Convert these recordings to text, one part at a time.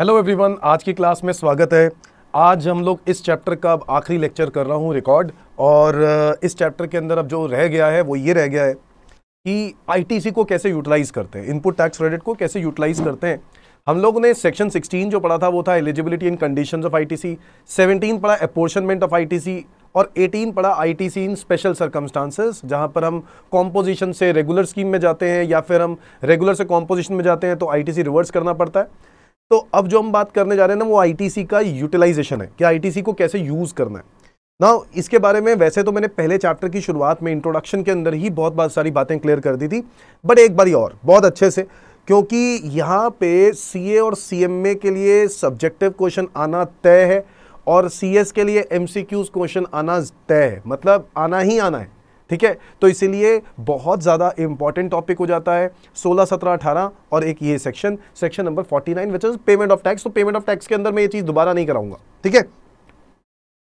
Hello everyone आज की class में स्वागत है आज हम लोग इस चैप्टर का अब आखिरी लेक्चर कर रहा हूँ रिकॉर्ड और इस चैप्टर के अंदर अब जो रह गया है वो ये रह गया है कि आईटीसी को कैसे यूटिलाइज़ करते हैं इनपुट टैक्स क्रेडिट को कैसे यूटिलाइज़ करते हैं हम लोग ने सेक्शन 16 जो पढ़ा था वो था eligibility in condition of I T पढ़ा अपोर्शनमेंट ऑफ आई और 18 T ITC in special circumstances जहां पर हम कॉम्पोजिशन से रेगुलर स्कीम में जाते हैं या फिर हम रेगुलर से कॉम्पोजिशन में जाते हैं तो आईटीसी रिवर्स करना पड़ता है तो अब जो हम बात करने जा रहे हैं ना वो आईटीसी का यूटिलाइजेशन है कि आईटीसी को कैसे यूज़ करना है ना इसके बारे में वैसे तो मैंने पहले चैप्टर की शुरुआत में इंट्रोडक्शन के अंदर ही बहुत बहुत सारी बातें क्लियर कर दी थी बट एक बारी और बहुत अच्छे से क्योंकि यहाँ पे सी और सी के लिए सब्जेक्टिव क्वेश्चन आना तय है और सी के लिए एम क्वेश्चन आना तय है मतलब आना ही आना है ठीक है तो इसीलिए बहुत ज़्यादा इंपॉर्टेंट टॉपिक हो जाता है 16, 17, 18 और एक ये section section number 49 nine which is payment of tax तो पेमेंट ऑफ टैक्स के अंदर मैं ये चीज़ दोबारा नहीं कराऊंगा ठीक है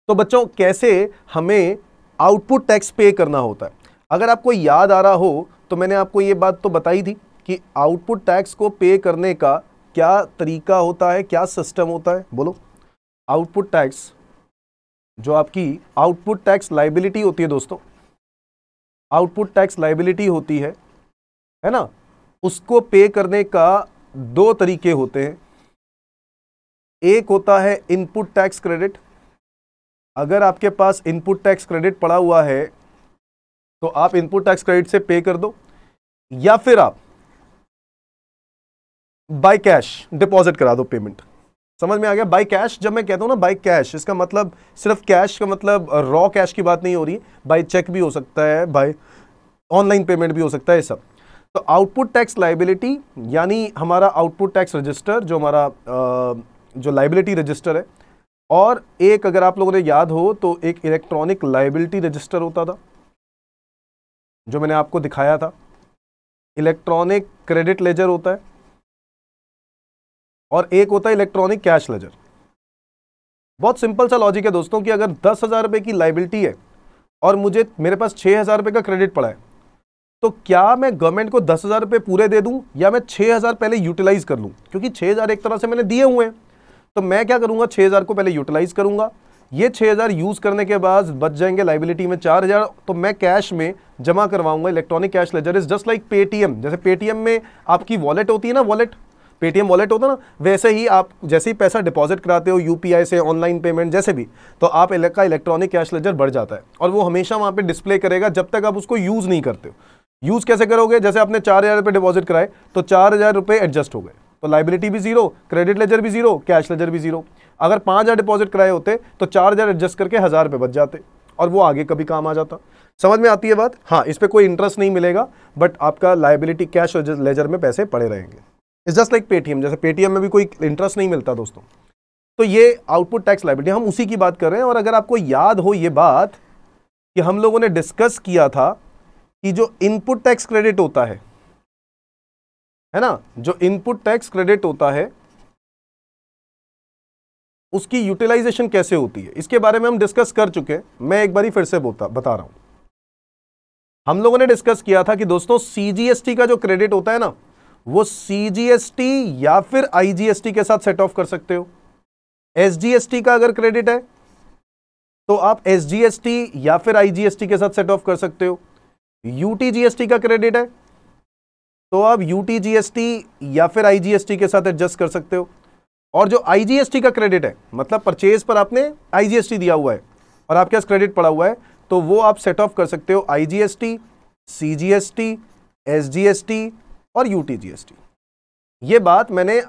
तो बच्चों कैसे हमें आउटपुट टैक्स पे करना होता है अगर आपको याद आ रहा हो तो मैंने आपको ये बात तो बताई थी कि आउटपुट टैक्स को पे करने का क्या तरीका होता है क्या सिस्टम होता है बोलो आउटपुट टैक्स जो आपकी आउटपुट टैक्स लाइबिलिटी होती है दोस्तों आउटपुट टैक्स लाइबिलिटी होती है है ना उसको पे करने का दो तरीके होते हैं एक होता है इनपुट टैक्स क्रेडिट अगर आपके पास इनपुट टैक्स क्रेडिट पड़ा हुआ है तो आप इनपुट टैक्स क्रेडिट से पे कर दो या फिर आप बाय कैश डिपॉजिट करा दो पेमेंट समझ में आ गया बाई कैश जब मैं कहता हूँ ना बाई कैश इसका मतलब सिर्फ कैश का मतलब रॉ कैश की बात नहीं हो रही बाई चेक भी हो सकता है बाई ऑनलाइन पेमेंट भी हो सकता है सब तो आउटपुट टैक्स लाइबिलिटी यानी हमारा आउटपुट टैक्स रजिस्टर जो हमारा जो लाइबिलिटी रजिस्टर है और एक अगर आप लोगों ने याद हो तो एक इलेक्ट्रॉनिक लाइबिलिटी रजिस्टर होता था जो मैंने आपको दिखाया था इलेक्ट्रॉनिक क्रेडिट लेजर होता है और एक होता है इलेक्ट्रॉनिक कैश लेजर बहुत सिंपल सा लॉजिक है दोस्तों कि अगर दस हज़ार रुपए की लाइबिलिटी है और मुझे मेरे पास छः हज़ार रुपये का क्रेडिट पड़ा है तो क्या मैं गवर्नमेंट को दस हज़ार रुपये पूरे दे दूँ या मैं छः हज़ार पहले यूटिलाइज़ कर लूँ क्योंकि छह हज़ार एक तरह से मैंने दिए हुए हैं तो मैं क्या करूंगा छह हज़ार को पहले यूटिलाइज़ करूंगा ये छह हज़ार यूज़ करने के बाद बच जाएंगे लाइबिलिटी में चार हज़ार तो मैं कैश में जमा करवाऊंगा electronic cash ledger is just like Paytm जैसे पेटीएम में आपकी वॉलेट होती है ना वॉलेट पेटीएम वॉलेट होता ना वैसे ही आप जैसे ही पैसा डिपॉजिट कराते हो यूपीआई से ऑनलाइन पेमेंट जैसे भी तो आप का इलेक्ट्रॉनिक कैश लेजर बढ़ जाता है और वो हमेशा वहाँ पर डिस्प्ले करेगा जब तक आप उसको यूज़ नहीं करते हो यूज़ कैसे करोगे जैसे आपने चार हज़ार रुपये डिपॉजिट कराए तो चार हज़ार रुपये एडजस्ट हो गए तो लाइबिलिटी भी जीरो क्रेडिट लेजर भी जीरो कैश लेजर भी जीरो अगर पाँच हज़ार डिपॉजिट कराए होते तो चार हज़ार एडजस्ट करके हज़ार रुपये बच जाते और वो आगे कभी काम आ जाता समझ में आती है बात हाँ इस पर कोई इंटरेस्ट नहीं मिलेगा बट आपका लाइबिलिटी कैश लेजर में पैसे पड़े रहेंगे इज जस्ट लाइक पेटीएम जैसे पेटीएम में भी कोई इंटरेस्ट नहीं मिलता दोस्तों तो ये आउटपुट टैक्स लाइबिलिटी हम उसी की बात कर रहे हैं और अगर आपको याद हो ये बात कि हम लोगों ने डिस्कस किया था कि जो इनपुट टैक्स क्रेडिट होता है है ना जो इनपुट टैक्स क्रेडिट होता है उसकी यूटिलाइजेशन कैसे होती है इसके बारे में हम डिस्कस कर चुके हैं मैं एक बार फिर से बोता बता रहा हूं हम लोगों ने डिस्कस किया था कि दोस्तों सीजीएसटी का जो क्रेडिट होता है ना वो सीजीएसटी या फिर आईजीएसटी के साथ सेट ऑफ कर सकते हो एसजीएसटी का अगर क्रेडिट है तो आप एसजीएसटी या फिर आईजीएसटी के साथ सेट ऑफ कर सकते हो यूटीजीएसटी का क्रेडिट है तो आप यूटीजीएसटी या फिर आईजीएसटी के साथ एडजस्ट कर सकते हो और जो आईजीएसटी का क्रेडिट है मतलब परचेज पर आपने आईजीएसटी दिया हुआ है और आपके पास क्रेडिट पड़ा हुआ है तो वो आप सेट ऑफ कर सकते हो आईजीएसटी सीजीएसटी एसजीएसटी और यूटी ये बात मैंने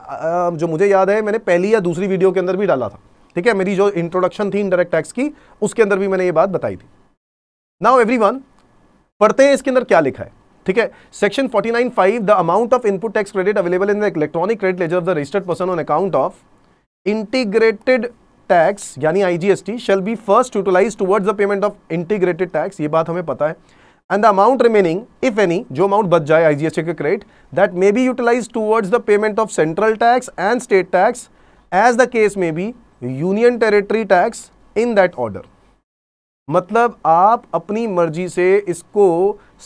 जो मुझे याद है मैंने पहली या दूसरी वीडियो के अंदर भी डाला था ठीक है मेरी जो इंट्रोडक्शन थी इनडायरेक्ट टैक्स की उसके अंदर भी मैंने ये बात बताई थी नाउ एवरीवन पढ़ते हैं इसके अंदर क्या लिखा है ठीक है section 49.5 the amount of input tax credit available in the electronic credit ledger of the registered person on account of integrated tax यानी IGST shall be first utilise towards the payment of integrated tax ये बात हमें पता है and the amount remaining if any जो amount बच जाए IGST के credit that may be utilise towards the payment of central tax and state tax as the case में be union territory tax in that order मतलब आप अपनी मर्जी से इसको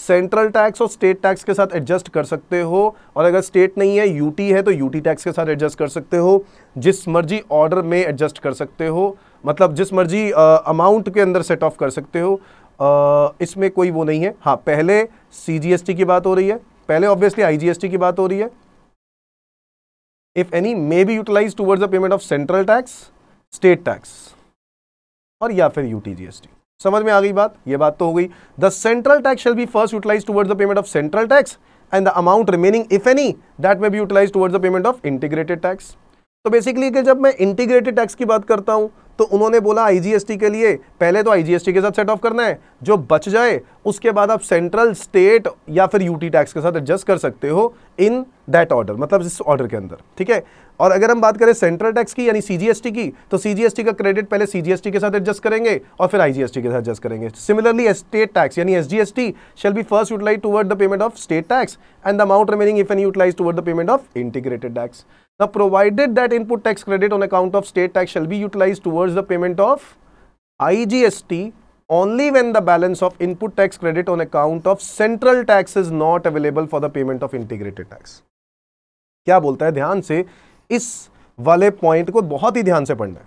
सेंट्रल टैक्स और स्टेट टैक्स के साथ एडजस्ट कर सकते हो और अगर स्टेट नहीं है यूटी है तो यूटी टैक्स के साथ एडजस्ट कर सकते हो जिस मर्जी ऑर्डर में एडजस्ट कर सकते हो मतलब जिस मर्जी अमाउंट के अंदर सेट ऑफ कर सकते हो इसमें कोई वो नहीं है हाँ पहले सी की बात हो रही है पहले ऑब्वियसली आई की बात हो रही है if any may be utilise towards the payment of central tax state tax और या फिर यूटीजीएसटी समझ में आ गई बात ये बात तो हो गई the central tax shall be first utilise towards the payment of central tax and the amount remaining if any that may be utilise towards the payment of integrated tax तो बेसिकली जब मैं इंटीग्रेटेड टैक्स की बात करता हूँ तो उन्होंने बोला आईजीएसटी के लिए पहले तो आईजीएसटी के साथ सेट ऑफ करना है जो बच जाए उसके बाद आप सेंट्रल स्टेट या फिर यूटी टैक्स के साथ एडजस्ट कर सकते हो इन दैट ऑर्डर मतलब इस ऑर्डर के अंदर ठीक है और अगर हम बात करें सेंट्रल टैक्स की यानी सीजीएसटी की तो सीजीएसटी का क्रेडिट पहले सीजीएसटी के साथ एडजस्ट करेंगे और फिर आईजीएसटी के साथ एडजस्ट करेंगे सिमिलरली स्टेट टैक्स यानी SGST shall be first utilise toward the payment of state tax and the amount remaining if any utilise toward the payment of integrated tax Now, provided that input tax credit on account of state tax shall be utilized towards the payment of IGST only when the balance of input tax credit on account of central tax is not available for the payment of integrated tax. क्या बोलता है ध्यान से इस वाले point को बहुत ही ध्यान से पढ़ना है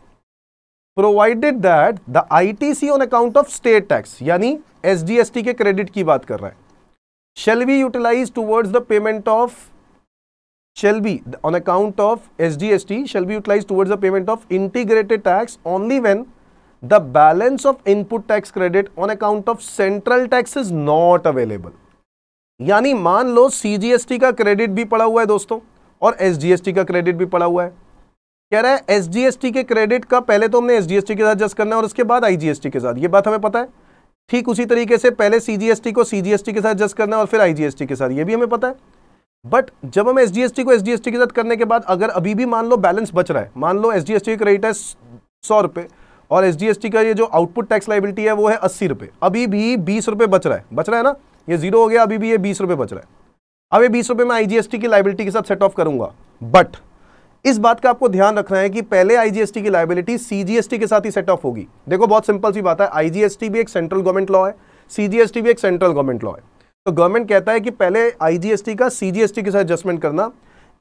provided that the ITC on account of state tax यानी एसजीएसटी के क्रेडिट की बात कर रहा है shall be utilise towards the payment of shall be on account of SGST shall be utilized towards the payment of integrated tax only when the balance of input tax credit on account of central tax is not available. यानी मान लो CGST का credit भी पड़ा हुआ है दोस्तों और SGST का क्रेडिट भी पड़ा हुआ है कह रहा है एसजीएसटी के क्रेडिट का पहले तो हमने एसजीएसटी के साथ जस्ट करना है और उसके बाद आईजीएसटी के साथ ये बात हमें पता है ठीक उसी तरीके से पहले सीजीएसटी को सीजीएसटी के साथ जस्ट करना है और फिर आईजीएसटी के साथ ये भी हमें पता है बट जब हम एस को एस के साथ करने के बाद अगर अभी भी मान लो बैलेंस बच रहा है मान लो एस का रेट है सौ रुपये और एस का ये जो आउटपुट टैक्स लाइबिलिटी है वो है अस्सी रुपये अभी भी बीस रुपये बच रहा है बच रहा है ना ये जीरो हो गया अभी भी ये बीस रुपये बच रहा है अब ये बीस रुपये मैं आई की लाइबिलिटी के साथ सेट ऑफ करूंगा बट इस बात का आपको ध्यान रखना है कि पहले आईजीएसटी की लाइबिलिटी सीजीएसटी के साथ ही सेट ऑफ होगी देखो बहुत सिंपल सी बात है आईजीएसटी भी एक सेंट्रल गवर्नमेंट लॉ है सीजीएसटी भी एक सेंट्रल गवर्नमेंट लॉ है तो गवर्नमेंट कहता है कि पहले आईजीएसटी का सीजीएसटी के साथ एडजस्टमेंट करना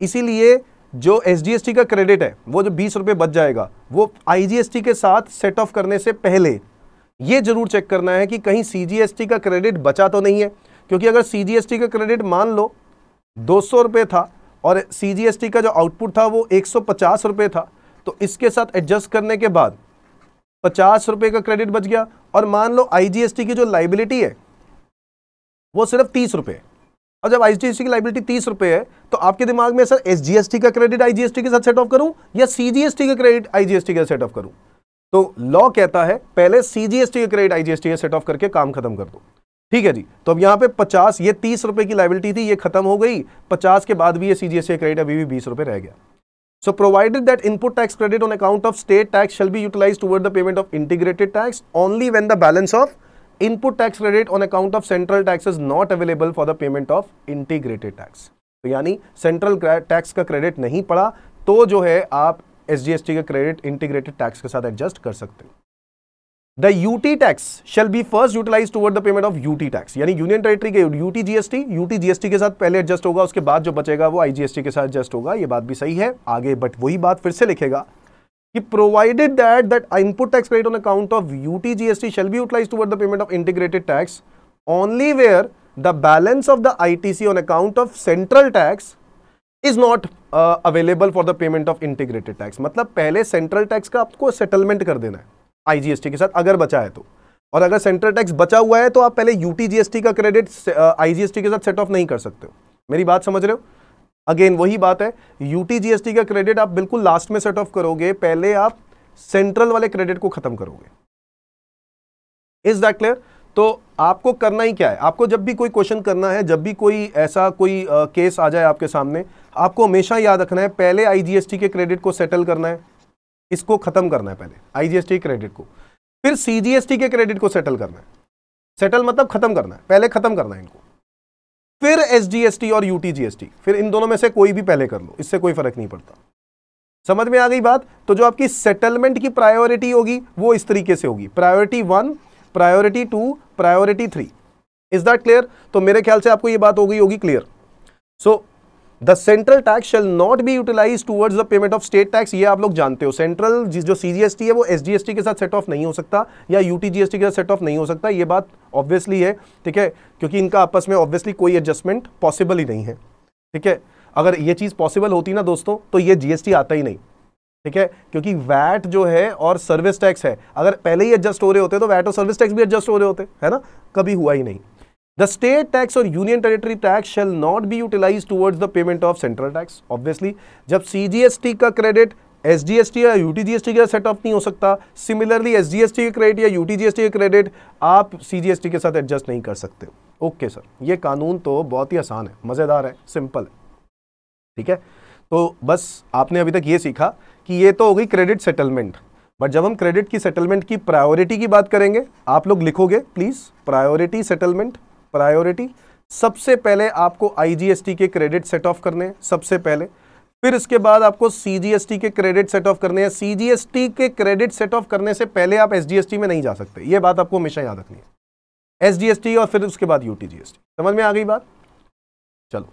इसीलिए जो एसजीएसटी का क्रेडिट है वो जो बीस रुपये बच जाएगा वो आईजीएसटी के साथ सेट ऑफ करने से पहले ये जरूर चेक करना है कि कहीं सीजीएसटी का क्रेडिट बचा तो नहीं है क्योंकि अगर सीजीएसटी का क्रेडिट मान लो दो सौ रुपये था और सीजीएसटी का जो आउटपुट था वो एक सौ पचास रुपये था तो इसके साथ एडजस्ट करने के बाद पचास रुपये का क्रेडिट बच गया और मान लो आईजीएसटी की जो लाइबिलिटी है वो सिर्फ तीस रुपये और जब आईजीएसटी की लाइबिलिटी तीस रुपये है तो आपके दिमाग में सर एसजीएसटी का क्रेडिट आईजीएसटी के साथ सेट ऑफ करूं या सीजीएसटी का क्रेडिट आईजीएसटी के साथ सेट ऑफ करूं तो लॉ कहता है पहले सीजीएसटी का क्रेडिट आईजीएसटी का सेट ऑफ करके काम खत्म कर दो ठीक है जी तो अब यहाँ पे पचास ये तीस रुपए की लाइबिलिटी थी ये खत्म हो गई पचास के बाद भी ये सीजीएसटी क्रेडिट अभी भी बीस रुपए रह गया so provided that input tax credit on account of state tax shall be utilise toward the payment of integrated tax only when the balance of input tax credit on account of central tax is not available for the payment of integrated tax तो यानी central tax का credit नहीं पड़ा तो जो है आप S G का क्रेडिट इंटीग्रेटेड टैक्स के साथ एडजस्ट कर सकते हो the UT tax shall be first utilise toward the payment of UT tax यानी यूनियन टेरिटरी के यूटी जीएसटी यूटी जीएसटी के साथ पहले एडजस्ट होगा उसके बाद जो बचेगा वो आईजीएसटी के साथ एडजस्ट होगा ये बात भी सही है आगे बट वही बात फिर से लिखेगा कि provided that that input tax credit on account of S T shall be utilise toward the payment of integrated tax only where the balance of the I T C on account of central tax is not available for the payment of integrated tax मतलब पहले central tax का आपको settlement कर देना है I G S T के साथ अगर बचा है तो और अगर सेंट्रल टैक्स बचा हुआ है तो आप पहले यूटी जीएसटी का credit I G S T के साथ सेट ऑफ नहीं कर सकते हो मेरी बात समझ रहे हो अगेन वही बात है यूटीजीएसटी का क्रेडिट आप बिल्कुल लास्ट में सेट ऑफ करोगे पहले आप सेंट्रल वाले क्रेडिट को खत्म करोगे इज दैट क्लियर तो आपको करना ही क्या है आपको जब भी कोई क्वेश्चन करना है जब भी कोई ऐसा कोई आ, केस आ जाए आपके सामने आपको हमेशा याद रखना है पहले आईजीएसटी के क्रेडिट को सेटल करना है इसको खत्म करना है पहले आईजीएसटी क्रेडिट को फिर सीजीएसटी के क्रेडिट को सेटल करना है सेटल मतलब खत्म करना है पहले खत्म करना है इनको फिर एसजीएसटी और यूटीजीएसटी फिर इन दोनों में से कोई भी पहले कर लो इससे कोई फर्क नहीं पड़ता समझ में आ गई बात तो जो आपकी सेटलमेंट की प्रायोरिटी होगी वो इस तरीके से होगी priority one priority two priority three is that clear तो मेरे ख्याल से आपको ये बात हो गई होगी clear so the central tax shall not be utilise towards the payment of state tax ये आप लोग जानते हो सेंट्रल जो टी है वो टी के साथ सेट ऑफ नहीं हो सकता या टी के साथ सेट ऑफ नहीं हो सकता ये बात ऑब्वियसली है ठीक है क्योंकि इनका आपस में ऑब्वियसली कोई एडजस्टमेंट पॉसिबल ही नहीं है ठीक है अगर ये चीज़ पॉसिबल होती ना दोस्तों तो ये जीएसटी आता ही नहीं ठीक है क्योंकि वैट जो है और सर्विस टैक्स है अगर पहले ही एडजस्ट हो रहे होते तो वैट और सर्विस टैक्स भी एडजस्ट हो रहे होते है ना कभी हुआ ही नहीं The state tax or union territory tax shall not be utilized towards the payment of central tax. Obviously, जब टी का क्रेडिट एस एस टी या जी एस यूटीजीएसटी का सेट ऑफ नहीं हो सकता similarly S S G T के credit या G S T के क्रेडिट आप सी जी एस टी के साथ एडजस्ट नहीं कर सकते ओके okay, सर ये कानून तो बहुत ही आसान है मज़ेदार है सिंपल है ठीक है तो बस आपने अभी तक ये सीखा कि ये तो हो गई क्रेडिट सेटलमेंट बट जब हम क्रेडिट की सेटलमेंट की प्रायोरिटी की बात करेंगे आप लोग लिखोगे प्लीज़ प्रायोरिटी सेटलमेंट प्रायोरिटी सबसे पहले आपको आईजीएसटी के क्रेडिट सेट ऑफ करने हैं सबसे पहले फिर इसके बाद आपको सीजीएसटी के क्रेडिट सेट ऑफ करने हैं सीजीएसटी के क्रेडिट सेट ऑफ करने से पहले आप एसजीएसटी में नहीं जा सकते ये बात आपको हमेशा याद रखनी है एसजीएसटी और फिर उसके बाद यूटीजीएसटी समझ में आ गई बात चलो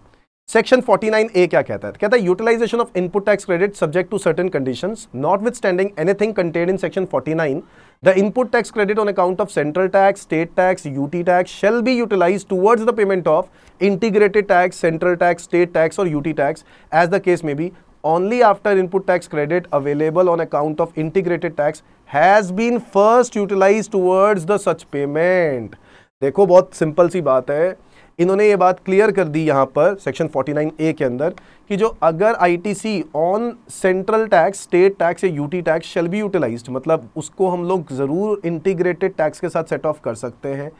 सेक्शन 49 ए क्या कहता है कहता है utilisation of input tax credit subject to certain conditions notwithstanding anything contained in section 49 the input tax credit on account of central tax state tax UT tax shall be utilise towards the payment of integrated tax central tax state tax और UT tax as the case में be only after input tax credit available on account of integrated tax has been first utilise towards the such payment देखो बहुत simple सी बात है इन्होंने ये बात क्लियर कर दी यहाँ पर सेक्शन 49 ए के अंदर कि जो अगर ITC on central tax state tax या UT tax shall be utilised मतलब उसको हम लोग ज़रूर इंटीग्रेटेड टैक्स के साथ सेट ऑफ कर सकते हैं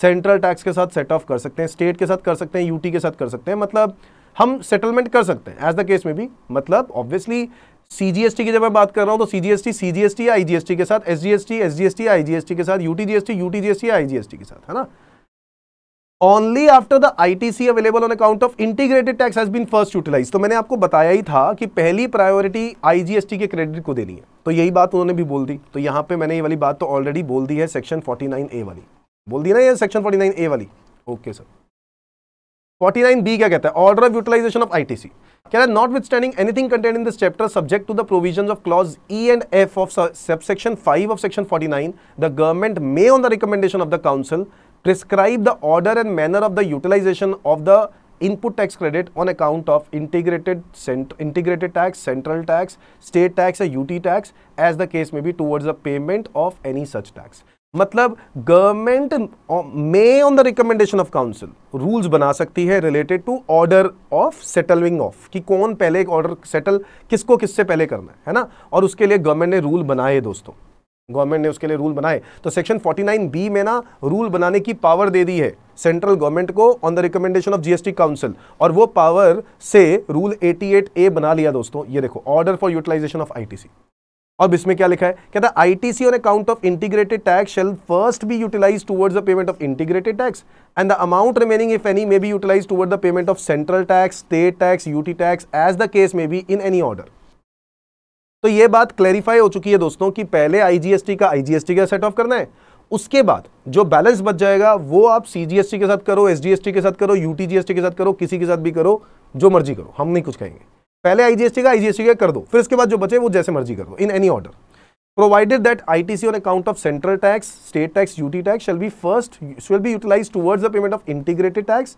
सेंट्रल टैक्स के साथ सेट ऑफ कर सकते हैं स्टेट के साथ कर सकते हैं यूटी के साथ कर सकते हैं मतलब हम सेटलमेंट कर सकते हैं एज द केस में भी मतलब ऑब्वियसली सीजीएसटी की जब मैं बात कर रहा हूँ तो सीजीएसटी सीजीएसटी या आईजीएसटी के साथ एसजीएसटी एसजीएसटी आईजीएसटी के साथ यूटीजीएसटी यूटीजीएसटी या आईजीएसटी के साथ है ना only after the ITC available on account of integrated tax has been first utilized. तो मैंने आपको बताया ही था कि पहली प्रायोरिटी आईजीएसटी के क्रेडिट को देनी है तो यही बात उन्होंने भी बोल दी तो यहां पे मैंने ये वाली बात तो ऑलरेडी बोल दी है सेक्शन 49 ए वाली बोल दी ना ये सेक्शन 49 ए वाली ओके सर 49 बी क्या कहता है order of utilisation of ITC कह रहा है notwithstanding anything contained in this chapter subject to the provision of clause E and F of section five of section forty nine the government may on the recommendation of the council prescribe the order and manner of the utilization of the input tax credit on account of integrated cent integrated tax central tax state tax or ut tax as the case may be towards the payment of any such tax मतलब government may on the recommendation of council rules बना सकती है related to order of settling of कि कौन पहले एक order settle किसको किससे पहले करना है ना और उसके लिए गवर्नमेंट ने रूल बनाए दोस्तों गवर्नमेंट ने उसके लिए रूल बनाए तो सेक्शन 49 बी में ना रूल बनाने की पावर दे दी है सेंट्रल गवर्नमेंट को on the recommendation of GST council और वो पावर से रूल 88 ए बना लिया दोस्तों ये देखो order for utilisation of ITC अब इसमें क्या लिखा है कहता है ITC on account of integrated tax shall first be utilise towards the payment of integrated tax and the amount remaining if any may be utilise toward the payment of central tax state tax UT tax as the case may be in any order तो ये बात clarify हो चुकी है दोस्तों कि पहले IGST का आईजीएसटी का सेट ऑफ करना है उसके बाद जो बैलेंस बच जाएगा वो आप सीजीएसटी के साथ करो एसजीएसटी के साथ करो यूटीजीएसटी के साथ करो किसी के साथ भी करो जो मर्जी करो हम नहीं कुछ कहेंगे पहले आईजीएसटी का आईजीएसटी का कर दो फिर इसके बाद जो बचे वो जैसे मर्जी कर दो in any order provided that ITC on account of central tax state tax UT tax shall be first shall be utilise towards the payment of integrated tax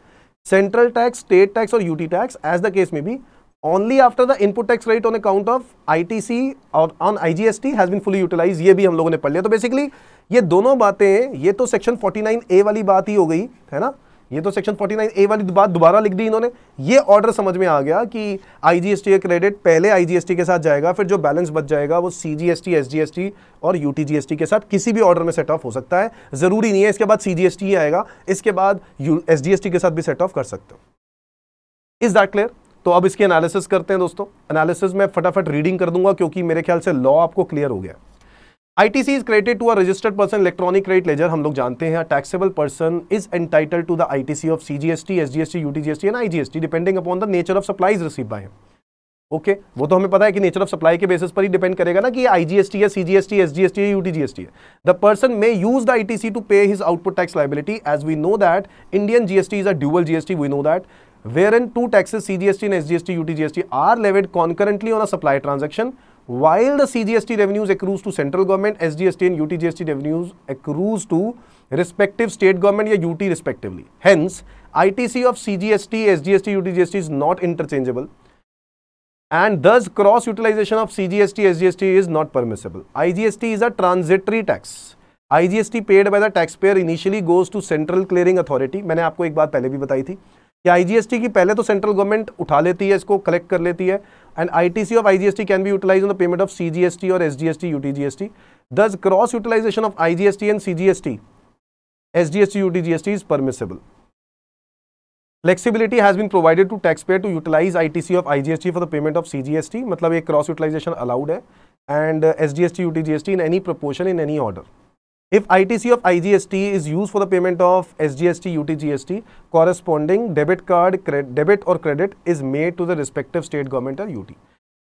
central tax state tax और UT tax as the case में भी only after the input tax credit on account of ITC और on IGST has been fully utilized ये भी हम लोगों ने पढ़ लिया तो बेसिकली ये दोनों बातें ये तो सेक्शन 49A वाली बात ही हो गई है ना ये तो सेक्शन ए वाली बात दोबारा लिख दी इन्होंने ये ऑर्डर समझ में आ गया कि आईजीएसटी का क्रेडिट पहले आईजीएसटी के साथ जाएगा फिर जो बैलेंस बच जाएगा वो सीजीएसटी एसजीएसटी और यूटीजीएसटी के साथ किसी भी ऑर्डर में सेट ऑफ हो सकता है ज़रूरी नहीं है इसके बाद सीजीएसटी ही आएगा इसके बाद एसजीएसटी के साथ भी सेट ऑफ कर सकते हो इज़ दैट क्लियर तो अब इसकी एनालिसिस करते हैं दोस्तों एनालिसिस में फटाफट रीडिंग कर दूंगा क्योंकि मेरे ख्याल से लॉ आपको क्लियर हो गया ITC is credited to a registered person electronic credit ledger हम लोग जानते हैं taxable person is entitled to the ITC of CGST, SGST, UTGST and IGST depending depending the the nature of received by him. Okay वो तो हमें पता है कि नेचर ऑफ सप्लाई के बेसिस पर ही डिपेंड करेगा ना कि आई जी एस टी है C G S T S G S T है U T G S T है the person may use the I T C to pay his output tax liability as we know that Indian G S T is a dual G S T we know that wherein two taxes CGST and SGST UTGST are levied concurrently on a supply transaction while the CGST revenues accrues to central government SGST and UTGST revenues accrues to respective state government या UT respectively hence ITC of CGST SGST UTGST is not interchangeable and thus cross utilization of CGST SGST is not permissible IGST is a transitory tax IGST paid by the taxpayer initially goes to central clearing authority मैंने आपको एक बात पहले भी बताई थी कि IGST की पहले तो सेंट्रल गवर्नमेंट उठा लेती है इसको कलेक्ट कर लेती है and ITC of IGST can be utilise on the payment of CGST और SGST UTGST thus cross utilisation of IGST and CGST SGST UTGST is permissible flexibility has been provided to taxpayer to utilize for the payment of C G S T मतलब एक cross utilisation allowed है and uh, SGST UTGST in any proportion in any order If ITC of IGST is used for the payment of SGST, UTGST, corresponding debit card, debit or credit is made to the respective state government or UT.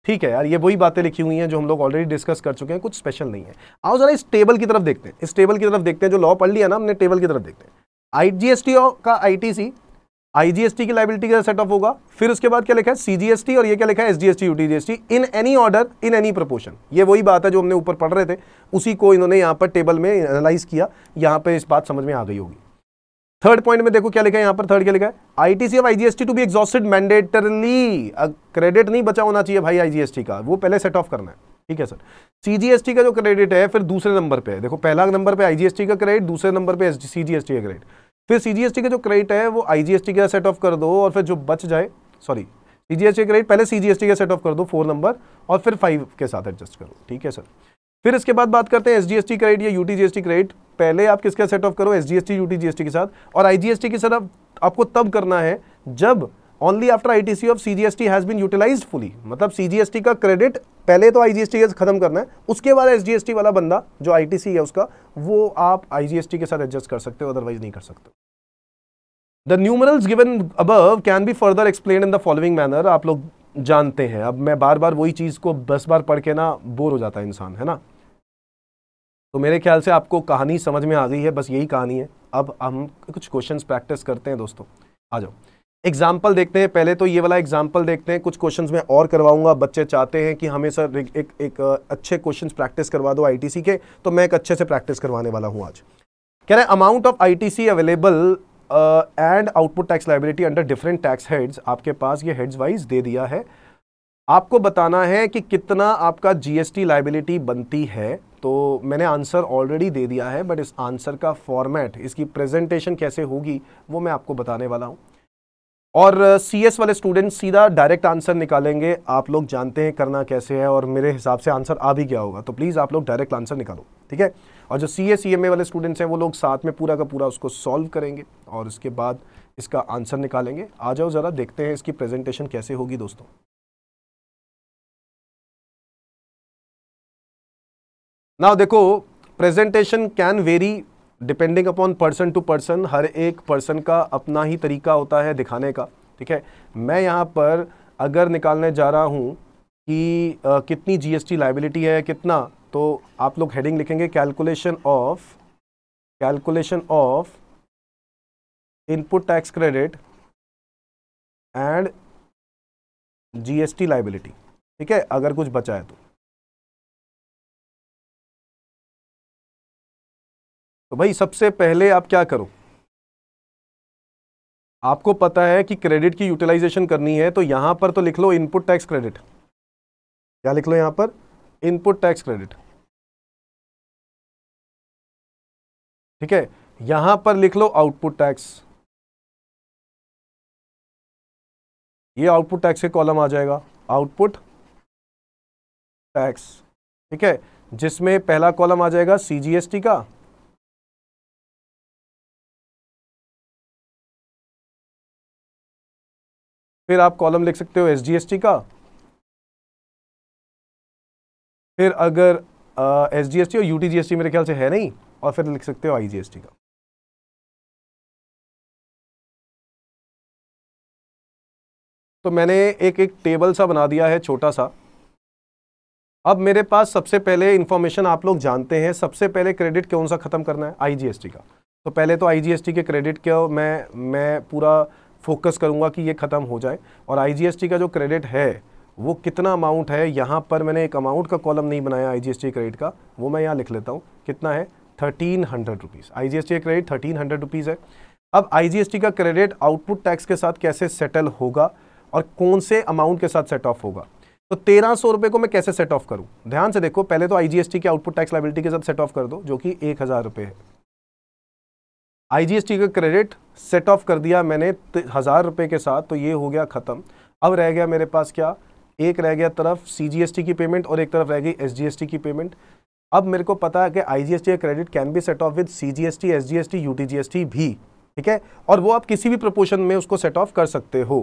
ठीक है यार ये वही बातें लिखी हुई हैं जो हम लोग ऑलरेडी डिस्कस कर चुके हैं कुछ स्पेशल नहीं है आओ जरा इस टेबल की तरफ देखते हैं इस टेबल की तरफ देखते हैं जो लॉ पढ़ लिया ना हमने टेबल की तरफ देखते हैं आई का आई आईजीएसटी की लाइबिलिटी का सेटअप होगा फिर उसके बाद क्या लिखा है सीजीएसटी और ये क्या लिखा है SGST UTGST in any order in any proportion ये वही बात है जो हमने ऊपर पढ़ रहे थे उसी को इन्होंने यहां पर टेबल में एनालाइज किया यहां पर इस बात समझ में आ गई होगी थर्ड पॉइंट में देखो क्या लिखा है यहां पर थर्ड क्या लिखा है ITC of IGST to be exhausted mandatorily credit नहीं बचा होना चाहिए भाई आईजीएसटी का वो पहले सेट ऑफ करना है ठीक है सर सीजीएसटी का जो क्रेडिट है फिर दूसरे नंबर पे है देखो पहला नंबर पे आईजीएसटी का क्रेडिट दूसरे नंबर पे सीजीएसटी का क्रेडिट फिर सीजीएसटी का जो क्रेडिट है वो आईजीएसटी का सेट ऑफ कर दो और फिर जो बच जाए सॉरी सीजीएसटी क्रेडिट पहले सीजीएसटी का सेट ऑफ कर दो फोर नंबर और फिर फाइव के साथ एडजस्ट करो ठीक है सर फिर इसके बाद बात करते हैं एसजीएसटी क्रेडिट या यूटीजीएसटी क्रेडिट पहले आप किसका सेट ऑफ करो एसजीएसटी यूटीजीएसटी के साथ और आईजीएसटी के साथ आपको तब करना है जब only after ITC of CGST has been utilised fully मतलब सीजीएसटी का क्रेडिट पहले तो आईजीएसटी खत्म करना है उसके बाद एस एस जी टी वाला बंदा जो आई टी सी है उसका वो आप आई जी एस टी के साथ एडजस्ट कर सकते हो अदरवाइज नहीं कर सकते the numerals given above can be further explain in the following manner आप लोग जानते हैं अब मैं बार बार वही चीज़ को दस बार पढ़ के ना बोर हो जाता है इंसान है ना तो मेरे ख्याल से आपको कहानी समझ में आ गई है बस यही कहानी है अब हम कुछ क्वेश्चन प्रैक्टिस करते हैं दोस्तों आ जाओ एग्जाम्पल देखते हैं पहले तो ये वाला एग्जाम्पल देखते हैं कुछ क्वेश्चंस में और करवाऊंगा बच्चे चाहते हैं कि हमें सर एक एक, एक अच्छे क्वेश्चंस प्रैक्टिस करवा दो आईटीसी के तो मैं एक अच्छे से प्रैक्टिस करवाने वाला हूँ आज कह रहे हैं amount of ITC available and output tax liability under different tax heads आपके पास ये हेड्स वाइज दे दिया है आपको बताना है कि कितना आपका जीएसटी लाइबिलिटी बनती है तो मैंने आंसर ऑलरेडी दे दिया है बट इस आंसर का फॉर्मेट इसकी प्रेजेंटेशन कैसे होगी वो मैं आपको बताने वाला हूँ और सी एस वाले स्टूडेंट सीधा डायरेक्ट आंसर निकालेंगे आप लोग जानते हैं करना कैसे है और मेरे हिसाब से आंसर आ भी गया होगा तो प्लीज़ आप लोग डायरेक्ट आंसर निकालो ठीक है और जो C S C M A वाले स्टूडेंट्स हैं वो लोग साथ में पूरा का पूरा उसको सॉल्व करेंगे और उसके बाद इसका आंसर निकालेंगे आ जाओ ज़रा देखते हैं इसकी प्रेजेंटेशन कैसे होगी दोस्तों नाउ देखो presentation can vary depending upon person to person हर एक पर्सन का अपना ही तरीका होता है दिखाने का ठीक है मैं यहाँ पर अगर निकालने जा रहा हूँ कि आ, कितनी जीएसटी लाइबिलिटी है कितना तो आप लोग हेडिंग लिखेंगे calculation of calculation of input tax credit and GST liability ठीक है अगर कुछ बचा है तो तो भाई सबसे पहले आप क्या करो आपको पता है कि क्रेडिट की यूटिलाइजेशन करनी है तो यहां पर तो लिख लो इनपुट टैक्स क्रेडिट क्या लिख लो यहां पर इनपुट टैक्स क्रेडिट ठीक है यहां पर लिख लो आउटपुट टैक्स ये आउटपुट टैक्स के कॉलम आ जाएगा आउटपुट टैक्स ठीक है जिसमें पहला कॉलम आ जाएगा सीजीएसटी का फिर आप कॉलम लिख सकते हो एस का फिर अगर एस टी और यू मेरे ख्याल से है नहीं और फिर लिख सकते हो आई का तो मैंने एक एक टेबल सा बना दिया है छोटा सा अब मेरे पास सबसे पहले इन्फॉर्मेशन आप लोग जानते हैं सबसे पहले क्रेडिट कौन सा ख़त्म करना है आईजीएसटी का तो पहले तो आईजीएसटी के क्रेडिट क्यों मैं मैं पूरा फोकस करूँगा कि ये ख़त्म हो जाए और आई का जो क्रेडिट है वो कितना अमाउंट है यहाँ पर मैंने एक अमाउंट का कॉलम नहीं बनाया आई क्रेडिट का वो मैं यहाँ लिख लेता हूँ कितना है थर्टीन हंड्रेड रुपीज़ आई का क्रेडिट थर्टीन हंड्रेड रुपीज़ है अब आई का क्रेडिट आउटपुट टैक्स के साथ कैसे सेटल होगा और कौन से अमाउंट के साथ सेट ऑफ होगा तो तेरह सौ रुपये को मैं कैसे सेट ऑफ करूँ ध्यान से देखो पहले तो आई के आउटपुट टैक्स लाइबिलिटी के साथ सेट ऑफ कर दो जो कि एक हज़ार रुपये है आईजीएसटी का क्रेडिट सेट ऑफ कर दिया मैंने हज़ार रुपये के साथ तो ये हो गया ख़त्म अब रह गया मेरे पास क्या एक रह गया तरफ सीजीएसटी की पेमेंट और एक तरफ रह गई एसजीएसटी की पेमेंट अब मेरे को पता है कि आईजीएसटी का credit can be set off with CGST SGST UTGST भी ठीक है और वो आप किसी भी प्रपोर्शन में उसको सेट ऑफ कर सकते हो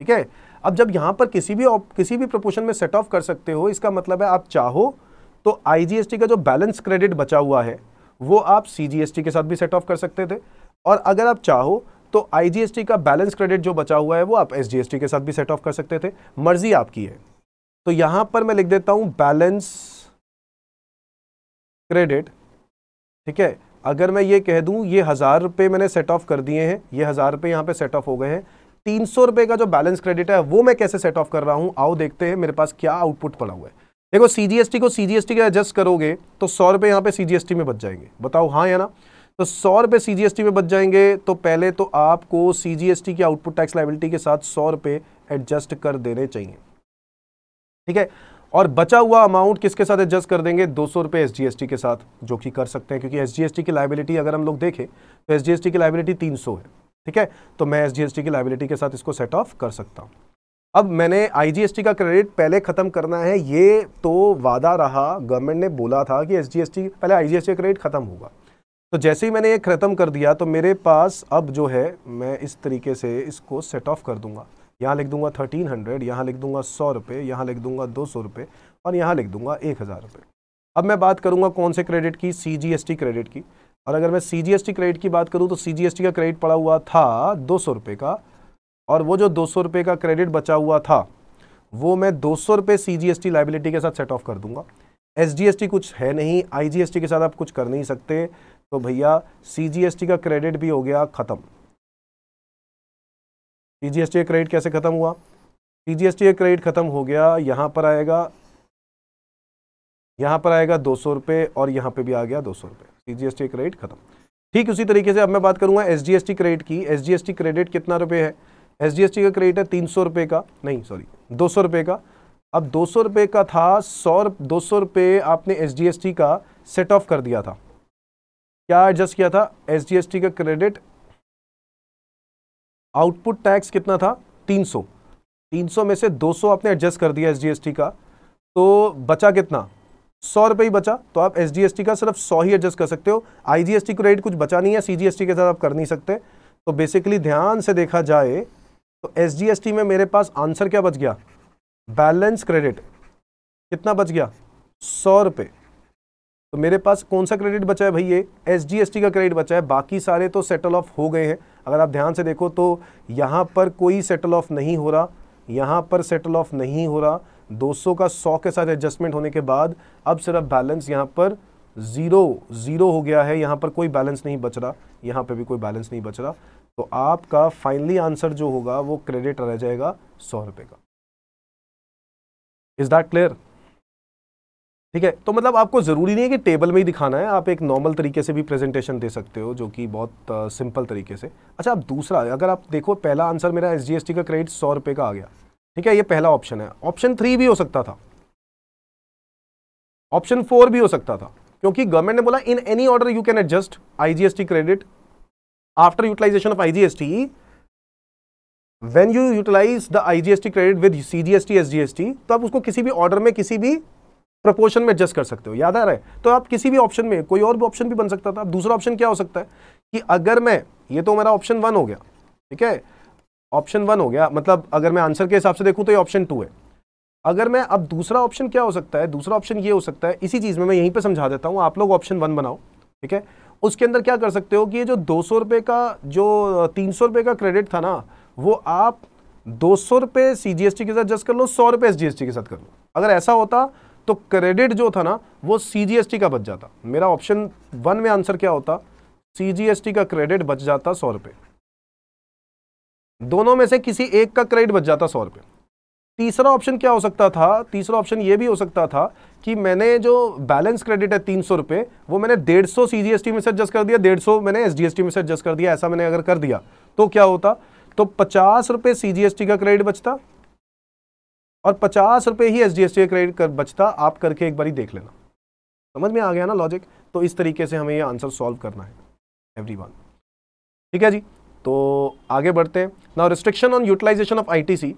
ठीक है अब जब यहाँ पर किसी भी किसी भी प्रपोर्शन में सेट ऑफ कर सकते हो इसका मतलब है आप चाहो तो टी का जो बैलेंस क्रेडिट बचा हुआ है वो आप सीजीएसटी के साथ भी सेट ऑफ कर सकते थे और अगर आप चाहो तो आईजीएसटी का बैलेंस क्रेडिट जो बचा हुआ है वो आप एसजीएसटी के साथ भी सेट ऑफ कर सकते थे मर्जी आपकी है तो यहां पर मैं लिख देता हूं बैलेंस क्रेडिट ठीक है अगर मैं ये कह दूं ये हज़ार रुपये मैंने सेट ऑफ कर दिए हैं ये हज़ार रुपये यहाँ पे सेट ऑफ हो गए हैं तीन सौ रुपये का जो बैलेंस क्रेडिट है वो मैं कैसे सेट ऑफ कर रहा हूँ आओ देखते हैं मेरे पास क्या आउटपुट पड़ा हुआ है देखो सीजीएसटी को सीजीएसटी के एडजस्ट करोगे तो सौ रुपये यहाँ पे सीजीएसटी में बच जाएंगे बताओ हाँ या ना तो सौ रुपये सीजीएसटी में बच जाएंगे तो पहले तो आपको सीजीएसटी की आउटपुट टैक्स लाइबिलिटी के साथ सौ रुपये एडजस्ट कर देने चाहिए ठीक है और बचा हुआ अमाउंट किसके साथ एडजस्ट कर देंगे दो सौ रुपये एस के साथ जो कि कर सकते हैं क्योंकि एस की लाइबिलिटी अगर हम लोग देखें तो एस की लाइबिलिटी तीन है ठीक है तो मैं एस की लाइबिलिटी के साथ इसको सेट ऑफ कर सकता हूँ अब मैंने आईजीएसटी का क्रेडिट पहले ख़त्म करना है ये तो वादा रहा गवर्नमेंट ने बोला था कि एसजीएसटी पहले आईजीएसटी का क्रेडिट ख़त्म होगा तो जैसे ही मैंने ये ख़त्म कर दिया तो मेरे पास अब जो है मैं इस तरीके से इसको सेट ऑफ कर दूंगा यहाँ लिख दूंगा थर्टीन हंड्रेड यहाँ लिख दूंगा सौ रुपये यहाँ लिख दूंगा दो सौ रुपये और यहाँ लिख दूंगा एक हज़ार रुपये अब मैं बात करूँगा कौन से क्रेडिट की C G S T credit की और अगर मैं C G S T credit की बात करूँ तो सी जी एस टी का क्रेडिट पड़ा हुआ था दो सौ रुपये का और वो जो दो सौ रुपये का क्रेडिट बचा हुआ था वो मैं दो सौ रुपये C G S T liability के साथ सेट ऑफ कर दूंगा एस जी एस टी कुछ है नहीं आई जी एस टी के साथ आप कुछ कर नहीं सकते तो भैया सी जी एस टी का क्रेडिट भी हो गया ख़त्म सी जी एस टी का क्रेडिट कैसे ख़त्म हुआ सी जी एस टी का क्रेडिट ख़त्म हो गया यहाँ पर आएगा यहाँ पर आएगा दो सौ रुपये और यहाँ पे भी आ गया दो सौ रुपये C G S T credit खत्म ठीक उसी तरीके से अब मैं बात करूँगा S G S T credit की S G S T credit कितना रुपये है एस का क्रेडिट है तीन सौ रुपये का नहीं सॉरी दो सौ रुपये का अब दो सौ रुपये का था सौ दो सौ रुपये आपने एस का सेट ऑफ कर दिया था क्या एडजस्ट किया था एस का क्रेडिट आउटपुट टैक्स कितना था तीन सौ तीन सौ में से दो सौ आपने एडजस्ट कर दिया एस का तो बचा कितना सौ रुपये ही बचा तो आप एस का सिर्फ सौ ही एडजस्ट कर सकते हो आई क्रेडिट कुछ बचा नहीं है सी के साथ आप कर नहीं सकते तो बेसिकली ध्यान से देखा जाए तो एस में मेरे पास आंसर क्या बच गया बैलेंस क्रेडिट कितना बच गया सौ रुपये तो मेरे पास कौन सा क्रेडिट बचा है एस जी एस टी का क्रेडिट बचा है बाकी सारे तो सेटल ऑफ हो गए हैं अगर आप ध्यान से देखो तो यहाँ पर कोई सेटल ऑफ नहीं हो रहा यहाँ पर सेटल ऑफ नहीं हो रहा 200 का 100 के साथ एडजस्टमेंट होने के बाद अब सिर्फ बैलेंस यहाँ पर ज़ीरो ज़ीरो हो गया है यहाँ पर कोई बैलेंस नहीं बच रहा यहाँ पर भी कोई बैलेंस नहीं बच रहा तो आपका फाइनली आंसर जो होगा वो क्रेडिट रह जाएगा सौ रुपए का इज दैट क्लियर ठीक है तो मतलब आपको ज़रूरी नहीं है कि टेबल में ही दिखाना है आप एक नॉर्मल तरीके से भी प्रेजेंटेशन दे सकते हो जो कि बहुत सिंपल तरीके से अच्छा आप दूसरा अगर आप देखो पहला आंसर मेरा एस का क्रेडिट सौ रुपये का आ गया ठीक है ये पहला ऑप्शन है ऑप्शन थ्री भी हो सकता था ऑप्शन फोर भी हो सकता था क्योंकि गवर्नमेंट ने बोला in any order you can adjust IGST credit after utilization of IGST, when you utilize the IGST credit with CGST, SGST, तो आप उसको किसी भी order में किसी भी proportion में adjust कर सकते हो याद आ रहा है तो आप किसी भी option में कोई और भी option भी बन सकता था दूसरा option क्या हो सकता है कि अगर मैं ये तो मेरा ऑप्शन वन हो गया ठीक है ऑप्शन वन हो गया मतलब अगर मैं आंसर के हिसाब से देखूँ तो ये ऑप्शन टू है अगर मैं अब दूसरा ऑप्शन क्या हो सकता है दूसरा ऑप्शन ये हो सकता है इसी चीज़ में मैं यहीं पे समझा देता हूं आप लोग ऑप्शन वन बनाओ ठीक है उसके अंदर क्या कर सकते हो कि ये जो दो सौ रुपये का जो तीन सौ रुपये का क्रेडिट था ना वो आप दो सौ रुपये सी के साथ जस्ट कर लो सौ रुपये एस के साथ कर लो अगर ऐसा होता तो क्रेडिट जो था ना वो सी का बच जाता मेरा ऑप्शन वन में आंसर क्या होता सी का क्रेडिट बच जाता सौ रुपये दोनों में से किसी एक का क्रेडिट बच जाता सौ रुपये तीसरा ऑप्शन क्या हो सकता था तीसरा ऑप्शन ये भी हो सकता था कि मैंने जो बैलेंस क्रेडिट है तीन सौ रुपये वो मैंने डेढ़ सौ सी जी एस टी में से एडजस्ट कर दिया डेढ़ सौ मैंने एस जी एस टी में से एडजस्ट कर दिया ऐसा मैंने अगर कर दिया तो क्या होता तो पचास रुपये सी जी एस टी का क्रेडिट बचता और पचास रुपये ही एस जी एस टी का क्रेडिट कर बचता आप करके एक बारी देख लेना समझ में आ गया ना लॉजिक तो इस तरीके से हमें ये आंसर सॉल्व करना है एवरी वन ठीक है जी तो आगे बढ़ते हैं ना restriction on utilisation of I T C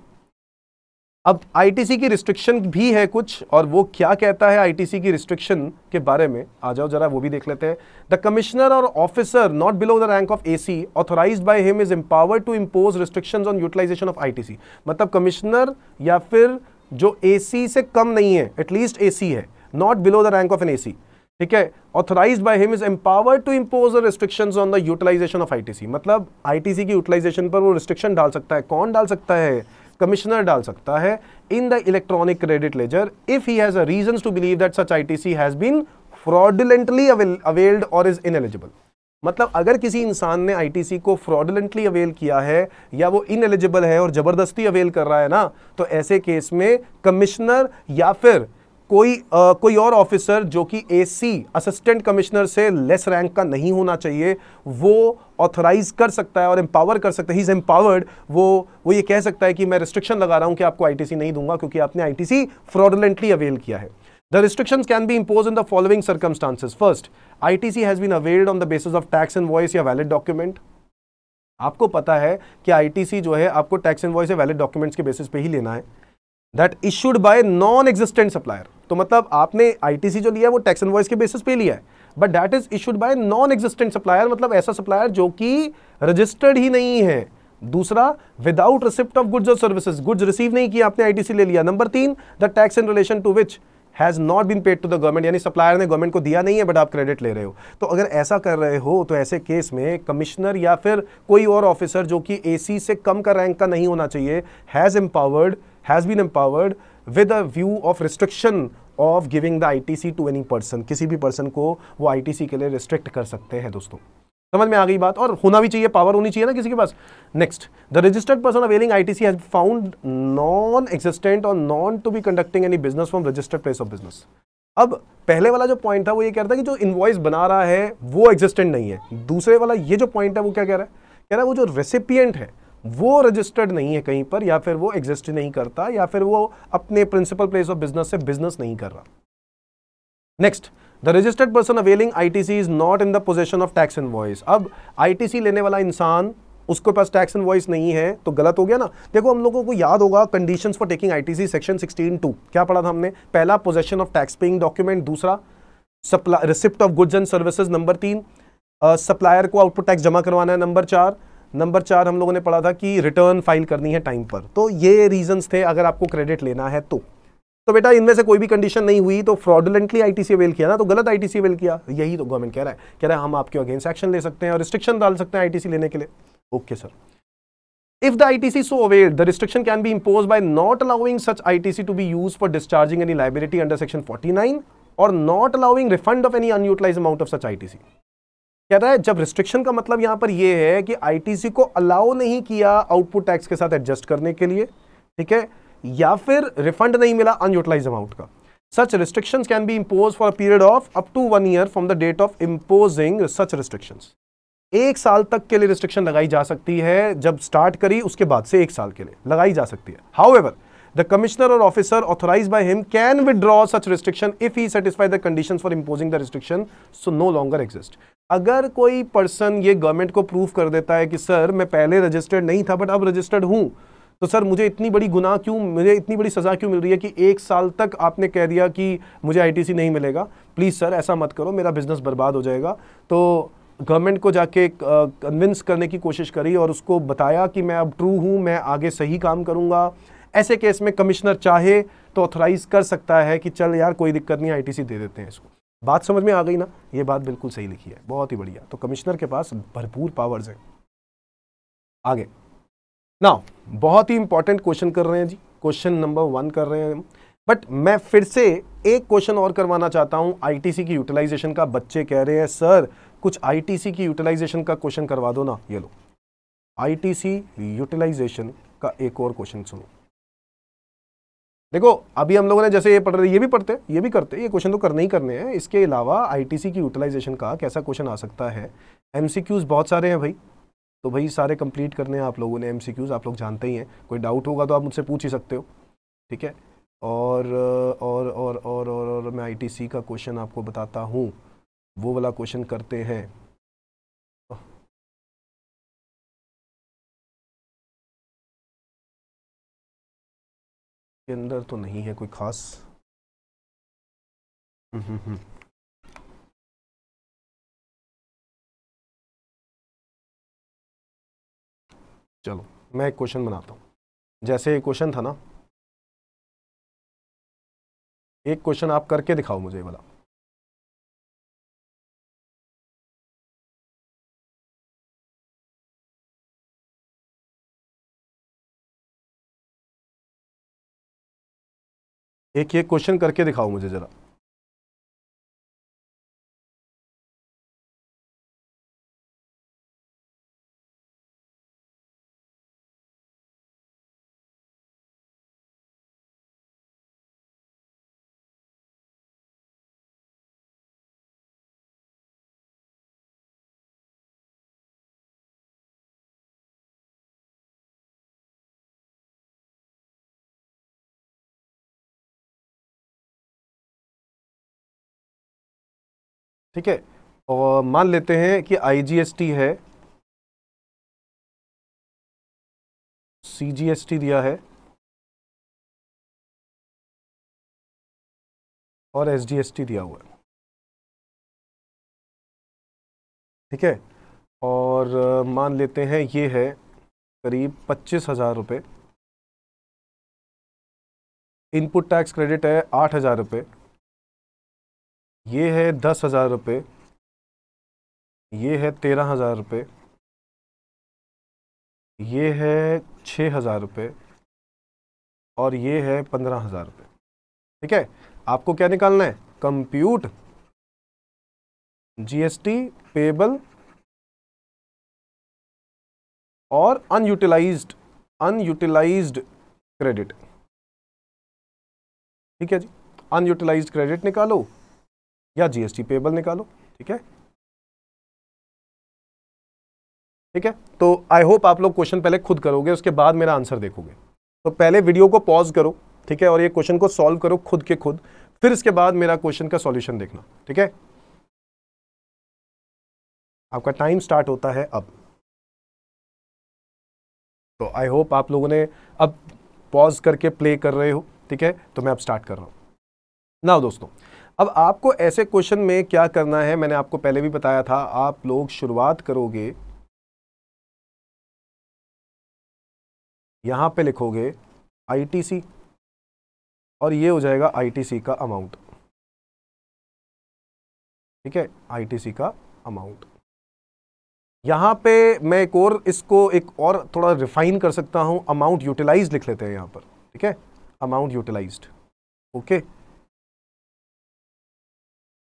अब आईटीसी की रिस्ट्रिक्शन भी है कुछ और वो क्या कहता है आईटीसी की रिस्ट्रिक्शन के बारे में आ जाओ जरा वो भी देख लेते हैं the commissioner or officer not below the rank of AC authorise by him is empowered to impose restrictions on utilisation of ITC मतलब कमिश्नर या फिर जो एसी से कम नहीं है एटलीस्ट ए है not below the rank of an A ठीक है authorise by him is empowered to impose the restriction on the utilisation of I मतलब आई की यूटिलाइजेशन पर वो रिस्ट्रिक्शन डाल सकता है कौन डाल सकता है कमिश्नर डाल सकता है in the electronic credit ledger if he has reason to believe that such ITC has been fraudulently availed or is ineligible मतलब अगर किसी इंसान ने आईटीसी को फ्रॉडलेंटली अवेल किया है या वो इन एलिजिबल है और ज़बरदस्ती अवेल कर रहा है ना तो ऐसे केस में कमिश्नर या फिर कोई आ, कोई और ऑफिसर जो कि एसी असिस्टेंट कमिश्नर से लेस रैंक का नहीं होना चाहिए वो ऑथराइज कर सकता है और एम्पावर कर सकता है ही इज एम्पावर्ड वो वो ये कह सकता है कि मैं रिस्ट्रिक्शन लगा रहा हूं कि आपको आईटीसी नहीं दूंगा क्योंकि आपने आईटीसी फ्रॉडलेंटली अवेल किया है the restriction can be impose in the following circumstances first ITC has been availed on the basis of tax invoice या वैलिड डॉक्यूमेंट आपको पता है कि आई टी सी जो है आपको टैक्स एंड वॉइस या वैलिड डॉक्यूमेंट्स के बेसिस पे ही लेना है that issued by non existent supplier तो मतलब आपने आईटीसी जो लिया है वो टैक्स इनवॉइस के बेसिस पे लिया है but that is issued by non existent supplier मतलब ऐसा सप्लायर जो कि रजिस्टर्ड ही नहीं है दूसरा without receipt of goods or services goods receive नहीं किया आपने आईटीसी ले लिया नंबर तीन the tax in relation to which has not been paid to the government यानी सप्लायर ने गवर्नमेंट को दिया नहीं है बट आप क्रेडिट ले रहे हो तो अगर ऐसा कर रहे हो तो ऐसे केस में कमिश्नर या फिर कोई और ऑफिसर जो कि सी से कम का रैंक का नहीं होना चाहिए has empowered has been empowered with a view of restriction of giving the ITC to any person किसी भी पर्सन को वो आईटीसी के लिए रिस्ट्रिक्ट कर सकते हैं दोस्तों समझ में आ गई बात और होना भी चाहिए पावर होनी चाहिए ना किसी के पास next the registered person availing ITC has found non existent or non to be conducting any business from registered place of business अब पहले वाला जो पॉइंट था वो ये कह रहा था कि जो इन्वॉइस बना रहा है वो एग्जिस्टेंट नहीं है दूसरे वाला ये जो पॉइंट है वो क्या कह रहा है कह रहा है वो जो रेसिपियंट है वो रजिस्टर्ड नहीं है कहीं पर या फिर वो एग्जिस्ट नहीं करता या फिर वो अपने प्रिंसिपल प्लेस ऑफ बिजनेस से बिजनेस नहीं कर रहा next the registered person availing ITC is not in the position of tax invoice अब आईटीसी लेने वाला इंसान उसके पास टैक्स इनवॉइस नहीं है तो गलत हो गया ना देखो हम लोगों को याद होगा condition for taking ITC section two क्या पढ़ा था हमने पहला possession of tax paying document दूसरा supply receipt of goods and services number तीन सप्लायर को आउटपुट टैक्स जमा करवाना है नंबर चार नंबर चार हम लोगों ने पढ़ा था कि रिटर्न फाइल करनी है टाइम पर तो ये रीजंस थे अगर आपको क्रेडिट लेना है तो तो बेटा इनमें से कोई भी कंडीशन नहीं हुई तो फ्रॉडुलेंटली आईटीसी अवेल किया ना तो गलत आईटीसी अवेल किया यही तो गवर्नमेंट कह रहा है कह रहा है हम आपके अगेंस्ट एक्शन ले सकते हैं और रिस्ट्रिक्शन डाल सकते हैं आईटीसी लेने के लिए okay sir if the ITC so avail the restriction can be impose by not allowing such ITC to be use for discharging any liability under section forty or not allowing refund of any unutilise amount of such ITC. कह रहा है जब restriction का मतलब यहां पर यह है कि आईटीसी को अलाउ नहीं किया आउटपुट टैक्स के साथ एडजस्ट करने के लिए ठीक है या फिर रिफंड नहीं मिला अनयूटिलाइज अमाउंट का such restriction can be impose for period of up to one year from the date of imposing such restriction एक साल तक के लिए रिस्ट्रिक्शन लगाई जा सकती है जब स्टार्ट करी उसके बाद से एक साल के लिए लगाई जा सकती है however the commissioner or officer authorise by him can withdraw such restriction if he satisfy the condition for imposing the restriction so no longer exist अगर कोई पर्सन ये गवर्नमेंट को प्रूव कर देता है कि सर मैं पहले रजिस्टर्ड नहीं था बट अब रजिस्टर्ड हूँ तो सर मुझे इतनी बड़ी गुनाह क्यों मुझे इतनी बड़ी सज़ा क्यों मिल रही है कि एक साल तक आपने कह दिया कि मुझे आईटीसी नहीं मिलेगा प्लीज़ सर ऐसा मत करो मेरा बिज़नेस बर्बाद हो जाएगा तो गवर्नमेंट को जाके कन्विंस करने की कोशिश करी और उसको बताया कि मैं अब ट्रू हूँ मैं आगे सही काम करूँगा ऐसे केस में कमिश्नर चाहे तो ऑथोराइज़ कर सकता है कि चल यार कोई दिक्कत नहीं आईटीसी दे देते हैं इसको बात समझ में आ गई ना ये बात बिल्कुल सही लिखी है बहुत ही बढ़िया तो कमिश्नर के पास भरपूर पावर्स हैं आगे ना बहुत ही इंपॉर्टेंट क्वेश्चन कर रहे हैं जी क्वेश्चन नंबर वन कर रहे हैं बट मैं फिर से एक क्वेश्चन और करवाना चाहता हूं आईटीसी की यूटिलाइजेशन का बच्चे कह रहे हैं सर कुछ आईटीसी की यूटिलाइजेशन का क्वेश्चन करवा दो ना ये लो आईटीसी यूटिलाइजेशन का एक और क्वेश्चन सुनो देखो अभी हम लोगों ने जैसे ये पढ़ रहे ये भी पढ़ते ये भी करते ये क्वेश्चन तो करने ही करने हैं इसके अलावा आईटीसी की यूटिलाइजेशन का कैसा क्वेश्चन आ सकता है एमसीक्यूज़ बहुत सारे हैं भाई तो भाई सारे कंप्लीट करने हैं आप लोगों ने एमसीक्यूज़ आप लोग जानते ही हैं कोई डाउट होगा तो आप मुझसे पूछ ही सकते हो ठीक है और और और और और, और मैं आईटीसी का क्वेश्चन आपको बताता हूँ वो वाला क्वेश्चन करते हैं के अंदर तो नहीं है कोई ख़ास हम्म, हम्म, हम्म। चलो मैं एक क्वेश्चन बनाता हूँ जैसे एक क्वेश्चन था ना एक क्वेश्चन आप करके दिखाओ मुझे वाला एक ये क्वेश्चन करके दिखाओ मुझे ज़रा ठीक है और मान लेते हैं कि आईजीएसटी है सीजीएसटी दिया है और एसजीएसटी दिया हुआ है ठीक है और मान लेते हैं ये है करीब पच्चीस हज़ार रुपये इनपुट टैक्स क्रेडिट है आठ हज़ार रुपये ये है दस हज़ार रुपये ये है तेरह हज़ार रुपये ये है छः हज़ार रुपये और ये है पंद्रह हज़ार रुपये ठीक है आपको क्या निकालना है कंप्यूट जीएसटी पेबल और अनयूटिलाइज्ड अनयूटिलाइज्ड क्रेडिट ठीक है जी अनयूटिलाइज्ड क्रेडिट निकालो या जीएसटी पेबल निकालो ठीक है ठीक है तो आई होप आप लोग क्वेश्चन पहले खुद करोगे उसके बाद मेरा आंसर देखोगे तो पहले वीडियो को पॉज करो ठीक है और ये क्वेश्चन को सॉल्व करो खुद के खुद फिर इसके बाद मेरा क्वेश्चन का सॉल्यूशन देखना ठीक है आपका टाइम स्टार्ट होता है अब तो आई होप आप लोगों ने अब पॉज करके प्ले कर रहे हो ठीक है तो मैं अब स्टार्ट कर रहा हूं ना दोस्तों अब आपको ऐसे क्वेश्चन में क्या करना है मैंने आपको पहले भी बताया था आप लोग शुरुआत करोगे यहां पे लिखोगे आईटीसी और ये हो जाएगा आईटीसी का अमाउंट ठीक है आईटीसी का अमाउंट यहां पे मैं एक और इसको एक और थोड़ा रिफाइन कर सकता हूं अमाउंट यूटिलाइज लिख लेते हैं यहां पर ठीक है अमाउंट यूटिलाइज्ड ओके okay?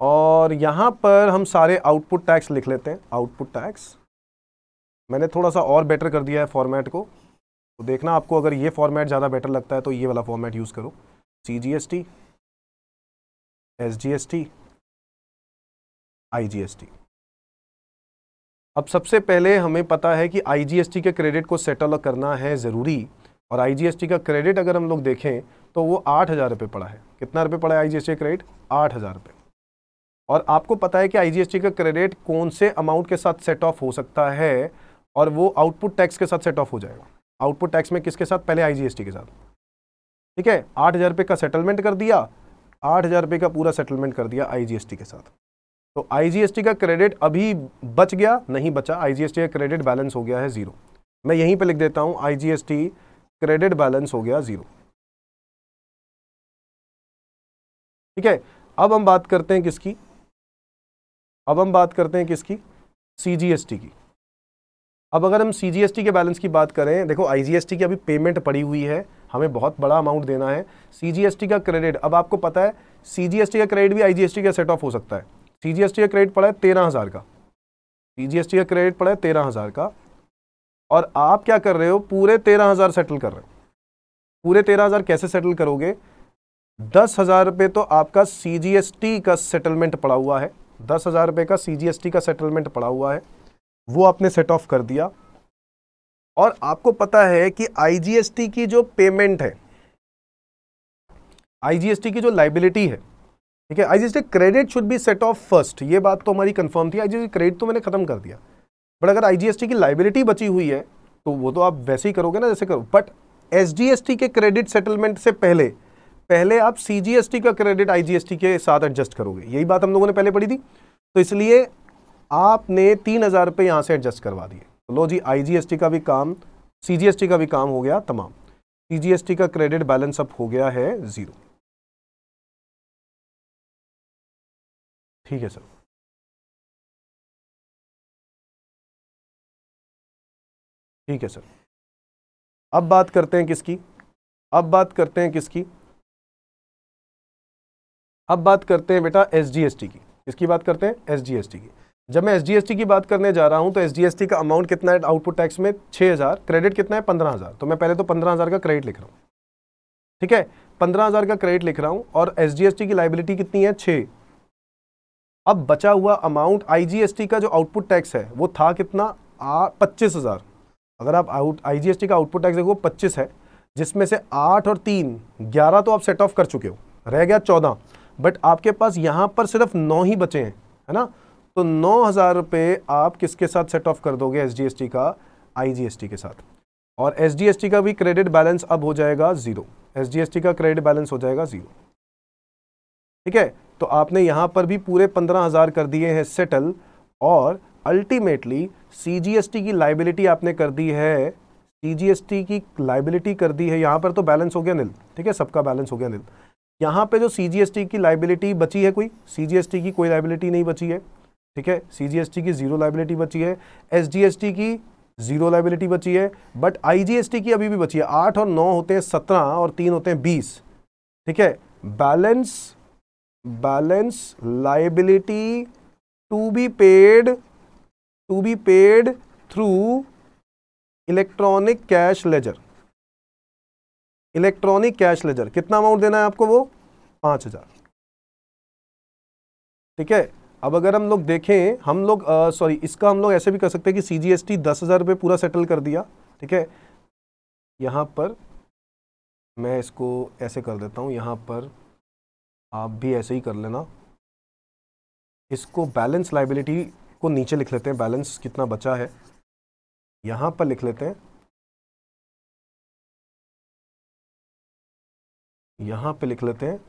और यहाँ पर हम सारे आउटपुट टैक्स लिख लेते हैं आउटपुट टैक्स मैंने थोड़ा सा और बेटर कर दिया है फॉर्मेट को तो देखना आपको अगर ये फॉर्मेट ज़्यादा बेटर लगता है तो ये वाला फॉर्मेट यूज़ करो C G S T S G S T I G S T अब सबसे पहले हमें पता है कि आई जी एस टी के क्रेडिट को सेटल करना है ज़रूरी और आई जी एस टी का क्रेडिट अगर हम लोग देखें तो वो आठ हज़ार रुपये पड़ा है कितना रुपये पड़ा है आई जी एस टी का क्रेडिट आठ हज़ार रुपये और आपको पता है कि आईजीएसटी का क्रेडिट कौन से अमाउंट के साथ सेट ऑफ हो सकता है और वो आउटपुट टैक्स के साथ सेट ऑफ हो जाएगा आउटपुट टैक्स में किसके साथ पहले आईजीएसटी के साथ ठीक है आठ हज़ार का सेटलमेंट कर दिया आठ हज़ार रुपये का पूरा सेटलमेंट कर दिया आईजीएसटी के साथ तो आईजीएसटी का क्रेडिट अभी बच गया नहीं बचा आईजीएसटी का क्रेडिट बैलेंस हो गया है ज़ीरो मैं यहीं पर लिख देता हूँ आईजीएसटी क्रेडिट बैलेंस हो गया ज़ीरो ठीक है अब हम बात करते हैं किसकी अब हम बात करते हैं किसकी सी की अब अगर हम सी के बैलेंस की बात करें देखो आई की अभी पेमेंट पड़ी हुई है हमें बहुत बड़ा अमाउंट देना है सी का क्रेडिट अब आपको पता है सी का क्रेडिट भी आई का सेट ऑफ हो सकता है सी का क्रेडिट पड़ा है तेरह हज़ार का सी का क्रेडिट पड़ा है तेरह हज़ार का और आप क्या कर रहे हो पूरे तेरह हज़ार सेटल कर रहे हो पूरे तेरह हज़ार कैसे सेटल करोगे दस हज़ार रुपये तो आपका सी का सेटलमेंट पड़ा हुआ है दस हज़ार रुपये का सी का सेटलमेंट पड़ा हुआ है वो आपने सेट ऑफ कर दिया और आपको पता है कि आईजीएसटी की जो पेमेंट है आईजीएसटी की जो लाइबिलिटी है ठीक है IGST credit should be set off first ये बात तो हमारी कंफर्म थी आईजीएसटी क्रेडिट तो मैंने खत्म कर दिया बट अगर आईजीएसटी की लाइबिलिटी बची हुई है तो वो तो आप वैसे ही करोगे ना जैसे करो बट एसजीएसटी के क्रेडिट सेटलमेंट से पहले पहले आप सीजीएसटी का क्रेडिट आईजीएसटी के साथ एडजस्ट करोगे यही बात हम लोगों ने पहले पढ़ी थी तो इसलिए आपने तीन हज़ार रुपये यहाँ से एडजस्ट करवा दिए तो लो जी आईजीएसटी का भी काम सीजीएसटी का भी काम हो गया तमाम सीजीएसटी का क्रेडिट बैलेंस अप हो गया है ज़ीरो ठीक है सर ठीक है सर अब बात करते हैं किसकी अब बात करते हैं किसकी अब बात करते हैं बेटा एस की इसकी बात करते हैं एस की जब मैं एस की बात करने जा रहा हूँ तो एस का अमाउंट कितना है आउटपुट टैक्स में छः हज़ार क्रेडिट कितना है पंद्रह हज़ार तो मैं पहले तो पंद्रह हज़ार का क्रेडिट लिख रहा हूँ ठीक है पंद्रह हज़ार का क्रेडिट लिख रहा हूँ और एस की लाइबिलिटी कितनी है छः अब बचा हुआ अमाउंट टी का जो आउटपुट टैक्स है वो था कितना पच्चीस हज़ार अगर आप आउट टी का आउटपुट टैक्स देखो पच्चीस है जिसमें से आठ और तीन ग्यारह तो आप सेट ऑफ कर चुके हो रह गया चौदह बट आपके पास यहाँ पर सिर्फ नौ ही बचे हैं है ना तो नौ हज़ार रुपये आप किसके साथ सेट ऑफ कर दोगे एस का आई के साथ और एस का भी क्रेडिट बैलेंस अब हो जाएगा ज़ीरो एस का क्रेडिट बैलेंस हो जाएगा ज़ीरो ठीक है तो आपने यहाँ पर भी पूरे पंद्रह हज़ार कर दिए हैं सेटल और अल्टीमेटली सी की लाइबिलिटी आपने कर दी है सी की लाइबिलिटी कर दी है यहाँ पर तो बैलेंस हो गया नील ठीक है सबका बैलेंस हो गया नील यहाँ पे जो सी की लाइबिलिटी बची है कोई सी की कोई लाइबिलिटी नहीं बची है ठीक है सी की जीरो लाइबिलिटी बची है एस की जीरो लाइबिलिटी बची है बट आई की अभी भी बची है आठ और नौ होते हैं सत्रह और तीन होते हैं बीस ठीक है balance balance liability to be paid to be paid through electronic cash ledger electronic cash ledger कितना अमाउंट देना है आपको वो पाँच हज़ार ठीक है अब अगर हम लोग देखें हम लोग सॉरी इसका हम लोग ऐसे भी कर सकते हैं कि सी जी एस टी दस हज़ार रुपये पूरा सेटल कर दिया ठीक है यहाँ पर मैं इसको ऐसे कर देता हूँ यहाँ पर आप भी ऐसे ही कर लेना इसको बैलेंस लाइबिलिटी को नीचे लिख लेते हैं बैलेंस कितना बचा है यहाँ पर लिख लेते हैं यहां पे लिख लेते हैं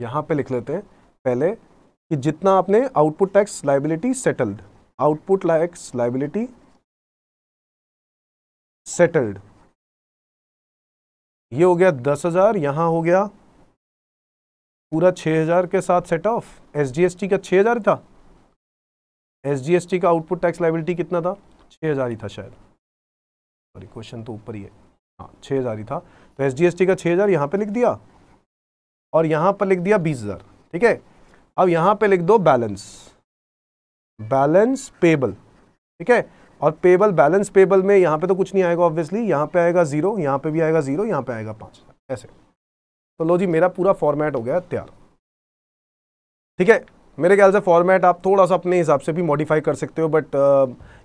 यहां पे लिख लेते हैं पहले कि जितना आपने output tax liability settled output tax liability settled ये हो गया दस हजार यहां हो गया पूरा 6000 के साथ सेट ऑफ एसजीएसटी का 6000 था एसजीएसटी का आउटपुट टैक्स लाइबिलिटी कितना था 6000 ही था शायद सॉरी क्वेश्चन तो ऊपर ही है हाँ हज़ार ही था तो एसजीएसटी का 6000 हज़ार यहाँ पर लिख दिया और यहाँ पर लिख दिया बीस हज़ार ठीक है अब यहाँ पे लिख दो बैलेंस बैलेंस पेबल ठीक है और पेबल बैलेंस पेबल में यहाँ पे तो कुछ नहीं आएगा ऑब्वियसली यहाँ पे आएगा जीरो यहाँ पे भी आएगा जीरो यहाँ पे आएगा पाँच ऐसे तो लो जी मेरा पूरा फॉर्मेट हो गया तैयार ठीक है मेरे ख्याल से फॉर्मेट आप थोड़ा सा अपने हिसाब से भी मॉडिफाई कर सकते हो बट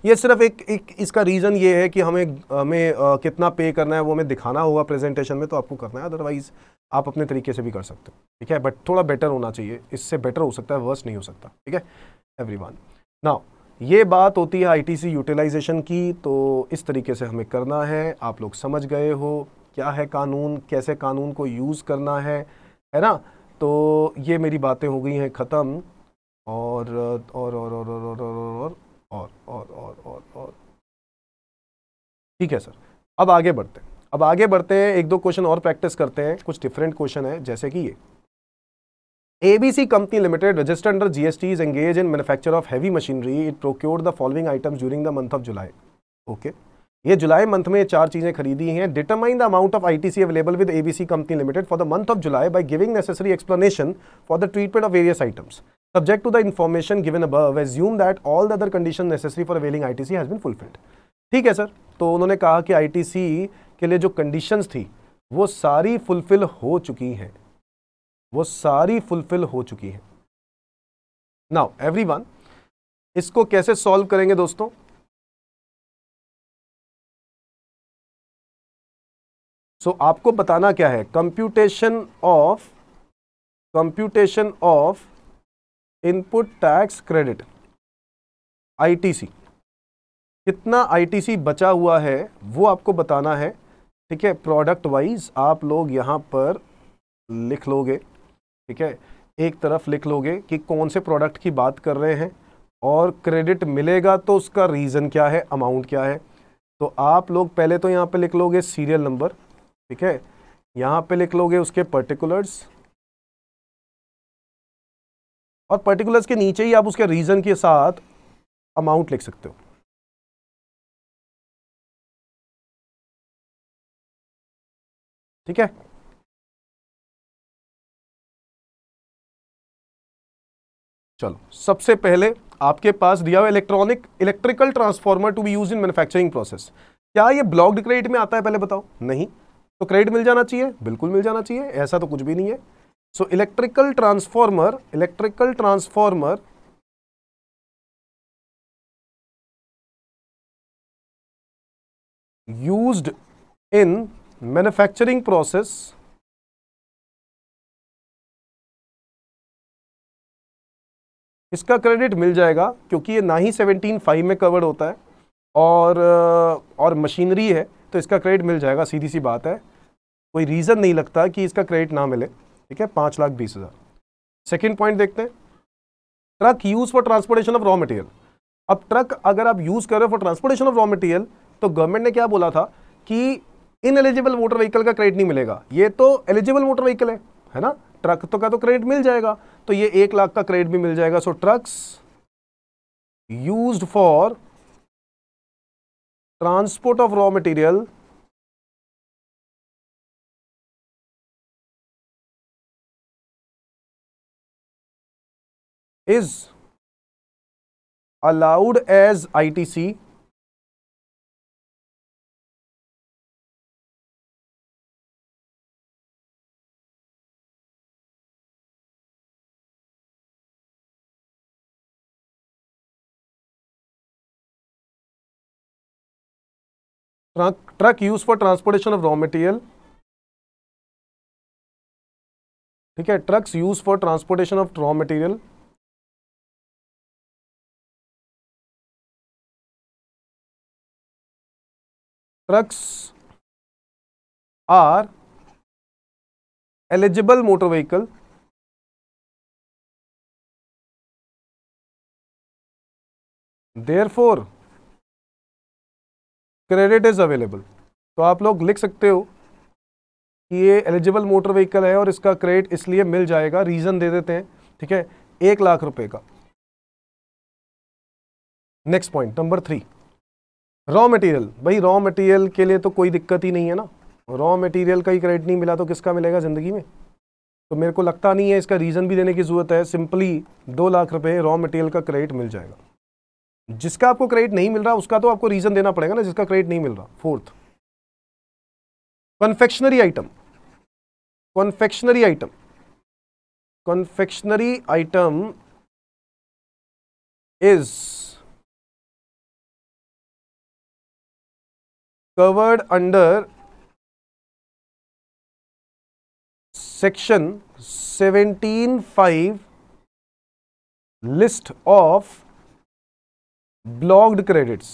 ये सिर्फ एक एक इसका रीज़न ये है कि हमें हमें कितना पे करना है वो हमें दिखाना होगा प्रेजेंटेशन में तो आपको करना है अदरवाइज़ आप अपने तरीके से भी कर सकते हो ठीक है बट थोड़ा बेटर होना चाहिए इससे बेटर हो सकता है वर्स नहीं हो सकता ठीक है एवरी वन नाउ ये बात होती है आई यूटिलाइजेशन की तो इस तरीके से हमें करना है आप लोग समझ गए हो क्या है कानून कैसे कानून को यूज़ करना है है ना तो ये मेरी बातें हो गई हैं ख़त्म और और और और और और और और और और और और और ठीक है सर अब आगे बढ़ते हैं अब आगे बढ़ते हैं एक दो क्वेश्चन और प्रैक्टिस करते हैं कुछ डिफरेंट क्वेश्चन है जैसे कि ये A B C company limited registered under G S T is engage in manufacture of heavy machinery it procure the following items during the month of July okay okay. ये जुलाई month में चार चीज़ें खरीदी हैं determine the amount of ITC available with ABC company limited for the month of July by giving necessary explanation for the treatment of various items subject to the information given above assume that all the other condition necessary for availing ITC has been fulfilled ठीक है sir तो उन्होंने कहा कि ITC के लिए जो condition थी वो सारी फुलफिल हो चुकी हैं वो सारी फुलफिल हो चुकी हैं नाउ एवरी इसको कैसे सॉल्व करेंगे दोस्तों सो so, आपको बताना क्या है computation of computation of input tax credit ITC कितना आईटीसी बचा हुआ है वो आपको बताना है ठीक है प्रोडक्ट वाइज आप लोग यहाँ पर लिख लोगे ठीक है एक तरफ लिख लोगे कि कौन से प्रोडक्ट की बात कर रहे हैं और क्रेडिट मिलेगा तो उसका रीज़न क्या है अमाउंट क्या है तो आप लोग पहले तो यहाँ पे लिख लोगे सीरियल नंबर ठीक है यहां पे लिख लोगे उसके पर्टिकुलर्स और पर्टिकुलर्स के नीचे ही आप उसके रीज़न के साथ अमाउंट लिख सकते हो ठीक है चलो सबसे पहले आपके पास दिया हुआ electronic electrical transformer to be use in manufacturing process क्या ये ब्लॉक डिक्रेट में आता है पहले बताओ नहीं तो क्रेडिट मिल जाना चाहिए बिल्कुल मिल जाना चाहिए ऐसा तो कुछ भी नहीं है so electrical transformer electrical transformer use in manufacturing process इसका क्रेडिट मिल जाएगा क्योंकि ये ना ही फाइव में कवर्ड होता है और और मशीनरी है तो इसका क्रेडिट मिल जाएगा सीधी सी बात है कोई रीज़न नहीं लगता कि इसका क्रेडिट ना मिले ठीक है पाँच लाख बीस हज़ार सेकेंड पॉइंट देखते हैं truck use for transportation of raw material अब ट्रक अगर आप यूज़ कर रहे हो for transportation of raw material तो गवर्नमेंट ने क्या बोला था कि इन एलिजिबल मोटर व्हीकल का क्रेडिट नहीं मिलेगा ये तो एलिजिबल मोटर व्हीकल है है ना ट्रक तो का तो क्रेडिट मिल जाएगा तो ये एक लाख का क्रेडिट भी मिल जाएगा so trucks use for transport of raw material is allowed as ITC truck, truck used for transportation of raw material ठीक है trucks use for transportation of raw material trucks are eligible motor vehicle therefore credit is available तो आप लोग लिख सकते हो कि ये एलिजिबल मोटर व्हीकल है और इसका क्रेडिट इसलिए मिल जाएगा रीज़न दे देते हैं ठीक है एक लाख रुपए का next point number three raw material भाई रॉ मटेरियल के लिए तो कोई दिक्कत ही नहीं है ना रॉ मटेरियल का ही क्रेडिट नहीं मिला तो किसका मिलेगा ज़िंदगी में तो मेरे को लगता नहीं है इसका रीज़न भी देने की ज़रूरत है सिंपली दो लाख रुपए रॉ मटेरियल का क्रेडिट मिल जाएगा जिसका आपको क्रेडिट नहीं मिल रहा उसका तो आपको रीज़न देना पड़ेगा ना जिसका क्रेडिट नहीं मिल रहा fourth confectionery item confectionery item confectionery item is covered under section seventeen five list of blocked credits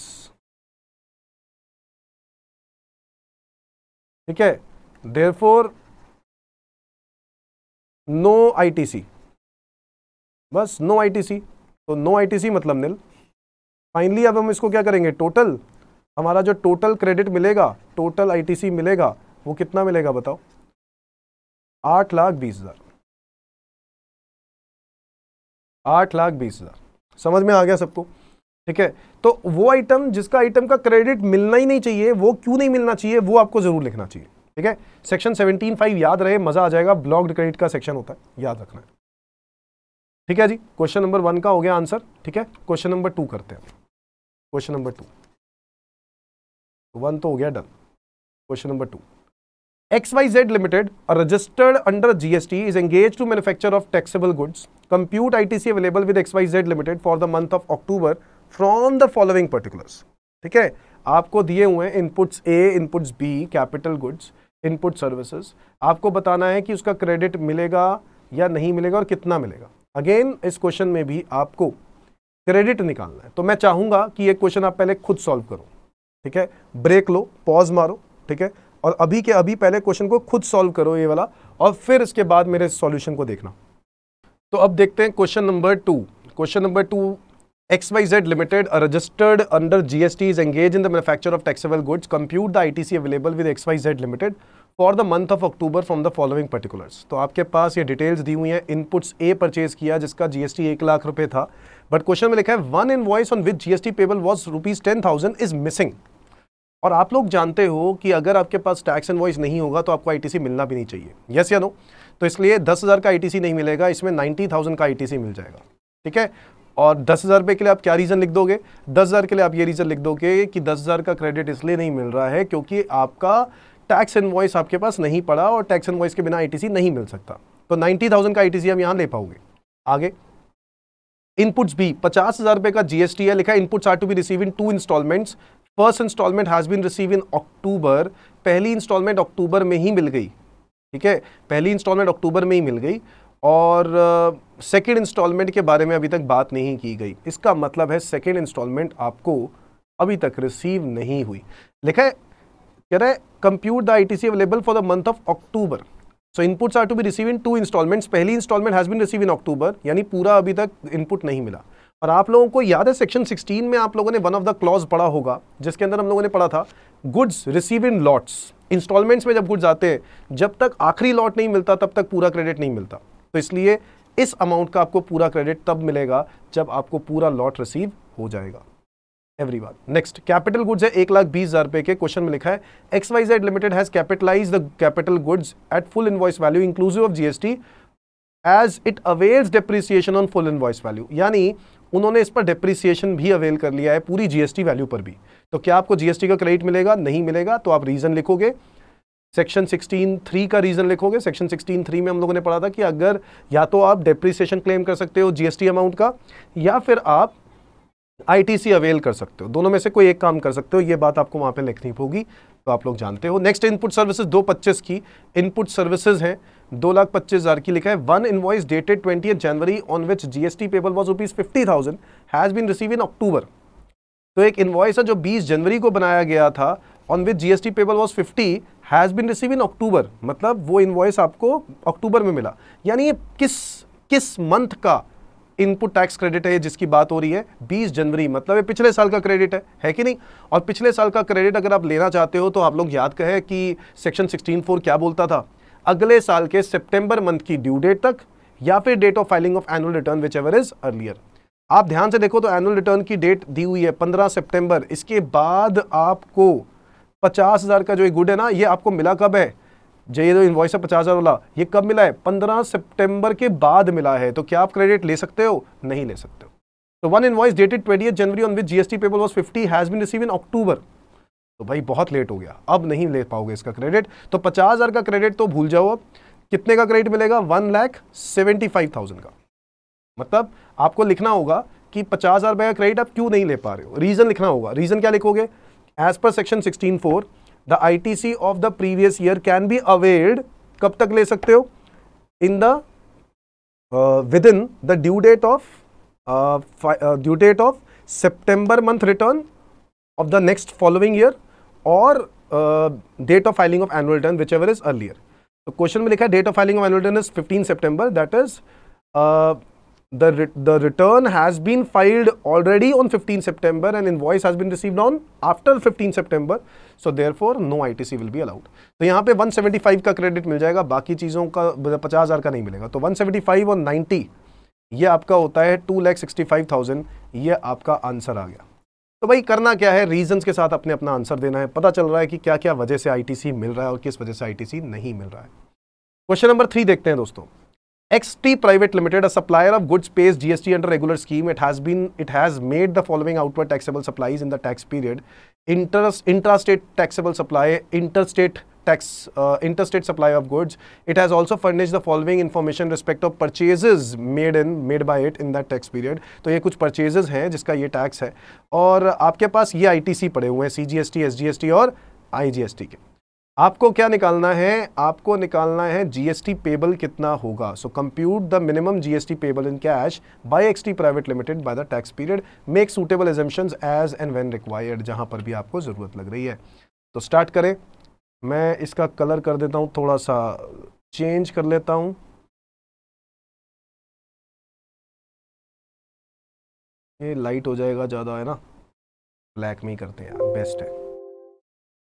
ठीक है therefore no I T C बस नो आई टी सी तो नो आई टी सी मतलब निल finally अब हम इसको क्या करेंगे टोटल हमारा जो टोटल क्रेडिट मिलेगा टोटल आईटीसी मिलेगा वो कितना मिलेगा बताओ आठ लाख बीस हज़ार आठ लाख बीस हज़ार समझ में आ गया सबको ठीक है तो वो आइटम जिसका आइटम का क्रेडिट मिलना ही नहीं चाहिए वो क्यों नहीं मिलना चाहिए वो आपको ज़रूर लिखना चाहिए ठीक है सेक्शन सेवनटीन फाइव याद रहे मज़ा आ जाएगा ब्लॉक्ड क्रेडिट का सेक्शन होता है याद रखना है ठीक है जी क्वेश्चन नंबर वन का हो गया आंसर ठीक है क्वेश्चन नंबर टू करते हैं क्वेश्चन नंबर टू वन तो हो गया done question number two X Y Z limited registered under GST is engage to manufacture of taxable goods compute I T C available with X Y Z limited for the month of October from the following particulars ठीक है आपको दिए हुए हैं inputs A inputs B capital goods input services आपको बताना है कि उसका क्रेडिट मिलेगा या नहीं मिलेगा और कितना मिलेगा अगेन इस क्वेश्चन में भी आपको क्रेडिट निकालना है तो मैं चाहूंगा कि ये क्वेश्चन आप पहले खुद सॉल्व करूँ ठीक है ब्रेक लो पॉज मारो ठीक है और अभी के अभी पहले क्वेश्चन को खुद सॉल्व करो ये वाला और फिर इसके बाद मेरे सॉल्यूशन को देखना तो अब देखते हैं question number two question number two X Y Z limited registered under G S T is engage in the manufacture of taxable goods compute the I T C available with X Y Z limited for the month of October from the following particulars तो आपके पास ये details दी हुई हैं inputs ए purchase किया जिसका GST एक लाख रुपए था बट क्वेश्चन में लिखा है one invoice on with GST payable was rupees ten thousand is missing और आप लोग जानते हो कि अगर आपके पास टैक्स एंड वॉइस नहीं होगा तो आपको आईटीसी मिलना भी नहीं चाहिए यस या नो तो इसलिए दस हज़ार का आईटीसी नहीं मिलेगा इसमें नाइन्टी थाउजेंड का आईटीसी मिल जाएगा ठीक है और दस हज़ार रुपये के लिए आप क्या रीज़न लिख दोगे दस हज़ार के लिए आप ये रीज़न लिख दोगे कि दस हज़ार का क्रेडिट इसलिए नहीं मिल रहा है क्योंकि आपका टैक्स इन्वॉइस आपके पास नहीं पड़ा और टैक्स इन्वॉइस के बिना आईटीसी नहीं मिल सकता तो नाइन्टी थाउजेंड का आईटीसी हम यहाँ ले पाओगे आगे इनपुट्स भी पचास हज़ार रुपए का जीएसटी है लिखा inputs are to be receive in two installments first installment has been receive in October पहली इंस्टॉलमेंट अक्टूबर में ही मिल गई ठीक है पहली इंस्टॉलमेंट अक्टूबर में ही मिल गई और सेकेंड uh, इंस्टॉलमेंट के बारे में अभी तक बात नहीं की गई इसका मतलब है सेकेंड इंस्टॉलमेंट आपको अभी तक रिसीव नहीं हुई लिखा है कह रहे है compute the I T C available for the month of October so inputs are to be receive in two installments पहली installment has been receive in October यानी पूरा अभी तक इनपुट नहीं मिला और आप लोगों को याद है सेक्शन 16 में आप लोगों ने वन ऑफ द क्लॉज पढ़ा होगा जिसके अंदर हम लोगों ने पढ़ा था goods receive in lots installments में जब गुड्स आते हैं जब तक आखिरी लॉट नहीं मिलता तब तक पूरा क्रेडिट नहीं मिलता तो इसलिए इस अमाउंट का आपको पूरा क्रेडिट तब मिलेगा जब आपको पूरा लॉट रिसीव हो जाएगा एवरी बार नेक्स्ट कैपिटल गुड्स है एक लाख बीस हज़ार रुपए के क्वेश्चन में लिखा है X Y Z limited has capitalise the capital goods at full invoice value inclusive of GST as it avails depreciation on full invoice value यानी उन्होंने इस पर डिप्रिसिएशन भी अवेल कर लिया है पूरी जीएसटी वैल्यू पर भी तो क्या आपको जीएसटी का क्रेडिट मिलेगा नहीं मिलेगा तो आप रीज़न लिखोगे सेक्शन सिक्सटीन थ्री का रीज़न लिखोगे सेक्शन सिक्सटीन थ्री में हम लोगों ने पढ़ा था कि अगर या तो आप डेप्रिसिएशन क्लेम कर सकते हो जीएसटी अमाउंट का या फिर आप आईटीसी अवेल कर सकते हो दोनों में से कोई एक काम कर सकते हो ये बात आपको वहां पे लिखनी होगी तो आप लोग जानते हो नेक्स्ट इनपुट सर्विसेज दो पच्चीस की इनपुट सर्विसेज हैं दो लाख पच्चीस हज़ार की लिखा है one invoice dated twenty January on which GST payable was rupees fifty thousand has been receive in October तो एक इन्वॉइस है जो 20 जनवरी को बनाया गया था on which GST payable was fifty has been receive in October मतलब वो इन्वॉइस आपको अक्टूबर में मिला यानी ये किस किस मंथ का इनपुट टैक्स क्रेडिट है जिसकी बात हो रही है 20 जनवरी मतलब ये पिछले साल का क्रेडिट है है कि नहीं और पिछले साल का क्रेडिट अगर आप लेना चाहते हो तो आप लोग याद कहें कि सेक्शन सिक्सटीन फोर क्या बोलता था अगले साल के सितंबर मंथ की ड्यू डेट तक या फिर date of filing of annual return whichever is earlier आप ध्यान से देखो तो एनुअल रिटर्न की डेट दी हुई है 15 सितंबर इसके बाद आपको पचास हज़ार का जो गुड है ना ये आपको मिला कब है जो ये जो तो इन्वॉइस है पचास हज़ार वाला ये कब मिला है 15 सितंबर के बाद मिला है तो क्या आप क्रेडिट ले सकते हो नहीं ले सकते हो तो one invoice dated twenty January on which GST payable was fifty has been receive in October तो भाई बहुत लेट हो गया अब नहीं ले पाओगे इसका क्रेडिट तो पचास हज़ार का क्रेडिट तो भूल जाओ अब कितने का क्रेडिट मिलेगा one lakh seventy five thousand का मतलब आपको लिखना होगा कि पचास हज़ार रुपए का क्रेडिट आप क्यों नहीं ले पा रहे हो रीज़न लिखना होगा रीज़न क्या लिखोगे as per section sixteen four the I T C of the previous year can be availed कब तक ले सकते हो in the within the due date of due date of September month return of the next following year और date of filing of annual return whichever is earlier तो question में लिखा है date of filing of annual return is 15 September that is the the return has been filed already on 15 September and invoice has been received on after 15 September so therefore no ITC will be allowed तो यहाँ पे 175 का credit मिल जाएगा बाकी चीज़ों का 50000 मतलब का नहीं मिलेगा तो 175 और नाइन्टी ये आपका होता है two lakh sixty five thousand ये आपका आंसर आ गया तो भाई करना क्या है रीजंस के साथ अपने अपना आंसर देना है पता चल रहा है कि क्या क्या वजह से आईटीसी मिल रहा है और किस वजह से आईटीसी नहीं मिल रहा है क्वेश्चन नंबर थ्री देखते हैं दोस्तों XT Private Limited, a supplier of goods pays GST under regular scheme. It has been it has made the following outward taxable supplies in the tax period: interest, intrastate taxable supply, interstate tax uh, interstate supply of goods it has also furnished the following information respect of purchases made in made by it in that tax period to ye kuch purchases hain jiska ye tax hai aur aapke paas ye ITC pade hue hain CGST SGST aur IGST ke आपको क्या निकालना है आपको निकालना है GST payable कितना होगा so compute the minimum GST payable in cash by X T private limited by the tax period make suitable assumption as and when required जहां पर भी आपको ज़रूरत लग रही है तो स्टार्ट करें मैं इसका कलर कर देता हूँ थोड़ा सा चेंज कर लेता हूँ ये लाइट हो जाएगा ज़्यादा है ना ब्लैक में ही करते हैं बेस्ट है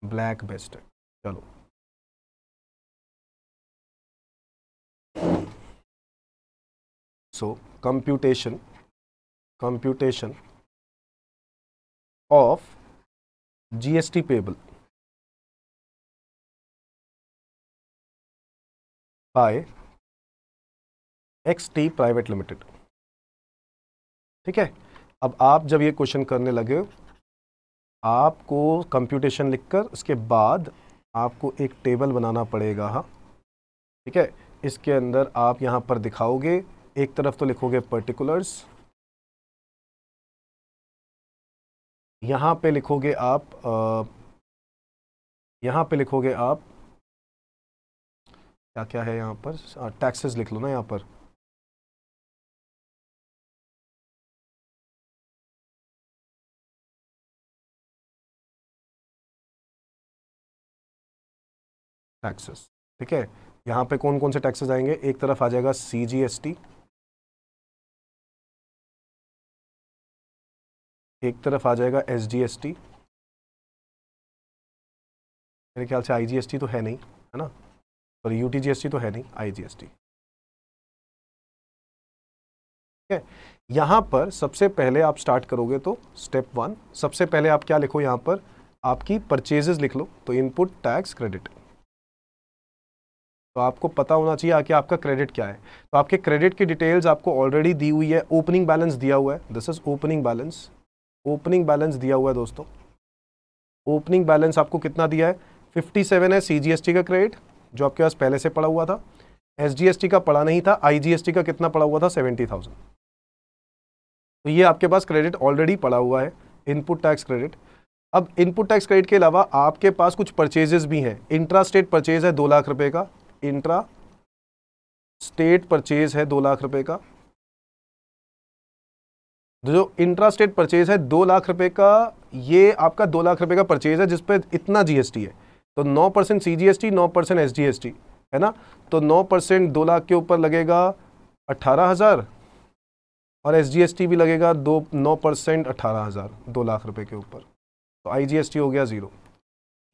ब्लैक बेस्ट है चलो so computation computation of GST payable X T private limited ठीक है अब आप जब ये क्वेश्चन करने लगे आपको कंप्यूटेशन लिखकर उसके बाद आपको एक टेबल बनाना पड़ेगा हाँ ठीक है इसके अंदर आप यहाँ पर दिखाओगे एक तरफ तो लिखोगे पर्टिकुलर्स यहाँ पे लिखोगे आप आ, यहाँ पे लिखोगे आप क्या क्या है यहाँ पर टैक्सेस लिख लो ना यहाँ पर टैक्सेस ठीक है यहाँ पे कौन कौन से टैक्सेस आएंगे एक तरफ आ जाएगा सी जी एस टी एक तरफ आ जाएगा एस जी एस टी मेरे ख्याल से आई जी एस टी तो है नहीं है ना सॉरी यू तो है नहीं आई ठीक है यहां पर सबसे पहले आप स्टार्ट करोगे तो स्टेप वन सबसे पहले आप क्या लिखो यहां पर आपकी परचेजेस लिख लो तो इनपुट टैक्स क्रेडिट तो आपको पता होना चाहिए आके आपका क्रेडिट क्या है तो आपके क्रेडिट की डिटेल्स आपको ऑलरेडी दी हुई है ओपनिंग बैलेंस दिया हुआ है this is opening balance opening balance दिया हुआ है दोस्तों ओपनिंग बैलेंस आपको कितना दिया है 57 है सीजीएसटी का क्रेडिट जो आपके पास पहले से पड़ा हुआ था एस का पड़ा नहीं था आई का कितना पड़ा हुआ था सेवेंटी थाउजेंड तो ये आपके पास क्रेडिट ऑलरेडी पड़ा हुआ है इनपुट टैक्स क्रेडिट अब इनपुट टैक्स क्रेडिट के अलावा आपके पास कुछ परचेजेस भी हैं इंट्रा स्टेट परचेज है दो लाख रुपए का इंट्रा स्टेट परचेज है दो लाख रुपए का जो इंट्रा स्टेट परचेज है दो लाख रुपए का ये आपका दो लाख रुपए का परचेज है जिसपे इतना जीएसटी है तो 9 percent C G S T नौ percent S G S T है ना तो 9 परसेंट दो लाख के ऊपर लगेगा अट्ठारह हज़ार और एस जी एस टी भी लगेगा दो नौ परसेंट अट्ठारह हज़ार दो लाख रुपए के ऊपर तो आई जी एस टी हो गया ज़ीरो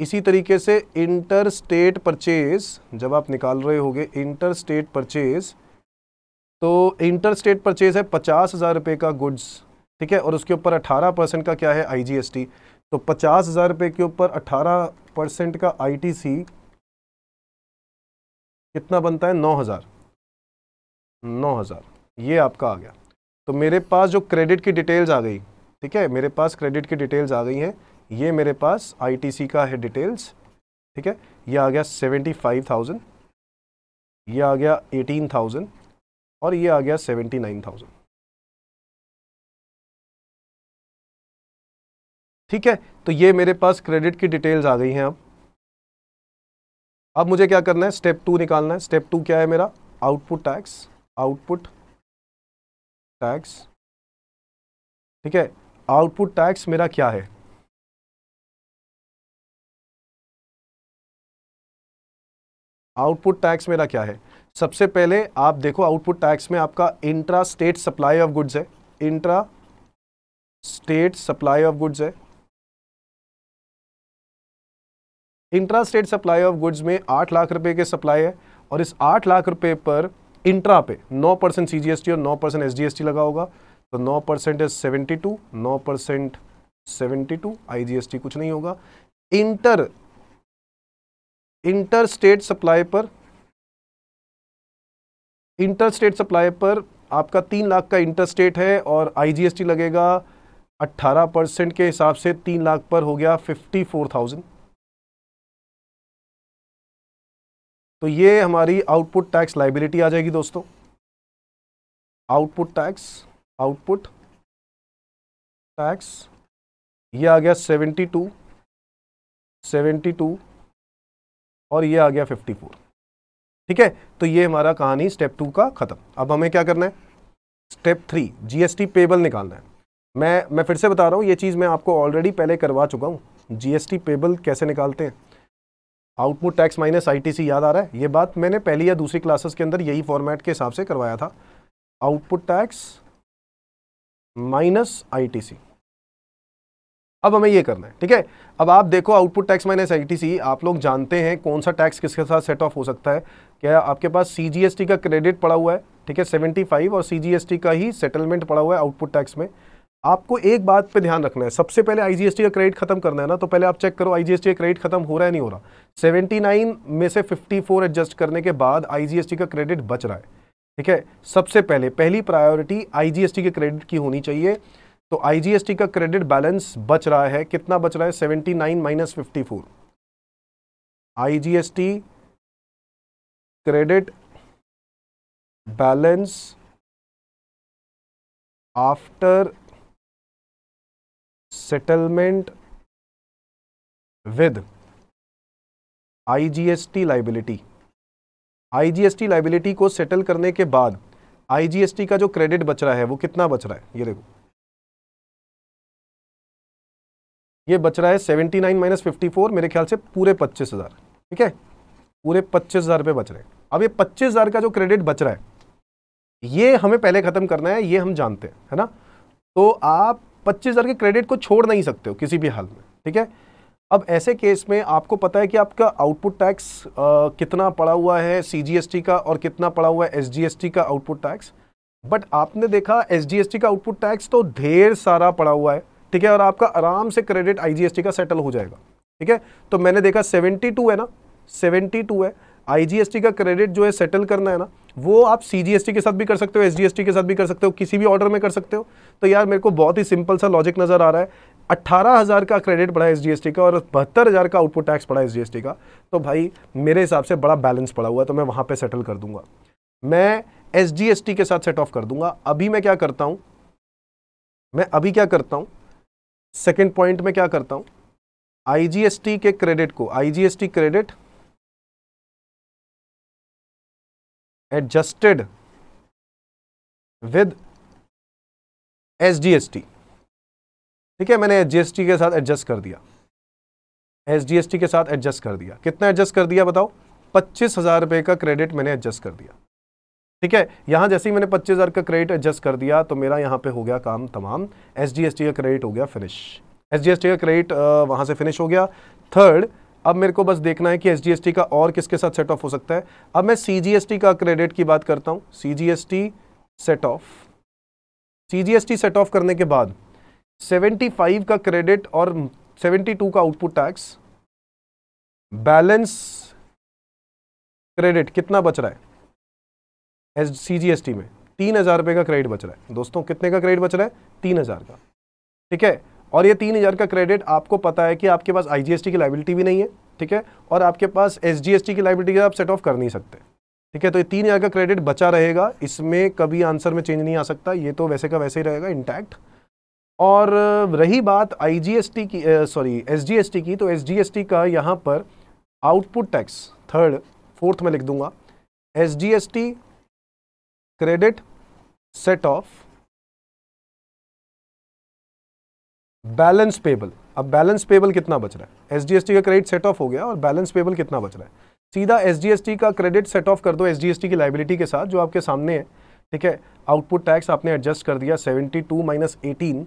इसी तरीके से इंटर स्टेट परचेज जब आप निकाल रहे होंगे इंटर स्टेट परचेज़ तो इंटर स्टेट परचेज है पचास हज़ार रुपये का गुड्स ठीक है और उसके ऊपर अठारह परसेंट का क्या है आईजीएसटी तो पचास हज़ार रुपये के ऊपर अट्ठारह परसेंट का आईटीसी कितना बनता है नौ हज़ार नौ हज़ार ये आपका आ गया तो मेरे पास जो क्रेडिट की डिटेल्स आ गई ठीक है मेरे पास क्रेडिट की डिटेल्स आ गई हैं ये मेरे पास आईटीसी का है डिटेल्स ठीक है ये आ गया सेवेंटी फाइव थाउजेंड ये आ गया एटीन थाउजेंड और ये आ गया सेवेंटी नाइन थाउजेंड ठीक है तो ये मेरे पास क्रेडिट की डिटेल्स आ गई हैं अब अब मुझे क्या करना है स्टेप टू निकालना है स्टेप टू क्या है मेरा आउटपुट टैक्स आउटपुट टैक्स ठीक है आउटपुट टैक्स मेरा क्या है आउटपुट टैक्स मेरा क्या है सबसे पहले आप देखो आउटपुट टैक्स में आपका intra state supply of goods है intra state supply of goods है intra state supply of goods में आठ लाख रुपए के सप्लाई है और इस आठ लाख रुपए पर इंट्रा पे नौ परसेंट सी और नौ परसेंट एस लगा होगा तो नौ परसेंट इज सेवेंटी टू नौ परसेंट सेवेंटी टू आई कुछ नहीं होगा इंटर इंटर स्टेट सप्लाई पर इंटर स्टेट सप्लाई पर आपका तीन लाख का इंटर स्टेट है और आईजीएसटी लगेगा अट्ठारह परसेंट के हिसाब से तीन लाख पर हो गया फिफ्टी फोर थाउजेंड तो ये हमारी आउटपुट टैक्स लाइबिलिटी आ जाएगी दोस्तों आउटपुट टैक्स आउटपुट टैक्स ये आ गया सेवेंटी टू सेवेंटी टू और ये आ गया फिफ्टी फोर ठीक है तो ये हमारा कहानी स्टेप टू का ख़त्म अब हमें क्या करना है स्टेप थ्री जीएसटी पेबल निकालना है मैं मैं फिर से बता रहा हूँ ये चीज़ मैं आपको ऑलरेडी पहले करवा चुका हूँ जीएसटी पेबल कैसे निकालते हैं आउटपुट टैक्स माइनस आईटीसी याद आ रहा है ये बात मैंने पहली या दूसरी क्लासेस के अंदर यही फॉर्मेट के हिसाब से करवाया था आउटपुट टैक्स माइनस आईटीसी अब हमें ये करना है ठीक है अब आप देखो आउटपुट टैक्स माइनस आईटीसी आप लोग जानते हैं कौन सा टैक्स किसके साथ सेट ऑफ हो सकता है क्या आपके पास सीजीएसटी का क्रेडिट पड़ा हुआ है ठीक है फाइव और सीजीएसटी का ही सेटलमेंट पड़ा हुआ है आउटपुट टैक्स में आपको एक बात पे ध्यान रखना है सबसे पहले आईजीएसटी का क्रेडिट खत्म करना है ना तो पहले आप चेक करो आईजीएसटी का क्रेडिट खत्म हो रहा है नहीं हो रहा 79 में से 54 एडजस्ट करने के बाद आईजीएसटी का क्रेडिट बच रहा है ठीक है सबसे पहले पहली प्रायोरिटी आईजीएसटी के क्रेडिट की होनी चाहिए तो आईजीएसटी का क्रेडिट बैलेंस बच रहा है कितना बच रहा है seventy nine minus fifty four IGST credit balance after settlement with IGST liability IGST liability को सेटल करने के बाद आईजीएसटी का जो क्रेडिट बच रहा है वो कितना बच रहा है ये देखो ये बच रहा है seventy nine minus fifty four मेरे ख्याल से पूरे पच्चीस हज़ार ठीक है पूरे पच्चीस हज़ार रुपये बच रहे हैं अब ये पच्चीस हज़ार का जो क्रेडिट बच रहा है ये हमें पहले ख़त्म करना है ये हम जानते हैं है ना तो आप पच्चीस के क्रेडिट को छोड़ नहीं सकते हो किसी भी हाल में ठीक है अब ऐसे केस में आपको पता है कि आपका आउटपुट टैक्स कितना पड़ा हुआ है सीजीएसटी का और कितना पड़ा हुआ है एसजीएसटी का आउटपुट टैक्स बट आपने देखा एसजीएसटी का आउटपुट टैक्स तो ढेर सारा पड़ा हुआ है ठीक है और आपका आराम से क्रेडिट आईजीएसटी का सेटल हो जाएगा ठीक है तो मैंने देखा 72 है ना 72 है आईजीएसटी का क्रेडिट जो है सेटल करना है ना वो आप सीजीएसटी के साथ भी कर सकते हो एसजीएसटी के साथ भी कर सकते हो किसी भी ऑर्डर में कर सकते हो तो यार मेरे को बहुत ही सिंपल सा लॉजिक नज़र आ रहा है अट्ठारह हज़ार का क्रेडिट बढ़ा एस जी का और बहत्तर हज़ार का आउटपुट टैक्स पड़ा है जी का तो भाई मेरे हिसाब से बड़ा बैलेंस पड़ा हुआ है तो मैं वहाँ पर सेटल कर दूंगा मैं एसजीएसटी के साथ सेट ऑफ कर दूंगा अभी मैं क्या करता हूँ मैं अभी क्या करता हूँ सेकेंड पॉइंट में क्या करता हूँ आईजीएसटी के क्रेडिट को I credit adjusted with S D S T ठीक है मैंने एस जी एस टी के साथ एडजस्ट कर दिया एस एस टी के साथ एडजस्ट कर दिया कितना एडजस्ट कर दिया बताओ पच्चीस हज़ार रुपए का क्रेडिट मैंने एडजस्ट कर दिया ठीक है यहां जैसे ही मैंने पच्चीस हज़ार का क्रेडिट एडजस्ट कर दिया तो मेरा यहाँ पे हो गया काम तमाम एस एस टी का क्रेडिट हो गया finish S D S T का क्रेडिट वहां से फिनिश हो गया थर्ड अब मेरे को बस देखना है कि एस का और किसके साथ सेट ऑफ हो सकता है अब मैं सी का क्रेडिट की बात करता हूँ C set off C set off करने के बाद 75 का क्रेडिट और 72 का आउटपुट टैक्स बैलेंस क्रेडिट कितना बच रहा है S C G S T में तीन हज़ार रुपये का क्रेडिट बच रहा है दोस्तों कितने का क्रेडिट बच रहा है तीन हज़ार का ठीक है और ये तीन हज़ार का क्रेडिट आपको पता है कि आपके पास आई की लाइबिलिटी भी नहीं है ठीक है और आपके पास एस की लाइबिलिटी आप सेट ऑफ कर नहीं सकते ठीक है तो ये तीन हज़ार का क्रेडिट बचा रहेगा इसमें कभी आंसर में चेंज नहीं आ सकता ये तो वैसे का वैसे ही रहेगा इंटैक्ट और रही बात आई की सॉरी एस की तो एस का यहाँ पर आउटपुट टैक्स थर्ड फोर्थ में लिख दूंगा S credit set off balance payable अब बैलेंस पेबल कितना बच रहा है एसजीएसटी का क्रेडिट सेट ऑफ हो गया और बैलेंस पेबल कितना बच रहा है सीधा एसजीएसटी का क्रेडिट सेट ऑफ कर दो एसजीएसटी की लाइबिलिटी के साथ जो आपके सामने है ठीक है आउटपुट टैक्स आपने एडजस्ट कर दिया seventy two minus eighteen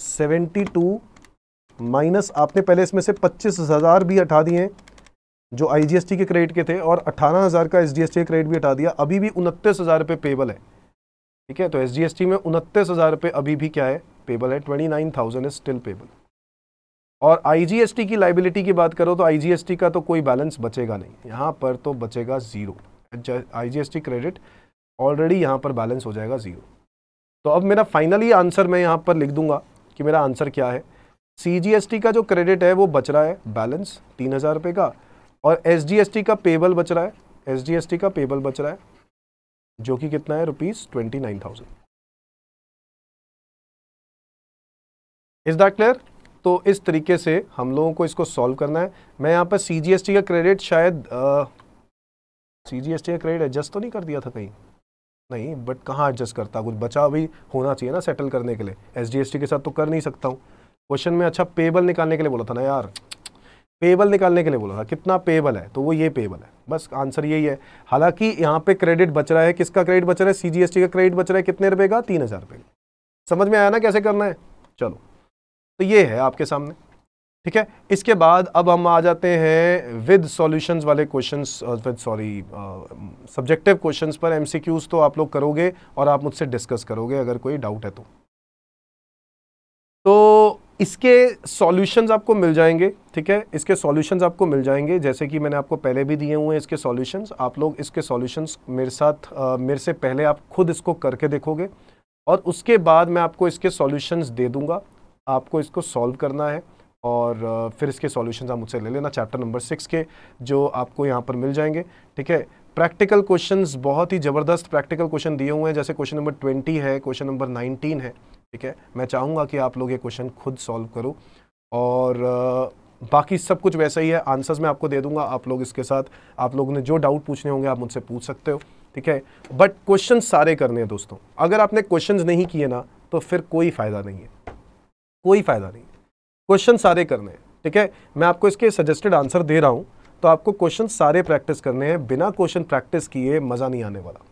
seventy two minus आपने पहले इसमें से पच्चीस हज़ार भी हटा दिए जो आईजीएसटी के क्रेडिट के थे और अठारह हज़ार का एसजीएसटी का क्रेडिट भी हटा दिया अभी भी उनतीस हज़ार रुपये पेबल है ठीक है तो एसजीएसटी में उनतीस हज़ार रुपये अभी भी क्या है पेबल है twenty nine thousand is still payable और आईजीएसटी की लाइबिलिटी की बात करो तो आईजीएसटी का तो कोई बैलेंस बचेगा नहीं यहाँ पर तो बचेगा ज़ीरो आईजीएसटी क्रेडिट ऑलरेडी यहाँ पर बैलेंस हो जाएगा ज़ीरो तो अब मेरा फाइनली आंसर मैं यहाँ पर लिख दूंगा कि मेरा आंसर क्या है सी का जो क्रेडिट है वो बच रहा है बैलेंस तीन हज़ार रुपये का और एस का पेबल बच रहा है एस का पेबल बच रहा है जो कि कितना है rupees twenty nine thousand is that clear तो इस तरीके से हम लोगों को इसको सॉल्व करना है मैं यहाँ पर सी जी एस टी का क्रेडिट शायद सी जी एस टी का क्रेडिट एडजस्ट तो नहीं कर दिया था कहीं नहीं बट कहाँ एडजस्ट करता कुछ बचा भी होना चाहिए ना सेटल करने के लिए एस जी एस टी के साथ तो कर नहीं सकता हूँ क्वेश्चन में अच्छा पेबल निकालने के लिए बोला था ना यार पेबल निकालने के लिए बोला था कितना पेबल है तो वो ये पेबल है बस आंसर यही है हालांकि यहाँ पे क्रेडिट बच रहा है किसका क्रेडिट बच रहा है सीजीएसटी का क्रेडिट बच रहा है कितने रुपए का तीन हज़ार रुपये समझ में आया ना कैसे करना है चलो तो ये है आपके सामने ठीक है इसके बाद अब हम आ जाते हैं विद सॉल्यूशंस वाले questions with sorry subjective questions पर एमसीक्यूज तो आप लोग करोगे और आप मुझसे डिस्कस करोगे अगर कोई डाउट है तो तो इसके सॉल्यूशंस आपको मिल जाएंगे ठीक है इसके सॉल्यूशंस आपको मिल जाएंगे जैसे कि मैंने आपको पहले भी दिए हुए हैं इसके सॉल्यूशंस आप लोग इसके सॉल्यूशंस मेरे साथ आ, uh, मेरे से पहले आप खुद इसको करके देखोगे और उसके बाद मैं आपको इसके सॉल्यूशंस दे दूंगा आपको इसको सॉल्व करना है और फिर इसके सॉल्यूशंस आप मुझसे ले लेना चैप्टर नंबर सिक्स के जो आपको यहाँ पर मिल जाएंगे ठीक है प्रैक्टिकल क्वेश्चंस बहुत ही ज़बरदस्त प्रैक्टिकल क्वेश्चन दिए हुए हैं जैसे क्वेश्चन नंबर ट्वेंटी है क्वेश्चन नंबर नाइनटीन है ठीक है मैं चाहूँगा कि आप लोग ये क्वेश्चन खुद सॉल्व करो और बाकी सब कुछ वैसा ही है आंसर्स मैं आपको दे दूंगा आप लोग इसके साथ आप लोगों ने जो डाउट पूछने होंगे आप मुझसे पूछ सकते हो ठीक है बट क्वेश्चन सारे करने हैं दोस्तों अगर आपने क्वेश्चन नहीं किए ना तो फिर कोई फ़ायदा नहीं है कोई फ़ायदा नहीं क्वेश्चन सारे करने हैं ठीक है मैं आपको इसके सजेस्टेड आंसर दे रहा हूँ तो आपको क्वेश्चन सारे प्रैक्टिस करने हैं बिना क्वेश्चन प्रैक्टिस किए मज़ा नहीं आने वाला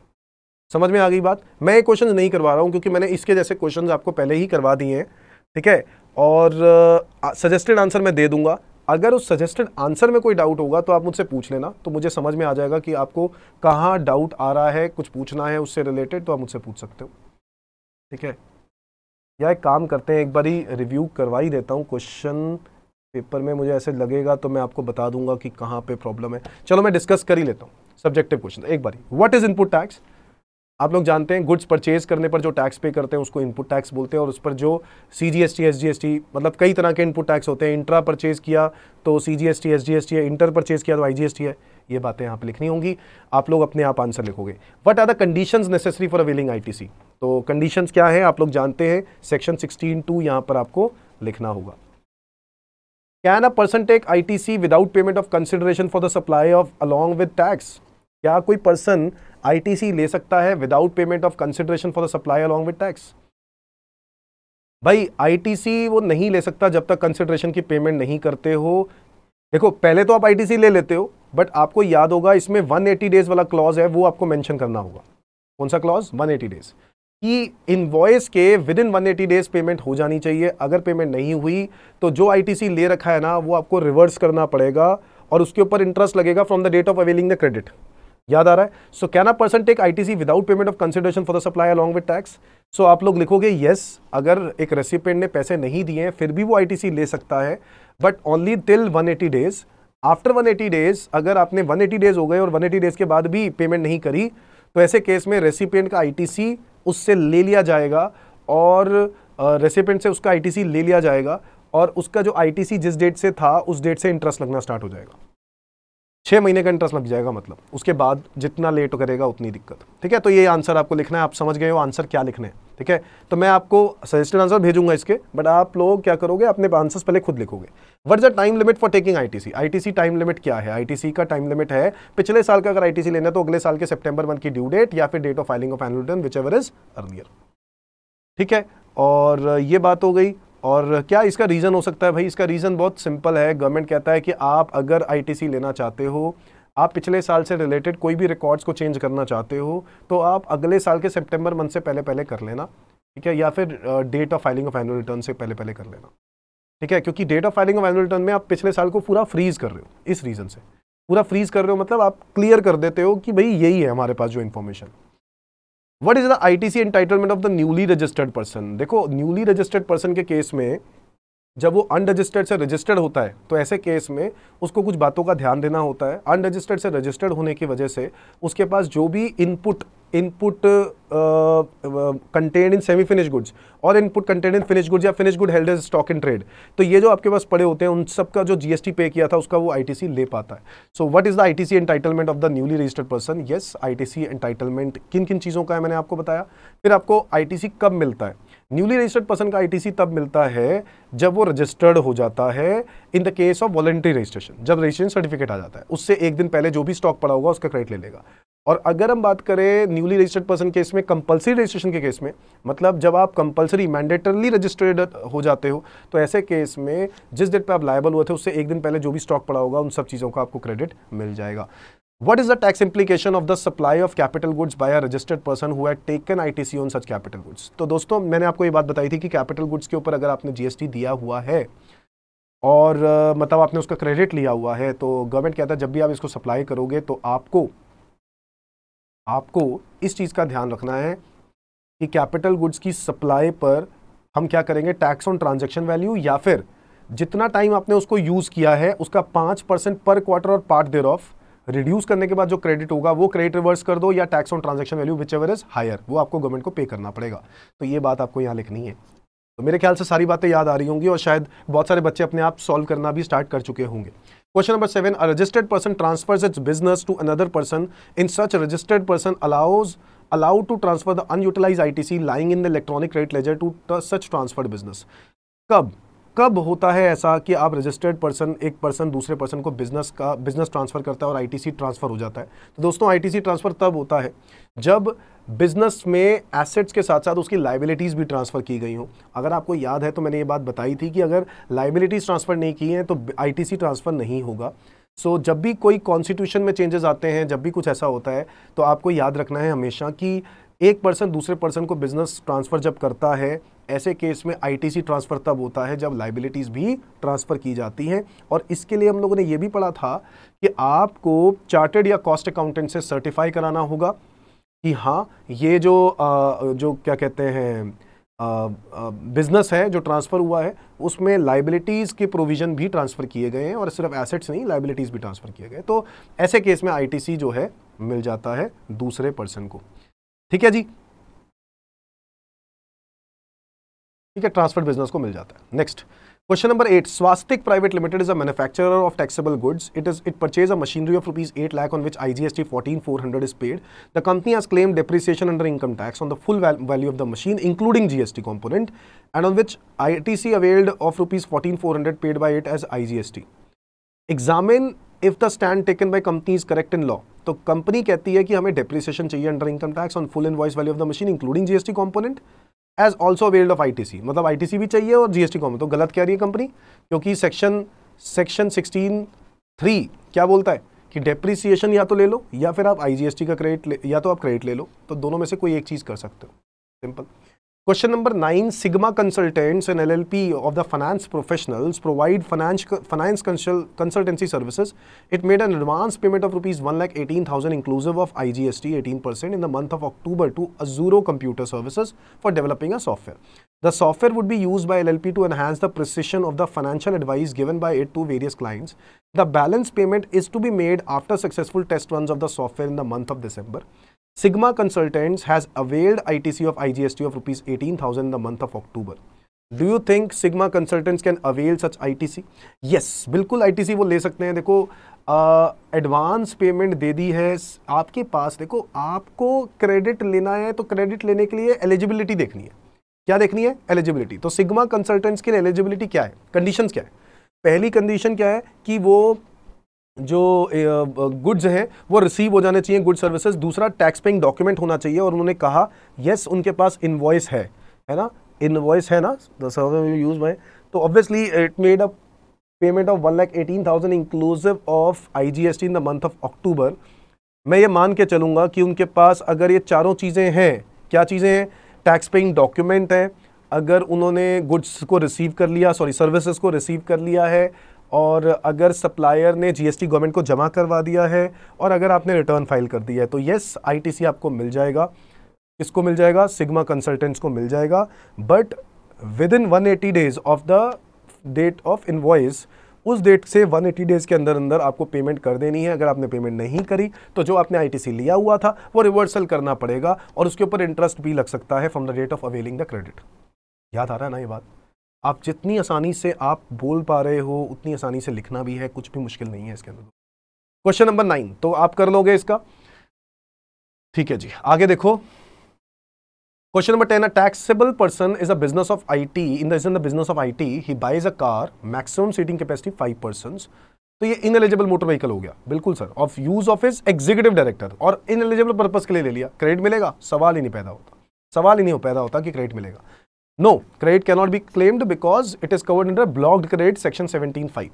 समझ में आ गई बात मैं ये क्वेश्चन नहीं करवा रहा हूँ क्योंकि मैंने इसके जैसे क्वेश्चन आपको पहले ही करवा दिए हैं ठीक है और सजेस्टेड uh, आंसर मैं दे दूंगा अगर उस सजेस्टेड आंसर में कोई डाउट होगा तो आप मुझसे पूछ लेना तो मुझे समझ में आ जाएगा कि आपको कहाँ डाउट आ रहा है कुछ पूछना है उससे रिलेटेड तो आप मुझसे पूछ सकते हो ठीक है या एक काम करते हैं एक बार ही रिव्यू करवा ही देता हूँ क्वेश्चन पेपर में मुझे ऐसे लगेगा तो मैं आपको बता दूंगा कि कहाँ पे प्रॉब्लम है चलो मैं डिस्कस कर ही लेता हूँ सब्जेक्टिव क्वेश्चन एक बार व्हाट इज इनपुट टैक्स आप लोग जानते हैं गुड्स परचेज करने पर जो टैक्स पे करते हैं उसको इनपुट टैक्स बोलते हैं और उस पर जो C G S T S G S T मतलब कई तरह के इनपुट टैक्स होते हैं इंट्रा परचेज किया तो C G S T S G S T है इंटर परचेज किया तो आई जी एस टी है ये बातें यहाँ पर लिखनी होंगी आप लोग अपने आप आंसर लिखोगे what are the condition necessary for availing I T C तो कंडीशंस क्या है आप लोग जानते हैं सेक्शन सिक्सटीन टू यहाँ पर आपको लिखना होगा can a person take I T C without payment of consideration for the supply of along with tax क्या कोई पर्सन आई टी सी ले सकता है without payment of consideration for the supply along with tax भाई ITC वो नहीं ले सकता जब तक कंसिडरेशन की पेमेंट नहीं करते हो देखो पहले तो आप आईटीसी ले लेते हो बट आपको याद होगा इसमें 180 डेज वाला क्लॉज है वो आपको मेंशन करना होगा कौन सा क्लॉज 180 डेज कि इनवॉइस के within one eighty days payment हो जानी चाहिए अगर पेमेंट नहीं हुई तो जो आईटीसी ले रखा है ना वो आपको रिवर्स करना पड़ेगा और उसके ऊपर इंटरेस्ट लगेगा from the date of availing the credit याद आ रहा है so can a person take ITC without payment of consideration for the supply along with tax so आप लोग लिखोगे येस अगर एक रेसिपेंट ने पैसे नहीं दिए हैं फिर भी वो सी ले सकता है but only till eighty days after eighty days अगर आपने एटी डेज हो गए और एटी डेज के बाद भी पेमेंट नहीं करी तो ऐसे केस में रेसिपेंट का सी उससे ले लिया जाएगा और रेसिपेंट से उसका आईटीसी ले लिया जाएगा और उसका जो आईटीसी जिस डेट से था उस डेट से इंटरेस्ट लगना स्टार्ट हो जाएगा छः महीने का इंटरेस्ट लग जाएगा मतलब उसके बाद जितना लेट करेगा उतनी दिक्कत ठीक है तो ये आंसर आपको लिखना है आप समझ गए हो आंसर क्या लिखना है ठीक है तो मैं आपको सजेस्टेड आंसर भेजूंगा इसके बट आप लोग क्या करोगे अपने आंसर्स पहले खुद लिखोगे what is the time limit for taking ITC ITC time limit क्या है आईटीसी का टाइम लिमिट है पिछले साल का अगर आईटीसी लेना है तो अगले साल के सेप्टेंबर मंथ की ड्यू डेट या फिर date of filing of annual return whichever is earlier ठीक है और ये बात हो गई और क्या इसका रीज़न हो सकता है भाई इसका रीज़न बहुत सिंपल है गवर्नमेंट कहता है कि आप अगर आईटीसी लेना चाहते हो आप पिछले साल से रिलेटेड कोई भी रिकॉर्ड्स को चेंज करना चाहते हो तो आप अगले साल के सितंबर मंथ से पहले पहले कर लेना ठीक है या फिर date of filing of annual return से पहले पहले कर लेना ठीक है क्योंकि date of filing of annual return में आप पिछले साल को पूरा फ्रीज कर रहे हो इस रीज़न से पूरा फ्रीज कर रहे हो मतलब आप क्लियर कर देते हो कि भाई यही है हमारे पास जो information what is the I T C entitlement of the newly registered person देखो न्यूली रजिस्टर्ड पर्सन के केस में जब वो अनरजिस्टर्ड से रजिस्टर्ड होता है तो ऐसे केस में उसको कुछ बातों का ध्यान देना होता है अनरजिस्टर्ड से रजिस्टर्ड होने की वजह से उसके पास जो भी input input contain in semi finish goods और input contain in finish goods या finish good held as stock in trade तो ये जो आपके पास पड़े होते हैं उन सब का जो जीएसटी पे किया था उसका वो आईटीसी ले पाता है so what is the ITC entitlement of the newly registered person yes ITC entitlement किन किन चीज़ों का है मैंने आपको बताया फिर आपको आई कब मिलता है न्यूली रजिस्टर्ड पर्सन का आईटीसी तब मिलता है जब वो रजिस्टर्ड हो जाता है in the case of voluntary registration जब रजिस्ट्रेशन सर्टिफिकेट आ जाता है उससे एक दिन पहले जो भी स्टॉक पड़ा होगा उसका क्रेडिट ले लेगा और अगर हम बात करें न्यूली रजिस्टर्ड पर्सन केस में कंपलसरी रजिस्ट्रेशन के केस में मतलब जब आप कंपलसरी मैंडेटरली रजिस्टर्ड हो जाते हो तो ऐसे केस में जिस डेट पे आप लायबल हुए थे उससे एक दिन पहले जो भी स्टॉक पड़ा होगा उन सब चीज़ों का आपको क्रेडिट मिल जाएगा What is the tax implication of the supply of capital goods by a registered person who had taken ITC on such capital goods? तो दोस्तों मैंने आपको ये बात बताई थी कि कैपिटल गुड्स के ऊपर अगर आपने जीएसटी दिया हुआ है और मतलब आपने उसका क्रेडिट लिया हुआ है तो गवर्नमेंट कहता है जब भी आप इसको सप्लाई करोगे तो आपको आपको इस चीज़ का ध्यान रखना है कि कैपिटल गुड्स की सप्लाई पर हम क्या करेंगे टैक्स ऑन ट्रांजेक्शन वैल्यू या फिर जितना टाइम आपने उसको यूज़ किया है उसका पांच परसेंट पर क्वार्टर और पार्ट देर ऑफ़ रिड्यूस करने के बाद जो क्रेडिट होगा वो क्रेडिट रिवर्स कर दो या tax on transaction value whichever is higher वो आपको गवर्नमेंट को पे करना पड़ेगा तो ये बात आपको यहाँ लिखनी है तो मेरे ख्याल से सारी बातें याद आ रही होंगी और शायद बहुत सारे बच्चे अपने आप सॉल्व करना भी स्टार्ट कर चुके होंगे question number seven a registered person transfers its business to another person in such registered person allows to transfer the unutilised I T C lying in the electronic credit ledger to such transferred business कब कब होता है ऐसा कि आप registered person एक पर्सन दूसरे पर्सन को बिजनेस का बिजनेस ट्रांसफ़र करता है और आईटीसी ट्रांसफ़र हो जाता है तो दोस्तों आईटीसी ट्रांसफ़र तब होता है जब बिजनेस में एसेट्स के साथ साथ उसकी लाइबिलिटीज़ भी ट्रांसफ़र की गई हो अगर आपको याद है तो मैंने ये बात बताई थी कि अगर लाइबिलिटीज़ ट्रांसफ़र नहीं की हैं तो आई ट्रांसफ़र नहीं होगा सो so, जब भी कोई कॉन्स्टिट्यूशन में चेंजेस आते हैं जब भी कुछ ऐसा होता है तो आपको याद रखना है हमेशा कि एक पर्सन दूसरे पर्सन को बिजनेस ट्रांसफ़र जब करता है ऐसे केस में आईटीसी ट्रांसफ़र तब होता है जब लाइबिलिटीज़ भी ट्रांसफ़र की जाती हैं और इसके लिए हम लोगों ने यह भी पढ़ा था कि आपको चार्टेड या कॉस्ट अकाउंटेंट से सर्टिफाई कराना होगा कि हाँ ये जो आ, जो क्या कहते हैं बिज़नेस है जो ट्रांसफ़र हुआ है उसमें लाइबिलिटीज़ के प्रोविज़न भी ट्रांसफ़र किए गए हैं और सिर्फ एसेट्स नहीं लाइबिलिटीज़ भी ट्रांसफ़र किए गए तो ऐसे केस में आईटीसी जो है मिल जाता है दूसरे पर्सन को ठीक है जी ठीक है ट्रांसफर बिजनेस को मिल जाता है next question number eight Swastik private limited is a manufacturer of taxable goods it is it purchase a machinery of rupees eight lakh on which I G S T fourteen four hundred is paid the company has claim depreciation under income tax on the full value of the machine including G S T component and on which I T C availed of rupees fourteen four hundred paid by it as I G S T examine if the stand taken by company is correct in law तो company कहती है कि हमें depreciation चाहिए under income tax on full invoice value of the machine including GST component as also availed of I मतलब I भी चाहिए और जीएसटी कॉमन तो गलत कह रही है कंपनी क्योंकि सेक्शन सेक्शन सिक्सटीन थ्री क्या बोलता है कि डेप्रिसिएशन या तो ले लो या फिर आप आई का क्रेडिट या तो आप क्रेडिट ले लो तो दोनों में से कोई एक चीज़ कर सकते हो simple Question number 9, Sigma consultants and LLP of the finance professionals provide finance, finance consultancy services. It made an advance payment of rupees 1,18,000 inclusive of IGST 18% in the month of October to Azuro Computer Services for developing a software. The software would be used by LLP to enhance the precision of the financial advice given by it to various clients. The balance payment is to be made after successful test runs of the software in the month of December. Sigma Consultants has availed ITC of IGST of rupees 18,000 in the month of October. Do you think Sigma consultants can avail such ITC? Yes बिल्कुल ITC वो ले सकते हैं देखो advance uh, payment दे दी है आपके पास देखो आपको क्रेडिट लेना है तो क्रेडिट लेने के लिए एलिजिबिलिटी देखनी है क्या देखनी है एलिजिबिलिटी तो सिग्मा कंसल्टेंट्स के लिए एलिजिबिलिटी क्या है कंडीशन क्या है पहली कंडीशन क्या है कि वो जो गुड्स हैं वो रिसीव हो जाने चाहिए गुड सर्विसेज दूसरा टैक्स पेइंग डॉक्यूमेंट होना चाहिए और उन्होंने कहा यस उनके पास इन्वॉइस है है ना इन्वॉइस है ना यूज में तो obviously it made a payment of one lakh eighteen thousand inclusive of I G S T in the month of October मैं ये मान के चलूँगा कि उनके पास अगर ये चारों चीज़ें हैं क्या चीज़ें हैं टैक्स पेइंग डॉक्यूमेंट है अगर उन्होंने गुड्स को रिसीव कर लिया सॉरी सर्विसेज को रिसीव कर लिया है और अगर सप्लायर ने जीएसटी गवर्नमेंट को जमा करवा दिया है और अगर आपने रिटर्न फाइल कर दिया है तो येस आईटीसी आपको मिल जाएगा इसको मिल जाएगा सिग्मा कंसल्टेंट्स को मिल जाएगा but within one eighty days of the date of invoice उस डेट से 180 डेज़ के अंदर अंदर आपको पेमेंट कर देनी है अगर आपने पेमेंट नहीं करी तो जो आपने आईटीसी लिया हुआ था वो रिवर्सल करना पड़ेगा और उसके ऊपर इंटरेस्ट भी लग सकता है from the date of availing the credit याद आ रहा है ना ये बात आप जितनी आसानी से आप बोल पा रहे हो उतनी आसानी से लिखना भी है कुछ भी मुश्किल नहीं है इसके अंदर क्वेश्चन नंबर नाइन तो आप कर लोगे इसका ठीक है जी आगे देखो question number ten a taxable person is a business of I T in the in the business of I T he buys a car maximum seating capacity five person तो ये इनएलिजिबल मोटर व्हीकल हो गया बिल्कुल sir of use of is executive director और ineligible purpose के लिए ले लिया क्रेडिट मिलेगा सवाल ही नहीं पैदा होता सवाल ही नहीं हो पैदा होता कि क्रेडिट मिलेगा No, credit cannot be claimed because it is covered under blocked credit section 17.5.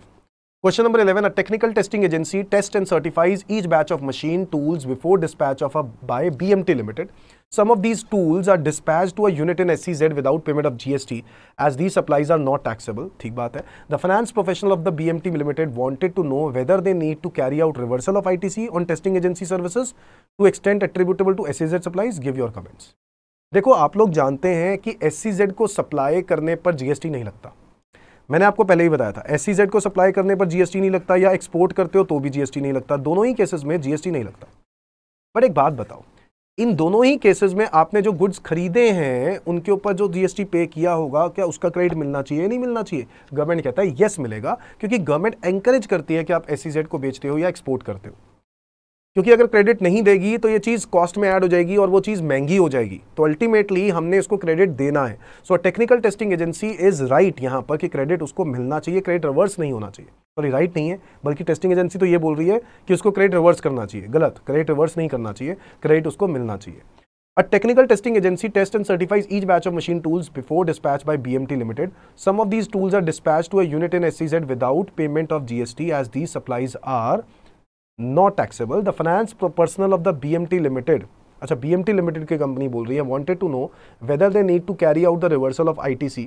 Question number 11, a technical testing agency tests and certifies each batch of machine tools before dispatch of a by BMT Limited. Some of these tools are dispatched to a unit in SCZ without payment of GST as these supplies are not taxable. The finance professional of the BMT Limited wanted to know whether they need to carry out reversal of ITC on testing agency services to extent attributable to SCZ supplies. Give your comments. देखो आप लोग जानते हैं कि S को supply करने पर GST नहीं लगता मैंने आपको पहले ही बताया था एस को सप्लाई करने पर जीएसटी नहीं लगता या एक्सपोर्ट करते हो तो भी जीएसटी नहीं लगता दोनों ही केसेस में जीएसटी नहीं लगता बट एक बात बताओ इन दोनों ही केसेस में आपने जो गुड्स खरीदे हैं उनके ऊपर जो जीएसटी पे किया होगा क्या उसका क्रेडिट मिलना चाहिए नहीं मिलना चाहिए गवर्नमेंट कहता है येस मिलेगा क्योंकि गवर्नमेंट एंकरेज करती है कि आप एस को बेचते हो या एक्सपोर्ट करते हो क्योंकि अगर क्रेडिट नहीं देगी तो ये चीज़ कॉस्ट में ऐड हो जाएगी और वो चीज़ महंगी हो जाएगी तो अल्टीमेटली हमने इसको क्रेडिट देना है so technical testing agency is right यहाँ पर कि क्रेडिट उसको मिलना चाहिए क्रेडिट रिवर्स नहीं होना चाहिए सॉरी राइट नहीं है बल्कि टेस्टिंग एजेंसी तो ये बोल रही है कि उसको क्रेडिट रिवर्स करना चाहिए गलत क्रेडिट रिवर्स नहीं करना चाहिए क्रेडिट उसको मिलना चाहिए A technical testing agency test and certifies each batch of machine tools before dispatch by BMT limited some of these tools are dispatch to a unit in SCZ without payment of GST as these supplies are not taxable the finance personnel of the B M T limited अच्छा B M T limited की company बोल रही है wanted to know whether they need to carry out the reversal of I T C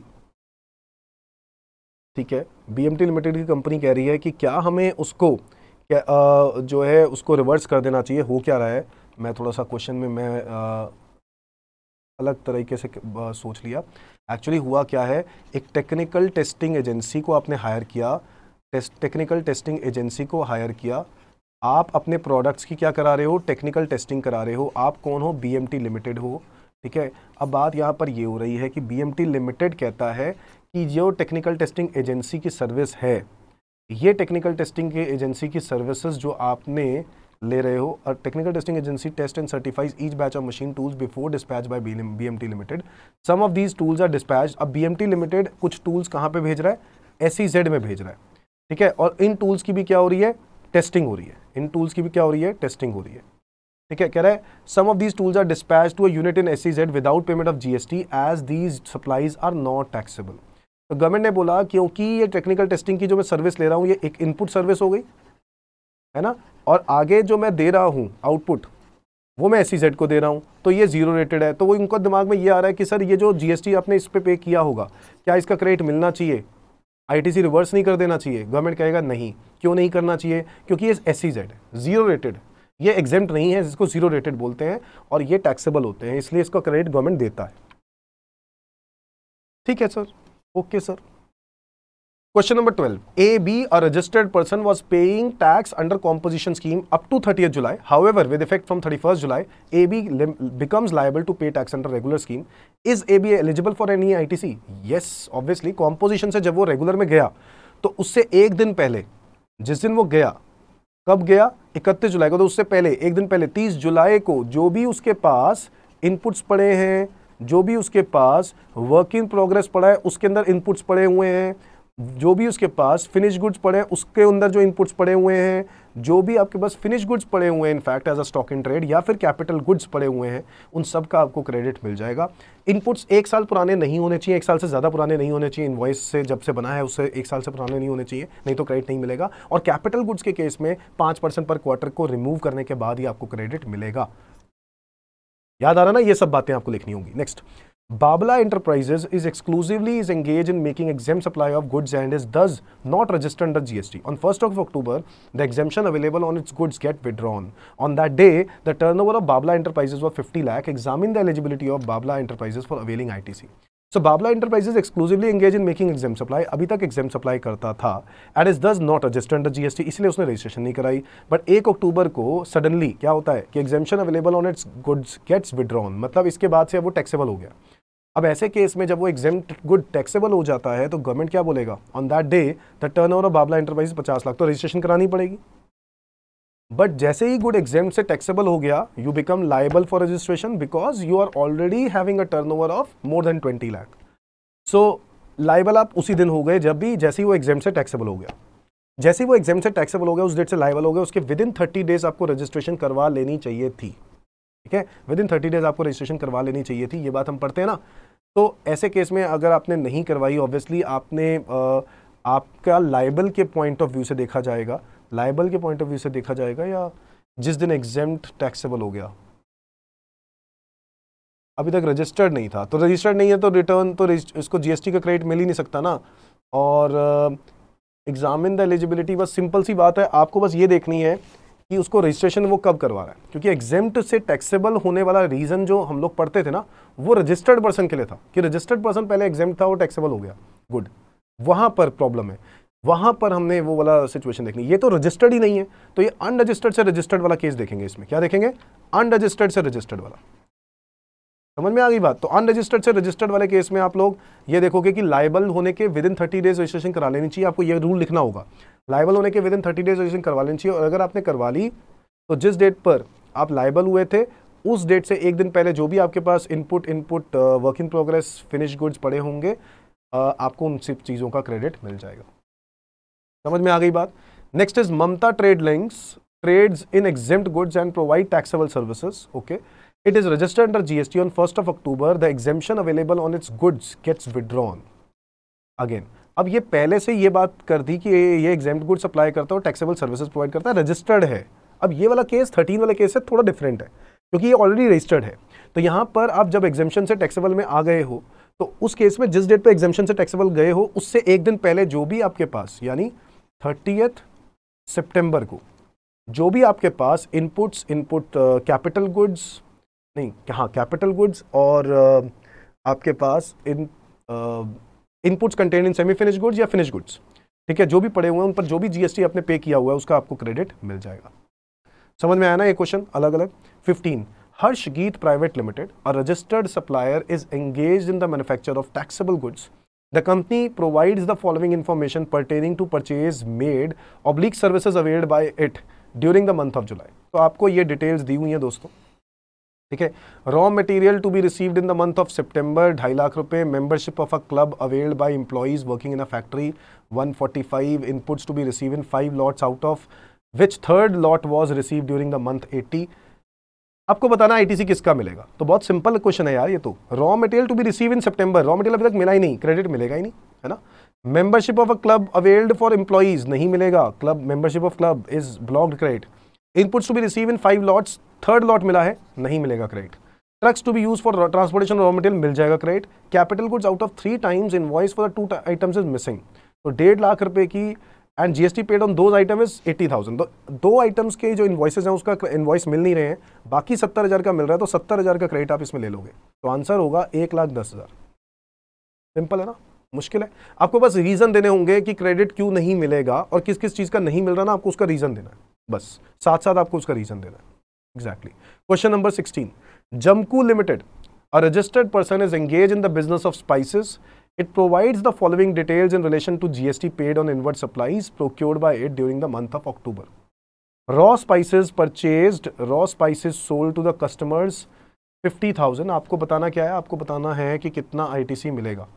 ठीक है B M T limited की company कह रही है कि क्या हमें उसको क्या आ, जो है उसको रिवर्स कर देना चाहिए हो क्या रहा है मैं थोड़ा सा क्वेश्चन में मैं आ, अलग तरीके से आ, सोच लिया एक्चुअली हुआ क्या है एक टेक्निकल टेस्टिंग एजेंसी को आपने हायर किया टेस्ट टेक्निकल टेस्टिंग एजेंसी को हायर किया आप अपने प्रोडक्ट्स की क्या करा रहे हो टेक्निकल टेस्टिंग करा रहे हो आप कौन हो बी लिमिटेड हो ठीक है अब बात यहाँ पर ये हो रही है कि बी लिमिटेड कहता है कि जो टेक्निकल टेस्टिंग एजेंसी की सर्विस है ये टेक्निकल टेस्टिंग के एजेंसी की सर्विसेज जो आपने ले रहे हो और technical testing agency test and certifies each batch of machine tools before dispatch by B M T limited some of these tools are dispatch अब बी एम टी लिमिटेड कुछ टूल्स कहाँ पे भेज रहा है एस जेड e में भेज रहा है ठीक है और इन टूल्स की भी क्या हो रही है टेस्टिंग हो रही है इन टूल्स की भी क्या हो रही है टेस्टिंग हो रही है ठीक है कह रहा है some of these tools are dispatch to at in S C Z without payment of GST as these supplies are not taxable तो गवर्नमेंट ने बोला क्योंकि ये टेक्निकल टेस्टिंग की जो मैं सर्विस ले रहा हूँ ये एक इनपुट सर्विस हो गई है ना और आगे जो मैं दे रहा हूँ आउटपुट वो मैं एस जेड e को दे रहा हूँ तो ये जीरो रेटेड है तो वो उनका दिमाग में ये आ रहा है कि सर ये जो जीएसटी आपने इस पर पे किया होगा क्या इसका क्रेडिट मिलना चाहिए आईटीसी रिवर्स नहीं कर देना चाहिए गवर्नमेंट कहेगा नहीं क्यों नहीं करना चाहिए क्योंकि ये S C Z zero rated ये एग्जेम्प्ट नहीं है जिसको जीरो रेटेड बोलते हैं और ये टैक्सेबल होते हैं इसलिए इसका क्रेडिट गवर्नमेंट देता है ठीक है sir okay sir question number twelve A B a registered person was paying tax under composition scheme up to thirty July however with effect from thirty first July A B becomes liable to pay tax under regular scheme is A B eligible for any I T C yes obviously composition से जब वो regular में गया तो उससे एक दिन पहले जिस दिन वो गया कब गया इकतीस जुलाई को तो उससे पहले एक दिन पहले तीस जुलाई को जो भी उसके पास इनपुट्स पड़े हैं जो भी उसके पास वर्क इन प्रोग्रेस पड़ा है उसके अंदर इनपुट्स पड़े हुए हैं जो भी उसके पास फिनिश गुड्स पड़े हैं उसके अंदर जो इनपुट्स पड़े हुए हैं जो भी आपके पास फिनिश गुड्स पड़े हुए हैं in fact as a stock in trade या फिर कैपिटल गुड्स पड़े हुए हैं उन सब का आपको क्रेडिट मिल जाएगा इनपुट्स एक साल पुराने नहीं होने चाहिए एक साल से ज़्यादा पुराने नहीं होने चाहिए इन्वॉइस से जब से बना है उससे एक साल से पुराने नहीं होने चाहिए नहीं तो क्रेडिट नहीं मिलेगा और कैपिटल गुड्स के केस में पाँच परसेंट पर क्वार्टर को रिमूव करने के बाद ही आपको क्रेडिट मिलेगा याद आ रहा ना ये सब बातें आपको लिखनी होंगी next Babla Enterprises is exclusively is engaged in making exempt supply of goods and is thus not registered under GST. On 1st of October, the exemption available on its goods get withdrawn. On that day, the turnover of Babla Enterprises was 50 lakh. Examine the eligibility of Babla Enterprises for availing ITC. So Babla Enterprises exclusively exclusively in making exempt supply. Abhi tak exempt supply karta tha and is thus not registered under GST. GST usne registration nahi karai. But 1 October ko suddenly kya hota hai ki exemption available on its goods gets withdrawn. Matlab iske baad se ab wo taxable ho gaya. अब ऐसे case में जब वो exam good taxable हो जाता है तो government क्या बोलेगा on that day the turn over of Babla enterprise पचास लाख तो रजिस्ट्रेशन करानी पड़ेगी बट जैसे ही गुड एग्जाम से टैक्सेबल हो गया you become liable for registration because you are already having a turn over of more than twenty lakh so liable आप उसी दिन हो गए जब भी जैसे ही वो एग्जाम से टैक्सेबल हो गया जैसे ही वो एग्जाम से टैक्सेबल हो गया उस डेट से लाइबल हो गया उसके विद इन थर्टी डेज आपको रजिस्ट्रेशन करवा लेनी चाहिए थी ठीक है विद इन थर्टी डेज आपको रजिस्ट्रेशन करवा लेनी चाहिए थी ये बात हम पढ़ते हैं ना तो ऐसे केस में अगर आपने नहीं करवाई ऑब्वियसली आपने आपका लाइबल के पॉइंट ऑफ व्यू से देखा जाएगा लाइबल के पॉइंट ऑफ व्यू से देखा जाएगा या जिस दिन एग्जाम टैक्सेबल हो गया अभी तक रजिस्टर्ड नहीं था तो रजिस्टर्ड नहीं है तो रिटर्न तो इसको जीएसटी का क्रेडिट मिल ही नहीं सकता ना और एग्जामिन द एलिजिबिलिटी बस सिंपल सी बात है आपको बस ये देखनी है कि उसको रजिस्ट्रेशन वो कब करवा रहा है क्योंकि एग्जेम्प्ट से टैक्सेबल होने वाला रीज़न जो हम लोग पढ़ते थे ना वो रजिस्टर्ड पर्सन के लिए था कि रजिस्टर्ड पर्सन पहले एग्जेम्प्ट था वो टैक्सेबल हो गया गुड वहां पर प्रॉब्लम है वहां पर हमने वो वाला सिचुएशन देखनी ये तो रजिस्टर्ड ही नहीं है तो ये अनरजिस्टर्ड से रजिस्टर्ड वाला केस देखेंगे इसमें क्या देखेंगे अनरजिस्टर्ड से रजिस्टर्ड वाला समझ में आ गई बात तो अनरजिस्टर्ड से रजिस्टर्ड वाले केस में आप लोग ये देखोगे कि लाइबल होने के within thirty days registration करा लेनी चाहिए आपको ये रूल लिखना होगा लाइबल होने के within thirty days registration करवा लेनी चाहिए और अगर आपने करवा ली तो जिस डेट पर आप लाइबल हुए थे उस डेट से एक दिन पहले जो भी आपके पास input input work in progress finish goods पड़े होंगे uh, आपको उन सब चीज़ों का क्रेडिट मिल जाएगा समझ में आ गई बात next is Mamta trade links trades in exempt goods and provide taxable services okay it is registered under gst on first of October the exemption available on its goods gets withdrawn again अब ये पहले से ये बात कर दी कि ये exam good supply करता है और टैक्सेबल सर्विसेज प्रोवाइड करता है रजिस्टर्ड है अब ये वाला केस थर्टीन वाला केस से थोड़ा डिफरेंट है क्योंकि ये ऑलरेडी रजिस्टर्ड है तो यहाँ पर आप जब एग्जामेशन से टैक्सेबल में आ गए हो तो उस केस में जिस डेट पर एग्जामेशन से टैक्सेबल गए हो उससे एक दिन पहले जो भी आपके पास यानी थर्टीथ सितंबर को जो भी आपके पास इनपुट्स इनपुट कैपिटल गुड्स नहीं हाँ कैपिटल गुड्स और uh, आपके पास इन uh, inputs contain in semi finish goods या फिनिश गुड्स ठीक है जो भी पड़े हुए हैं उन पर जो भी जीएसटी आपने पे किया हुआ है उसका आपको क्रेडिट मिल जाएगा समझ में आया ना ये क्वेश्चन अलग अलग fifteen Harsh Geet private limited a registered supplier is engage in the manufacture of taxable goods the company provide the following information pertaining to purchase made oblique services availed by it during the month of July तो आपको ये details दी हुई हैं दोस्तों ठीक है raw material to be received in the month of September ढाई लाख रुपए membership of a club availed by employees working in a factory 145 inputs to be receive in five lots out of which third lot was receive during the month 80 आपको बताना ITC किसका मिलेगा तो बहुत simple question है यार ये तो raw material to be receive in September raw material अभी तक मिला ही नहीं क्रेडिट मिलेगा ही नहीं है ना membership of a club availed for employees नहीं मिलेगा club membership of club is blocked credit inputs to be receive in five lots third lot मिला है नहीं मिलेगा credit trucks to be use for transportation raw material मिल जाएगा credit capital goods out of three times invoice for two items is missing तो डेढ़ लाख रुपए की and GST paid on those item is eighty thousand तो दो items के जो इन्वाइसेज हैं उसका इन्वाइस मिल नहीं रहे हैं बाकी सत्तर हज़ार का मिल रहा है तो सत्तर हज़ार का क्रेडिट आप इसमें ले लोगे तो आंसर होगा एक लाख दस हज़ार सिंपल है ना मुश्किल है आपको बस रीज़न देने होंगे कि क्रेडिट क्यों नहीं मिलेगा और किस किस चीज़ का नहीं मिल रहा ना आपको उसका रीज़न देना है बस साथ साथ आपको उसका रीजन देना exactly question number sixteen Jamku limited a registered person is engage in the business of spices it provides the following details in relation to GST paid on inward supplies procured by it during the month of October raw spices purchased raw spices sold to the customers 50,000 आपको बताना क्या है आपको बताना है कि कितना आई T सी मिलेगा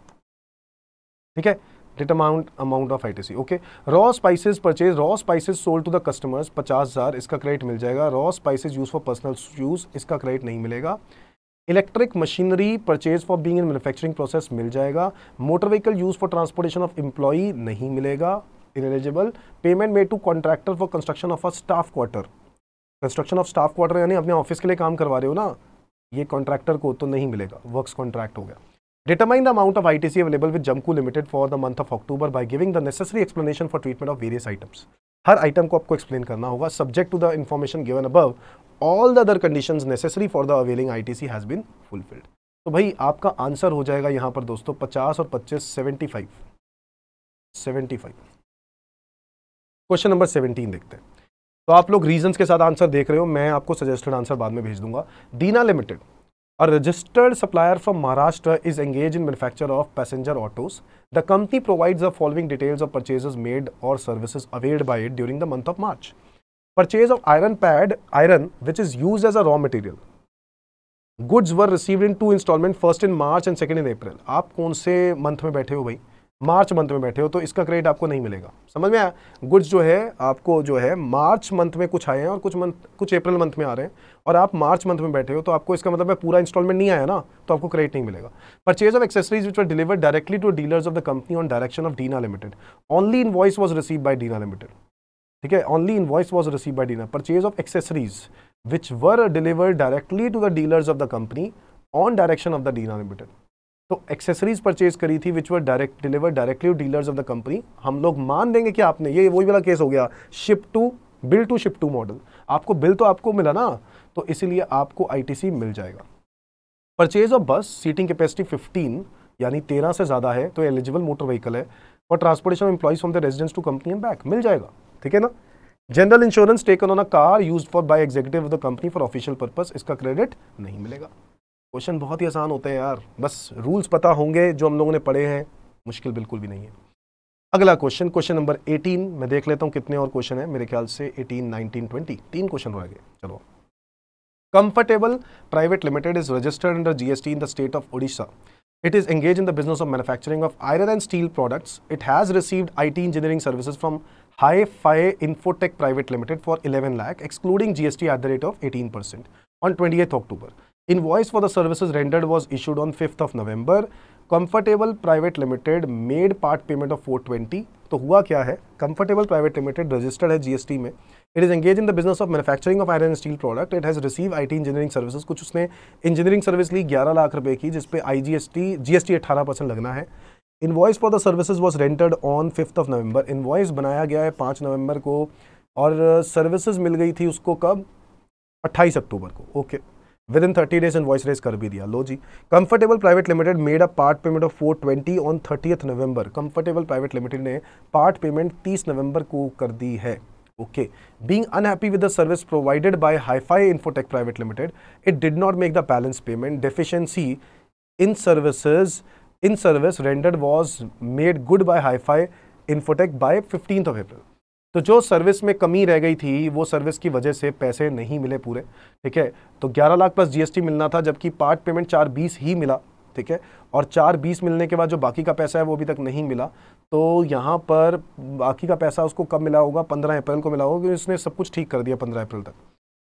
ठीक है डिट amount amount of I okay raw raw purchase raw raw sold to the customers पचास हज़ार इसका क्रेडिट मिल जाएगा raw spices use for personal use इसका क्रेडिट नहीं मिलेगा electric machinery purchase for being in manufacturing process मिल जाएगा motor vehicle use for transportation of employee नहीं मिलेगा ineligible payment made to contractor for construction of a staff quarter construction of staff quarter यानी अपने office के लिए काम करवा रहे हो ना ये कॉन्ट्रैक्टर को तो नहीं मिलेगा वर्क्स कॉन्ट्रैक्ट हो गया Determine the amount of ITC available with Jamku Limited for the month of October by giving the necessary explanation for treatment of various items. हर आइटम को आपको एक्सप्लेन करना होगा subject to the information given above all the other condition necessary for the availing ITC has been fulfilled तो भाई आपका answer हो जाएगा यहाँ पर दोस्तों 50 और 25 75 75 क्वेश्चन नंबर 17 देखते हैं तो आप लोग रीजंस के साथ आंसर देख रहे हो मैं आपको सजेस्टेड आंसर बाद में भेज दूंगा Dina Limited A registered supplier from Maharashtra is engaged in manufacture of passenger autos. The company provides the following details of purchases made or services availed by it during the month of March. Purchase of iron pad, iron, which is used as a raw material. Goods were received in two installments, first in March and second in April. आप कौन से month में बैठे हो भाई March month में बैठे हो तो इसका क्रेडिट आपको नहीं मिलेगा समझ में आया गुड्स जो है आपको जो है मार्च मंथ में कुछ आए हैं और कुछ मंथ कुछ अप्रैल मंथ में आ रहे हैं और आप मार्च मंथ में बैठे हो तो आपको इसका मतलब है पूरा इंस्टॉलमेंट नहीं आया ना तो आपको क्रेडिट नहीं मिलेगा purchase of accessories which are deliver directly to dealers of the company on direction of Dina Limited only invoice was receive by Dina Limited ठीक है only invoice was receive by Dina purchase of accessories which were deliver directly to the dealers of the company on direction of the Dina Limited तो accessories purchase करी थी which were direct deliver directly dealers of the company हम लोग मान देंगे कि आपने ये वही वाला केस हो गया ship to bill to ship to model आपको बिल तो आपको मिला ना तो इसीलिए आपको आई मिल जाएगा purchase of bus seating capacity 15 यानी 13 से ज़्यादा है तो एलिजिबल मोटर व्हीकल है और transportation employees from the residence to company and back मिल जाएगा ठीक है ना general insurance taken on a car used for by executive of the company for official purpose इसका क्रेडिट नहीं मिलेगा क्वेश्चन बहुत ही आसान होते हैं यार बस रूल्स पता होंगे जो हम लोगों ने पढ़े हैं मुश्किल बिल्कुल भी नहीं है अगला क्वेश्चन क्वेश्चन नंबर 18 मैं देख लेता हूं कितने और क्वेश्चन है मेरे ख्याल से 18 19 20 तीन क्वेश्चन रह गए चलो Comfortable Private limited is registered under GST in the state of Orissa it is engage in the business of manufacturing of iron and steel products it has received IT engineering service from Hi Fi Infotech Private Limited for eleven lakh excluding GST at the rate of eighteen on twenty October Invoice for the services rendered was issued on fifth of November Comfortable Private Limited made part payment of 420 तो हुआ क्या है Comfortable Private Limited registered है GST में it is engage in the business of manufacturing of iron steel product it has receive IT engineering services कुछ उसने engineering service ली ग्यारह लाख रुपए की जिसपे I G S T G S T अठारह percent लगना है इन invoice for the services was rendered on fifth of November इन इन्वॉइस बनाया गया है पाँच नवंबर को और सर्विसेज मिल गई थी उसको कब अट्ठाईस अक्टूबर को okay okay. Within thirty days invoice raise कर भी दिया लो जी Comfortable Private Limited made a part payment of four twenty on thirty November Comfortable Private Limited ने पार्ट पेमेंट तीस नवंबर को कर दी है okay being unhappy with the service provided by Hi Fi Infotech Private Limited it did not make the balance payment deficiency in services in service rendered was made good by Hi Fi Infotech by fifteenth of April तो जो service में कमी रह गई थी वो service की वजह से पैसे नहीं मिले पूरे ठीक है तो 11 लाख प्लस जीएसटी मिलना था जबकि पार्ट पेमेंट चार बीस ही मिला ठीक है और चार बीस मिलने के बाद जो बाकी का पैसा है वो अभी तक नहीं मिला तो यहाँ पर बाकी का पैसा उसको कब मिला होगा पंद्रह अप्रैल को मिला होगा क्योंकि उसने सब कुछ ठीक कर दिया पंद्रह अप्रैल तक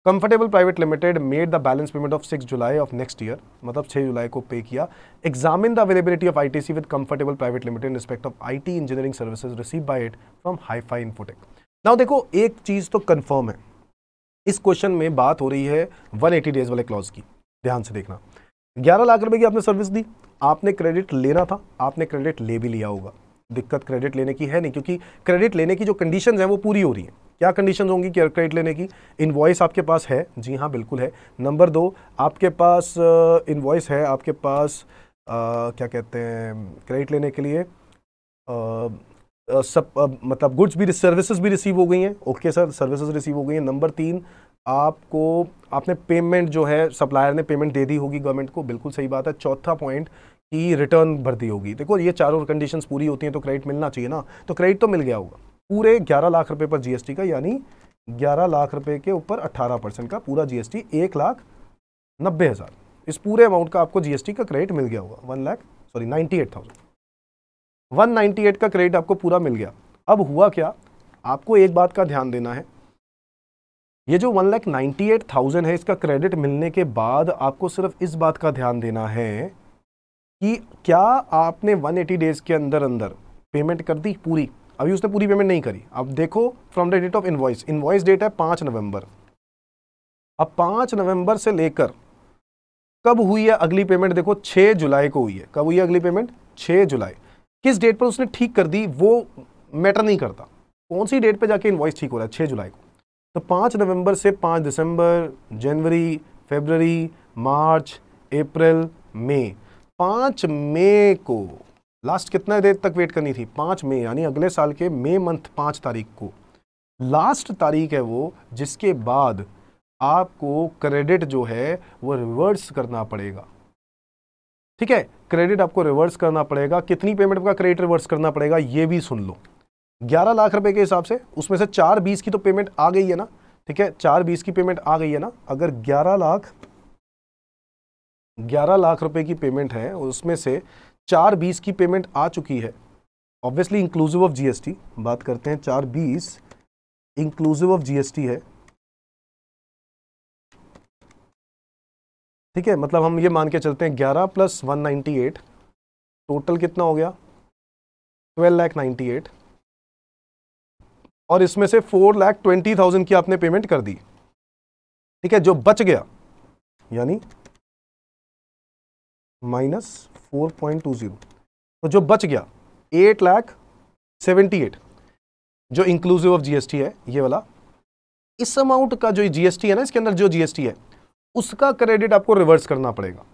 Comfortable Private Limited made the balance payment of six July of next year मतलब छह जुलाई को पे किया examine the availability of I T C with Comfortable Private Limited in respect of I T engineering services receive by it from Fi Infotech now देखो एक चीज़ तो confirm है इस क्वेश्चन में बात हो रही है 180 डेज वाले क्लॉज की ध्यान से देखना ग्यारह लाख रुपए की आपने सर्विस दी आपने क्रेडिट लेना था आपने क्रेडिट ले भी लिया होगा दिक्कत क्रेडिट लेने की है नहीं क्योंकि क्रेडिट लेने की जो कंडीशंस हैं वो पूरी हो रही हैं क्या कंडीशन होंगी क्रेडिट लेने की इन्वॉइस आपके पास है जी हाँ बिल्कुल है नंबर दो आपके पास इन्वॉइस uh, है आपके पास आ, uh, क्या कहते हैं क्रेडिट लेने के लिए आ, uh, सब आ, मतलब गुड्स भी सर्विसेज भी रिसीव हो गई हैं ओके सर सर्विसेज रिसीव हो गई हैं नंबर तीन आपको आपने पेमेंट जो है सप्लायर ने पेमेंट दे दी होगी गवर्नमेंट को बिल्कुल सही बात है चौथा पॉइंट कि रिटर्न भर दी होगी देखो ये चारों कंडीशंस पूरी होती हैं तो क्रेडिट मिलना चाहिए ना तो क्रेडिट तो मिल गया होगा पूरे 11 लाख रुपए पर जीएसटी का यानी 11 लाख रुपए के ऊपर 18 परसेंट का पूरा जीएसटी एक लाख नब्बे हज़ार इस पूरे अमाउंट का आपको जीएसटी का क्रेडिट मिल गया होगा one lakh sorry ninety eight thousand one का क्रेडिट आपको पूरा मिल गया अब हुआ क्या आपको एक बात का ध्यान देना है ये जो one lakh ninety eight thousand है इसका क्रेडिट मिलने के बाद आपको सिर्फ इस बात का ध्यान देना है कि क्या आपने वन एटी डेज़ के अंदर अंदर पेमेंट कर दी पूरी अभी उसने पूरी पेमेंट नहीं करी अब देखो from the date of invoice invoice date है पाँच नवंबर अब पाँच नवंबर से लेकर कब हुई है अगली पेमेंट देखो छः जुलाई को हुई है कब हुई है अगली पेमेंट छः जुलाई किस डेट पर उसने ठीक कर दी वो मैटर नहीं करता कौन सी डेट पर जाके इन्वॉइस ठीक हो रहा है छः जुलाई को तो पाँच नवंबर से पाँच दिसंबर जनवरी फेबररी मार्च अप्रैल मई पाँच मई को लास्ट कितना देर तक वेट करनी थी पाँच मई यानी अगले साल के मई मंथ पाँच तारीख को लास्ट तारीख है वो जिसके बाद आपको क्रेडिट जो है वो रिवर्स करना पड़ेगा ठीक है क्रेडिट आपको रिवर्स करना पड़ेगा कितनी पेमेंट का क्रेडिट रिवर्स करना पड़ेगा ये भी सुन लो ग्यारह लाख रुपए के हिसाब से उसमें से चार बीस की तो पेमेंट आ गई है ना ठीक है चार बीस की पेमेंट आ गई है ना अगर ग्यारह लाख ग्यारह लाख रुपए की पेमेंट है उसमें से चार बीस की पेमेंट आ चुकी है ऑब्वियसली इंक्लूसिव ऑफ जीएसटी बात करते हैं चार बीस इंक्लूसिव ऑफ जीएसटी है ठीक है मतलब हम ये मान के चलते हैं ग्यारह plus one ninety eight total कितना हो गया ट्वेल्व लैख नाइनटी एट और इसमें से फोर लैख ट्वेंटी थाउजेंड की आपने पेमेंट कर दी ठीक है जो बच गया यानी माइनस पॉइंट टू ज़ीरो तो जो बच गया एट लाख सेवेंटी एट जो इंक्लूसिव ऑफ जीएसटी है ये वाला इस अमाउंट का जो जीएसटी है ना इसके अंदर जो जीएसटी है उसका क्रेडिट आपको रिवर्स करना पड़ेगा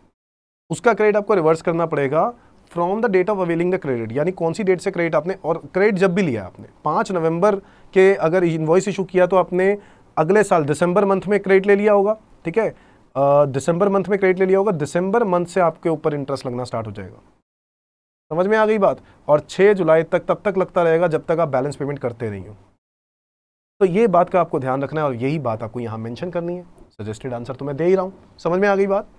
उसका क्रेडिट आपको रिवर्स करना पड़ेगा from the date of availing the credit यानी कौन सी डेट से क्रेडिट आपने और क्रेडिट जब भी लिया आपने पांच नवंबर के अगर इन्वॉइस इशू किया तो आपने अगले साल दिसंबर मंथ में क्रेडिट ले लिया होगा ठीक है दिसंबर मंथ में क्रेडिट ले लिया होगा दिसंबर मंथ से आपके ऊपर इंटरेस्ट लगना स्टार्ट हो जाएगा समझ में आ गई बात और 6 जुलाई तक तब तक लगता रहेगा जब तक आप बैलेंस पेमेंट करते रहिए हो तो ये बात का आपको ध्यान रखना है और यही बात आपको यहाँ मैंशन करनी है सजेस्टेड आंसर तो मैं दे ही रहा हूँ समझ में आ गई बात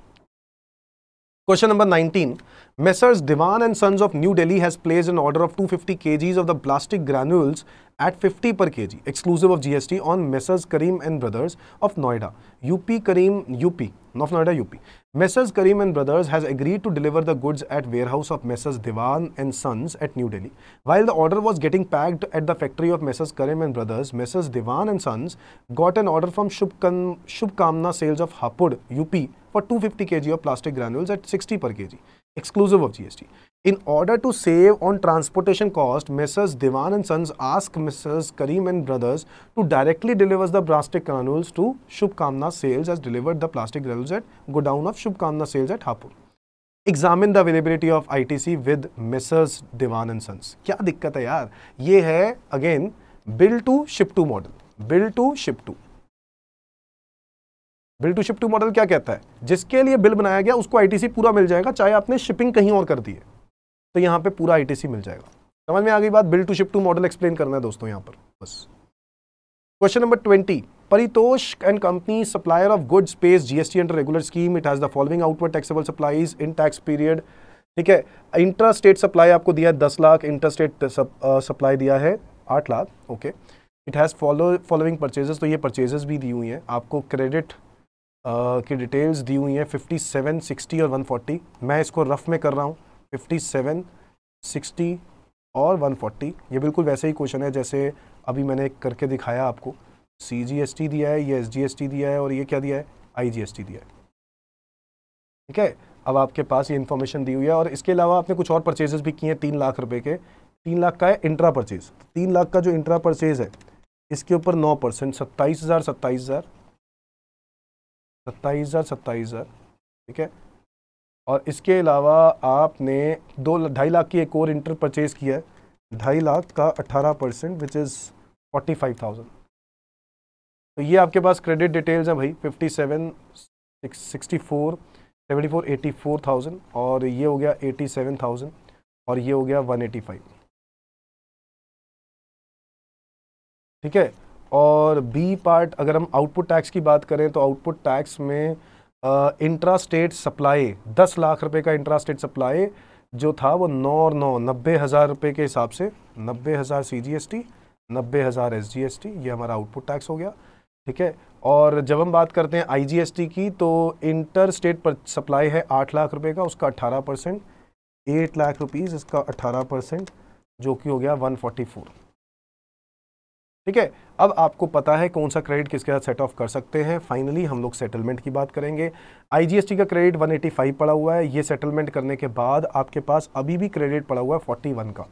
Question number 19. Messrs. Devan and Sons of New Delhi has placed an order of 250 kgs of the plastic granules at 50 per kg, exclusive of GST, on Messrs. Karim and Brothers of Noida, UP Karim, UP, of Noida, UP. Messrs. Karim and Brothers has agreed to deliver the goods at warehouse of Messrs. Devan and Sons at New Delhi. While the order was getting packed at the factory of Messrs. Karim and Brothers, Messrs. Devan and Sons got an order from Shubkamna Sales of Hapur, UP, for 250 kg of plastic granules at 60 per kg, exclusive of GST. In order to save on transportation cost, Messrs. Devan and Sons ask Messrs. kareem and Brothers to directly deliver the plastic granules to shubkamna Sales as delivered the plastic granules at godown of shubkamna Sales at Hapur. examine the availability of itc with messrs Diwan and sons kya dikkat hai yaar ye hai again bill to ship to model bill to ship to bill to ship to model क्या कहता है जिसके लिए bill बनाया गया उसको ITC पूरा मिल जाएगा चाहे आपने शिपिंग कहीं और कर दी है तो यहाँ पे पूरा आईटीसी मिल जाएगा समझ में आ गई बात bill to ship to model explain करना है दोस्तों यहाँ पर बस question number twenty Paritosh and company supplier of goods pays GST and regular scheme it has the following outward taxable supplies in tax period ठीक है इंट्रा स्टेट सप्लाई आपको दिया है दस लाख इंटर स्टेट सप्लाई दिया है आठ lakh okay it has follow following purchases तो ये परचेजेस भी दी हुई हैं आपको क्रेडिट की डिटेल्स दी हुई हैं 57, 60 और 140 मैं इसको रफ़ में कर रहा हूँ 57, 60 और 140 ये बिल्कुल वैसे ही क्वेश्चन है जैसे अभी मैंने करके दिखाया आपको सी जी एस टी दिया है ये एस जी एस टी दिया है और ये क्या दिया है आई जी एस टी दिया है ठीक है अब आपके पास ये इन्फॉर्मेशन दी हुई है और इसके अलावा आपने कुछ और परचेजेस भी किए हैं तीन लाख रुपए के तीन लाख का है इंट्रा परचेज तीन लाख का जो इंट्रा परचेज है इसके ऊपर नौ परसेंट सत्ताईस हज़ार सत्ताईस हज़ार सत्ताईस हज़ार सत्ताईस हज़ार ठीक है और इसके अलावा आपने दो ढाई लाख की एक और इंटर परचेज़ किया है ढाई लाख का अट्ठारह percent which is forty five thousand तो ये आपके पास क्रेडिट डिटेल्स हैं भाई fifty seven sixty four seventy four eighty four thousand और ये हो गया एटी सेवन थाउजेंड और ये हो गया वन एटी फाइव ठीक है और बी पार्ट अगर हम आउटपुट टैक्स की बात करें तो आउटपुट टैक्स में इंट्रा स्टेट सप्लाई दस लाख रुपए का इंट्रा स्टेट सप्लाई जो था वो नौ और नौ नब्बे हज़ार रुपये के हिसाब से नब्बे हज़ार सी जी एस टी नब्बे हज़ार एस जी एस टी ये हमारा आउटपुट टैक्स हो गया ठीक है और जब हम बात करते हैं आई जी एस टी की तो इंटर स्टेट पर सप्लाई है आठ लाख रुपये का उसका अट्ठारह परसेंट एट लाख रुपीज़ इसका अट्ठारह परसेंट जो कि हो गया वन फोर्टी फोर ठीक है अब आपको पता है कौन सा क्रेडिट किसके साथ सेट ऑफ कर सकते हैं फाइनली हम लोग सेटलमेंट की बात करेंगे आईजीएसटी का क्रेडिट 185 पड़ा हुआ है ये सेटलमेंट करने के बाद आपके पास अभी भी क्रेडिट पड़ा हुआ है 41 का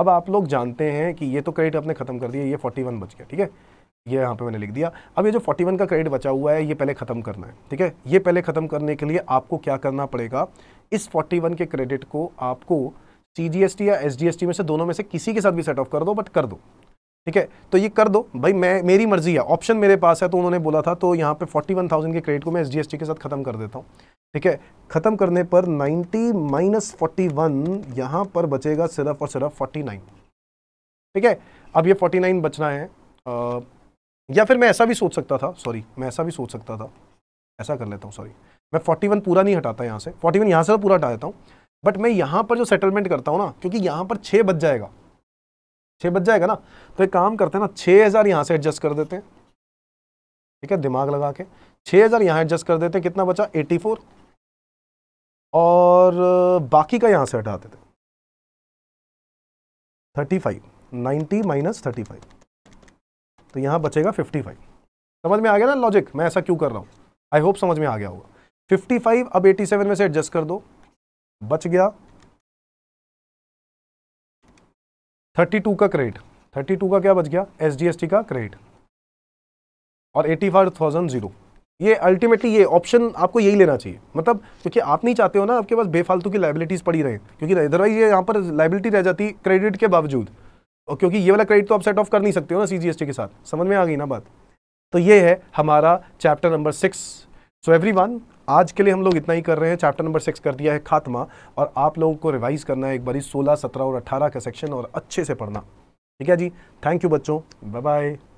अब आप लोग जानते हैं कि ये तो क्रेडिट आपने ख़त्म कर दिया ये 41 बच गया ठीक है ये यहाँ पे मैंने लिख दिया अब ये जो 41 का क्रेडिट बचा हुआ है ये पहले ख़त्म करना है ठीक है ये पहले ख़त्म करने के लिए आपको क्या करना पड़ेगा इस 41 के क्रेडिट को आपको सी या एस में से दोनों में से किसी के साथ भी सेट ऑफ कर दो बट कर दो ठीक है तो ये कर दो भाई मैं मेरी मर्जी है ऑप्शन मेरे पास है तो उन्होंने बोला था तो यहाँ पे 41,000 के क्रेडिट को मैं एस के साथ ख़त्म कर देता हूँ ठीक है ख़त्म करने पर 90 माइनस फोर्टी वन यहाँ पर बचेगा सिर्फ और सिर्फ 49 ठीक है अब ये 49 बचना है आ, या फिर मैं ऐसा भी सोच सकता था सॉरी मैं ऐसा भी सोच सकता था ऐसा कर लेता हूँ सॉरी मैं वन पूरा नहीं हटाता यहाँ से वन यहाँ से तो पूरा हटा देता हूँ बट मैं यहाँ पर जो सेटलमेंट करता हूँ ना क्योंकि यहाँ पर छः बच जाएगा छः बच जाएगा ना तो एक काम करते हैं ना छः हज़ार यहाँ से एडजस्ट कर देते हैं ठीक है दिमाग लगा के छः हज़ार यहाँ एडजस्ट कर देते हैं कितना बचा एटी फोर और बाकी का यहाँ से हटा देते thirty five ninety minus thirty five तो यहाँ बचेगा फिफ्टी फाइव समझ में आ गया ना लॉजिक मैं ऐसा क्यों कर रहा हूँ आई होप समझ में आ गया होगा फिफ्टी फाइव अब एटी सेवन में से एडजस्ट कर दो बच गया थर्टी टू का क्रेडिट थर्टी टू का क्या बच गया एस जी एस टी का क्रेडिट और एटी फाइव थाउजेंड जीरो ये अल्टीमेटली ये ऑप्शन आपको यही लेना चाहिए मतलब क्योंकि आप नहीं चाहते हो ना आपके पास बेफालतू की लाइबिलिटीज़ पड़ी रहे क्योंकि अदरवाइज ये यहाँ पर लाइबिलिटी रह जाती क्रेडिट के बावजूद और क्योंकि ये वाला क्रेडिट तो आप सेट ऑफ कर नहीं सकते हो ना सी के साथ समझ में आ गई ना बात तो ये है हमारा chapter number six so everyone आज के लिए हम लोग इतना ही कर रहे हैं चैप्टर नंबर सिक्स कर दिया है खात्मा और आप लोगों को रिवाइज करना है एक बारी सोलह सत्रह और अट्ठारह का सेक्शन और अच्छे से पढ़ना ठीक है जी थैंक यू बच्चों बाय बाय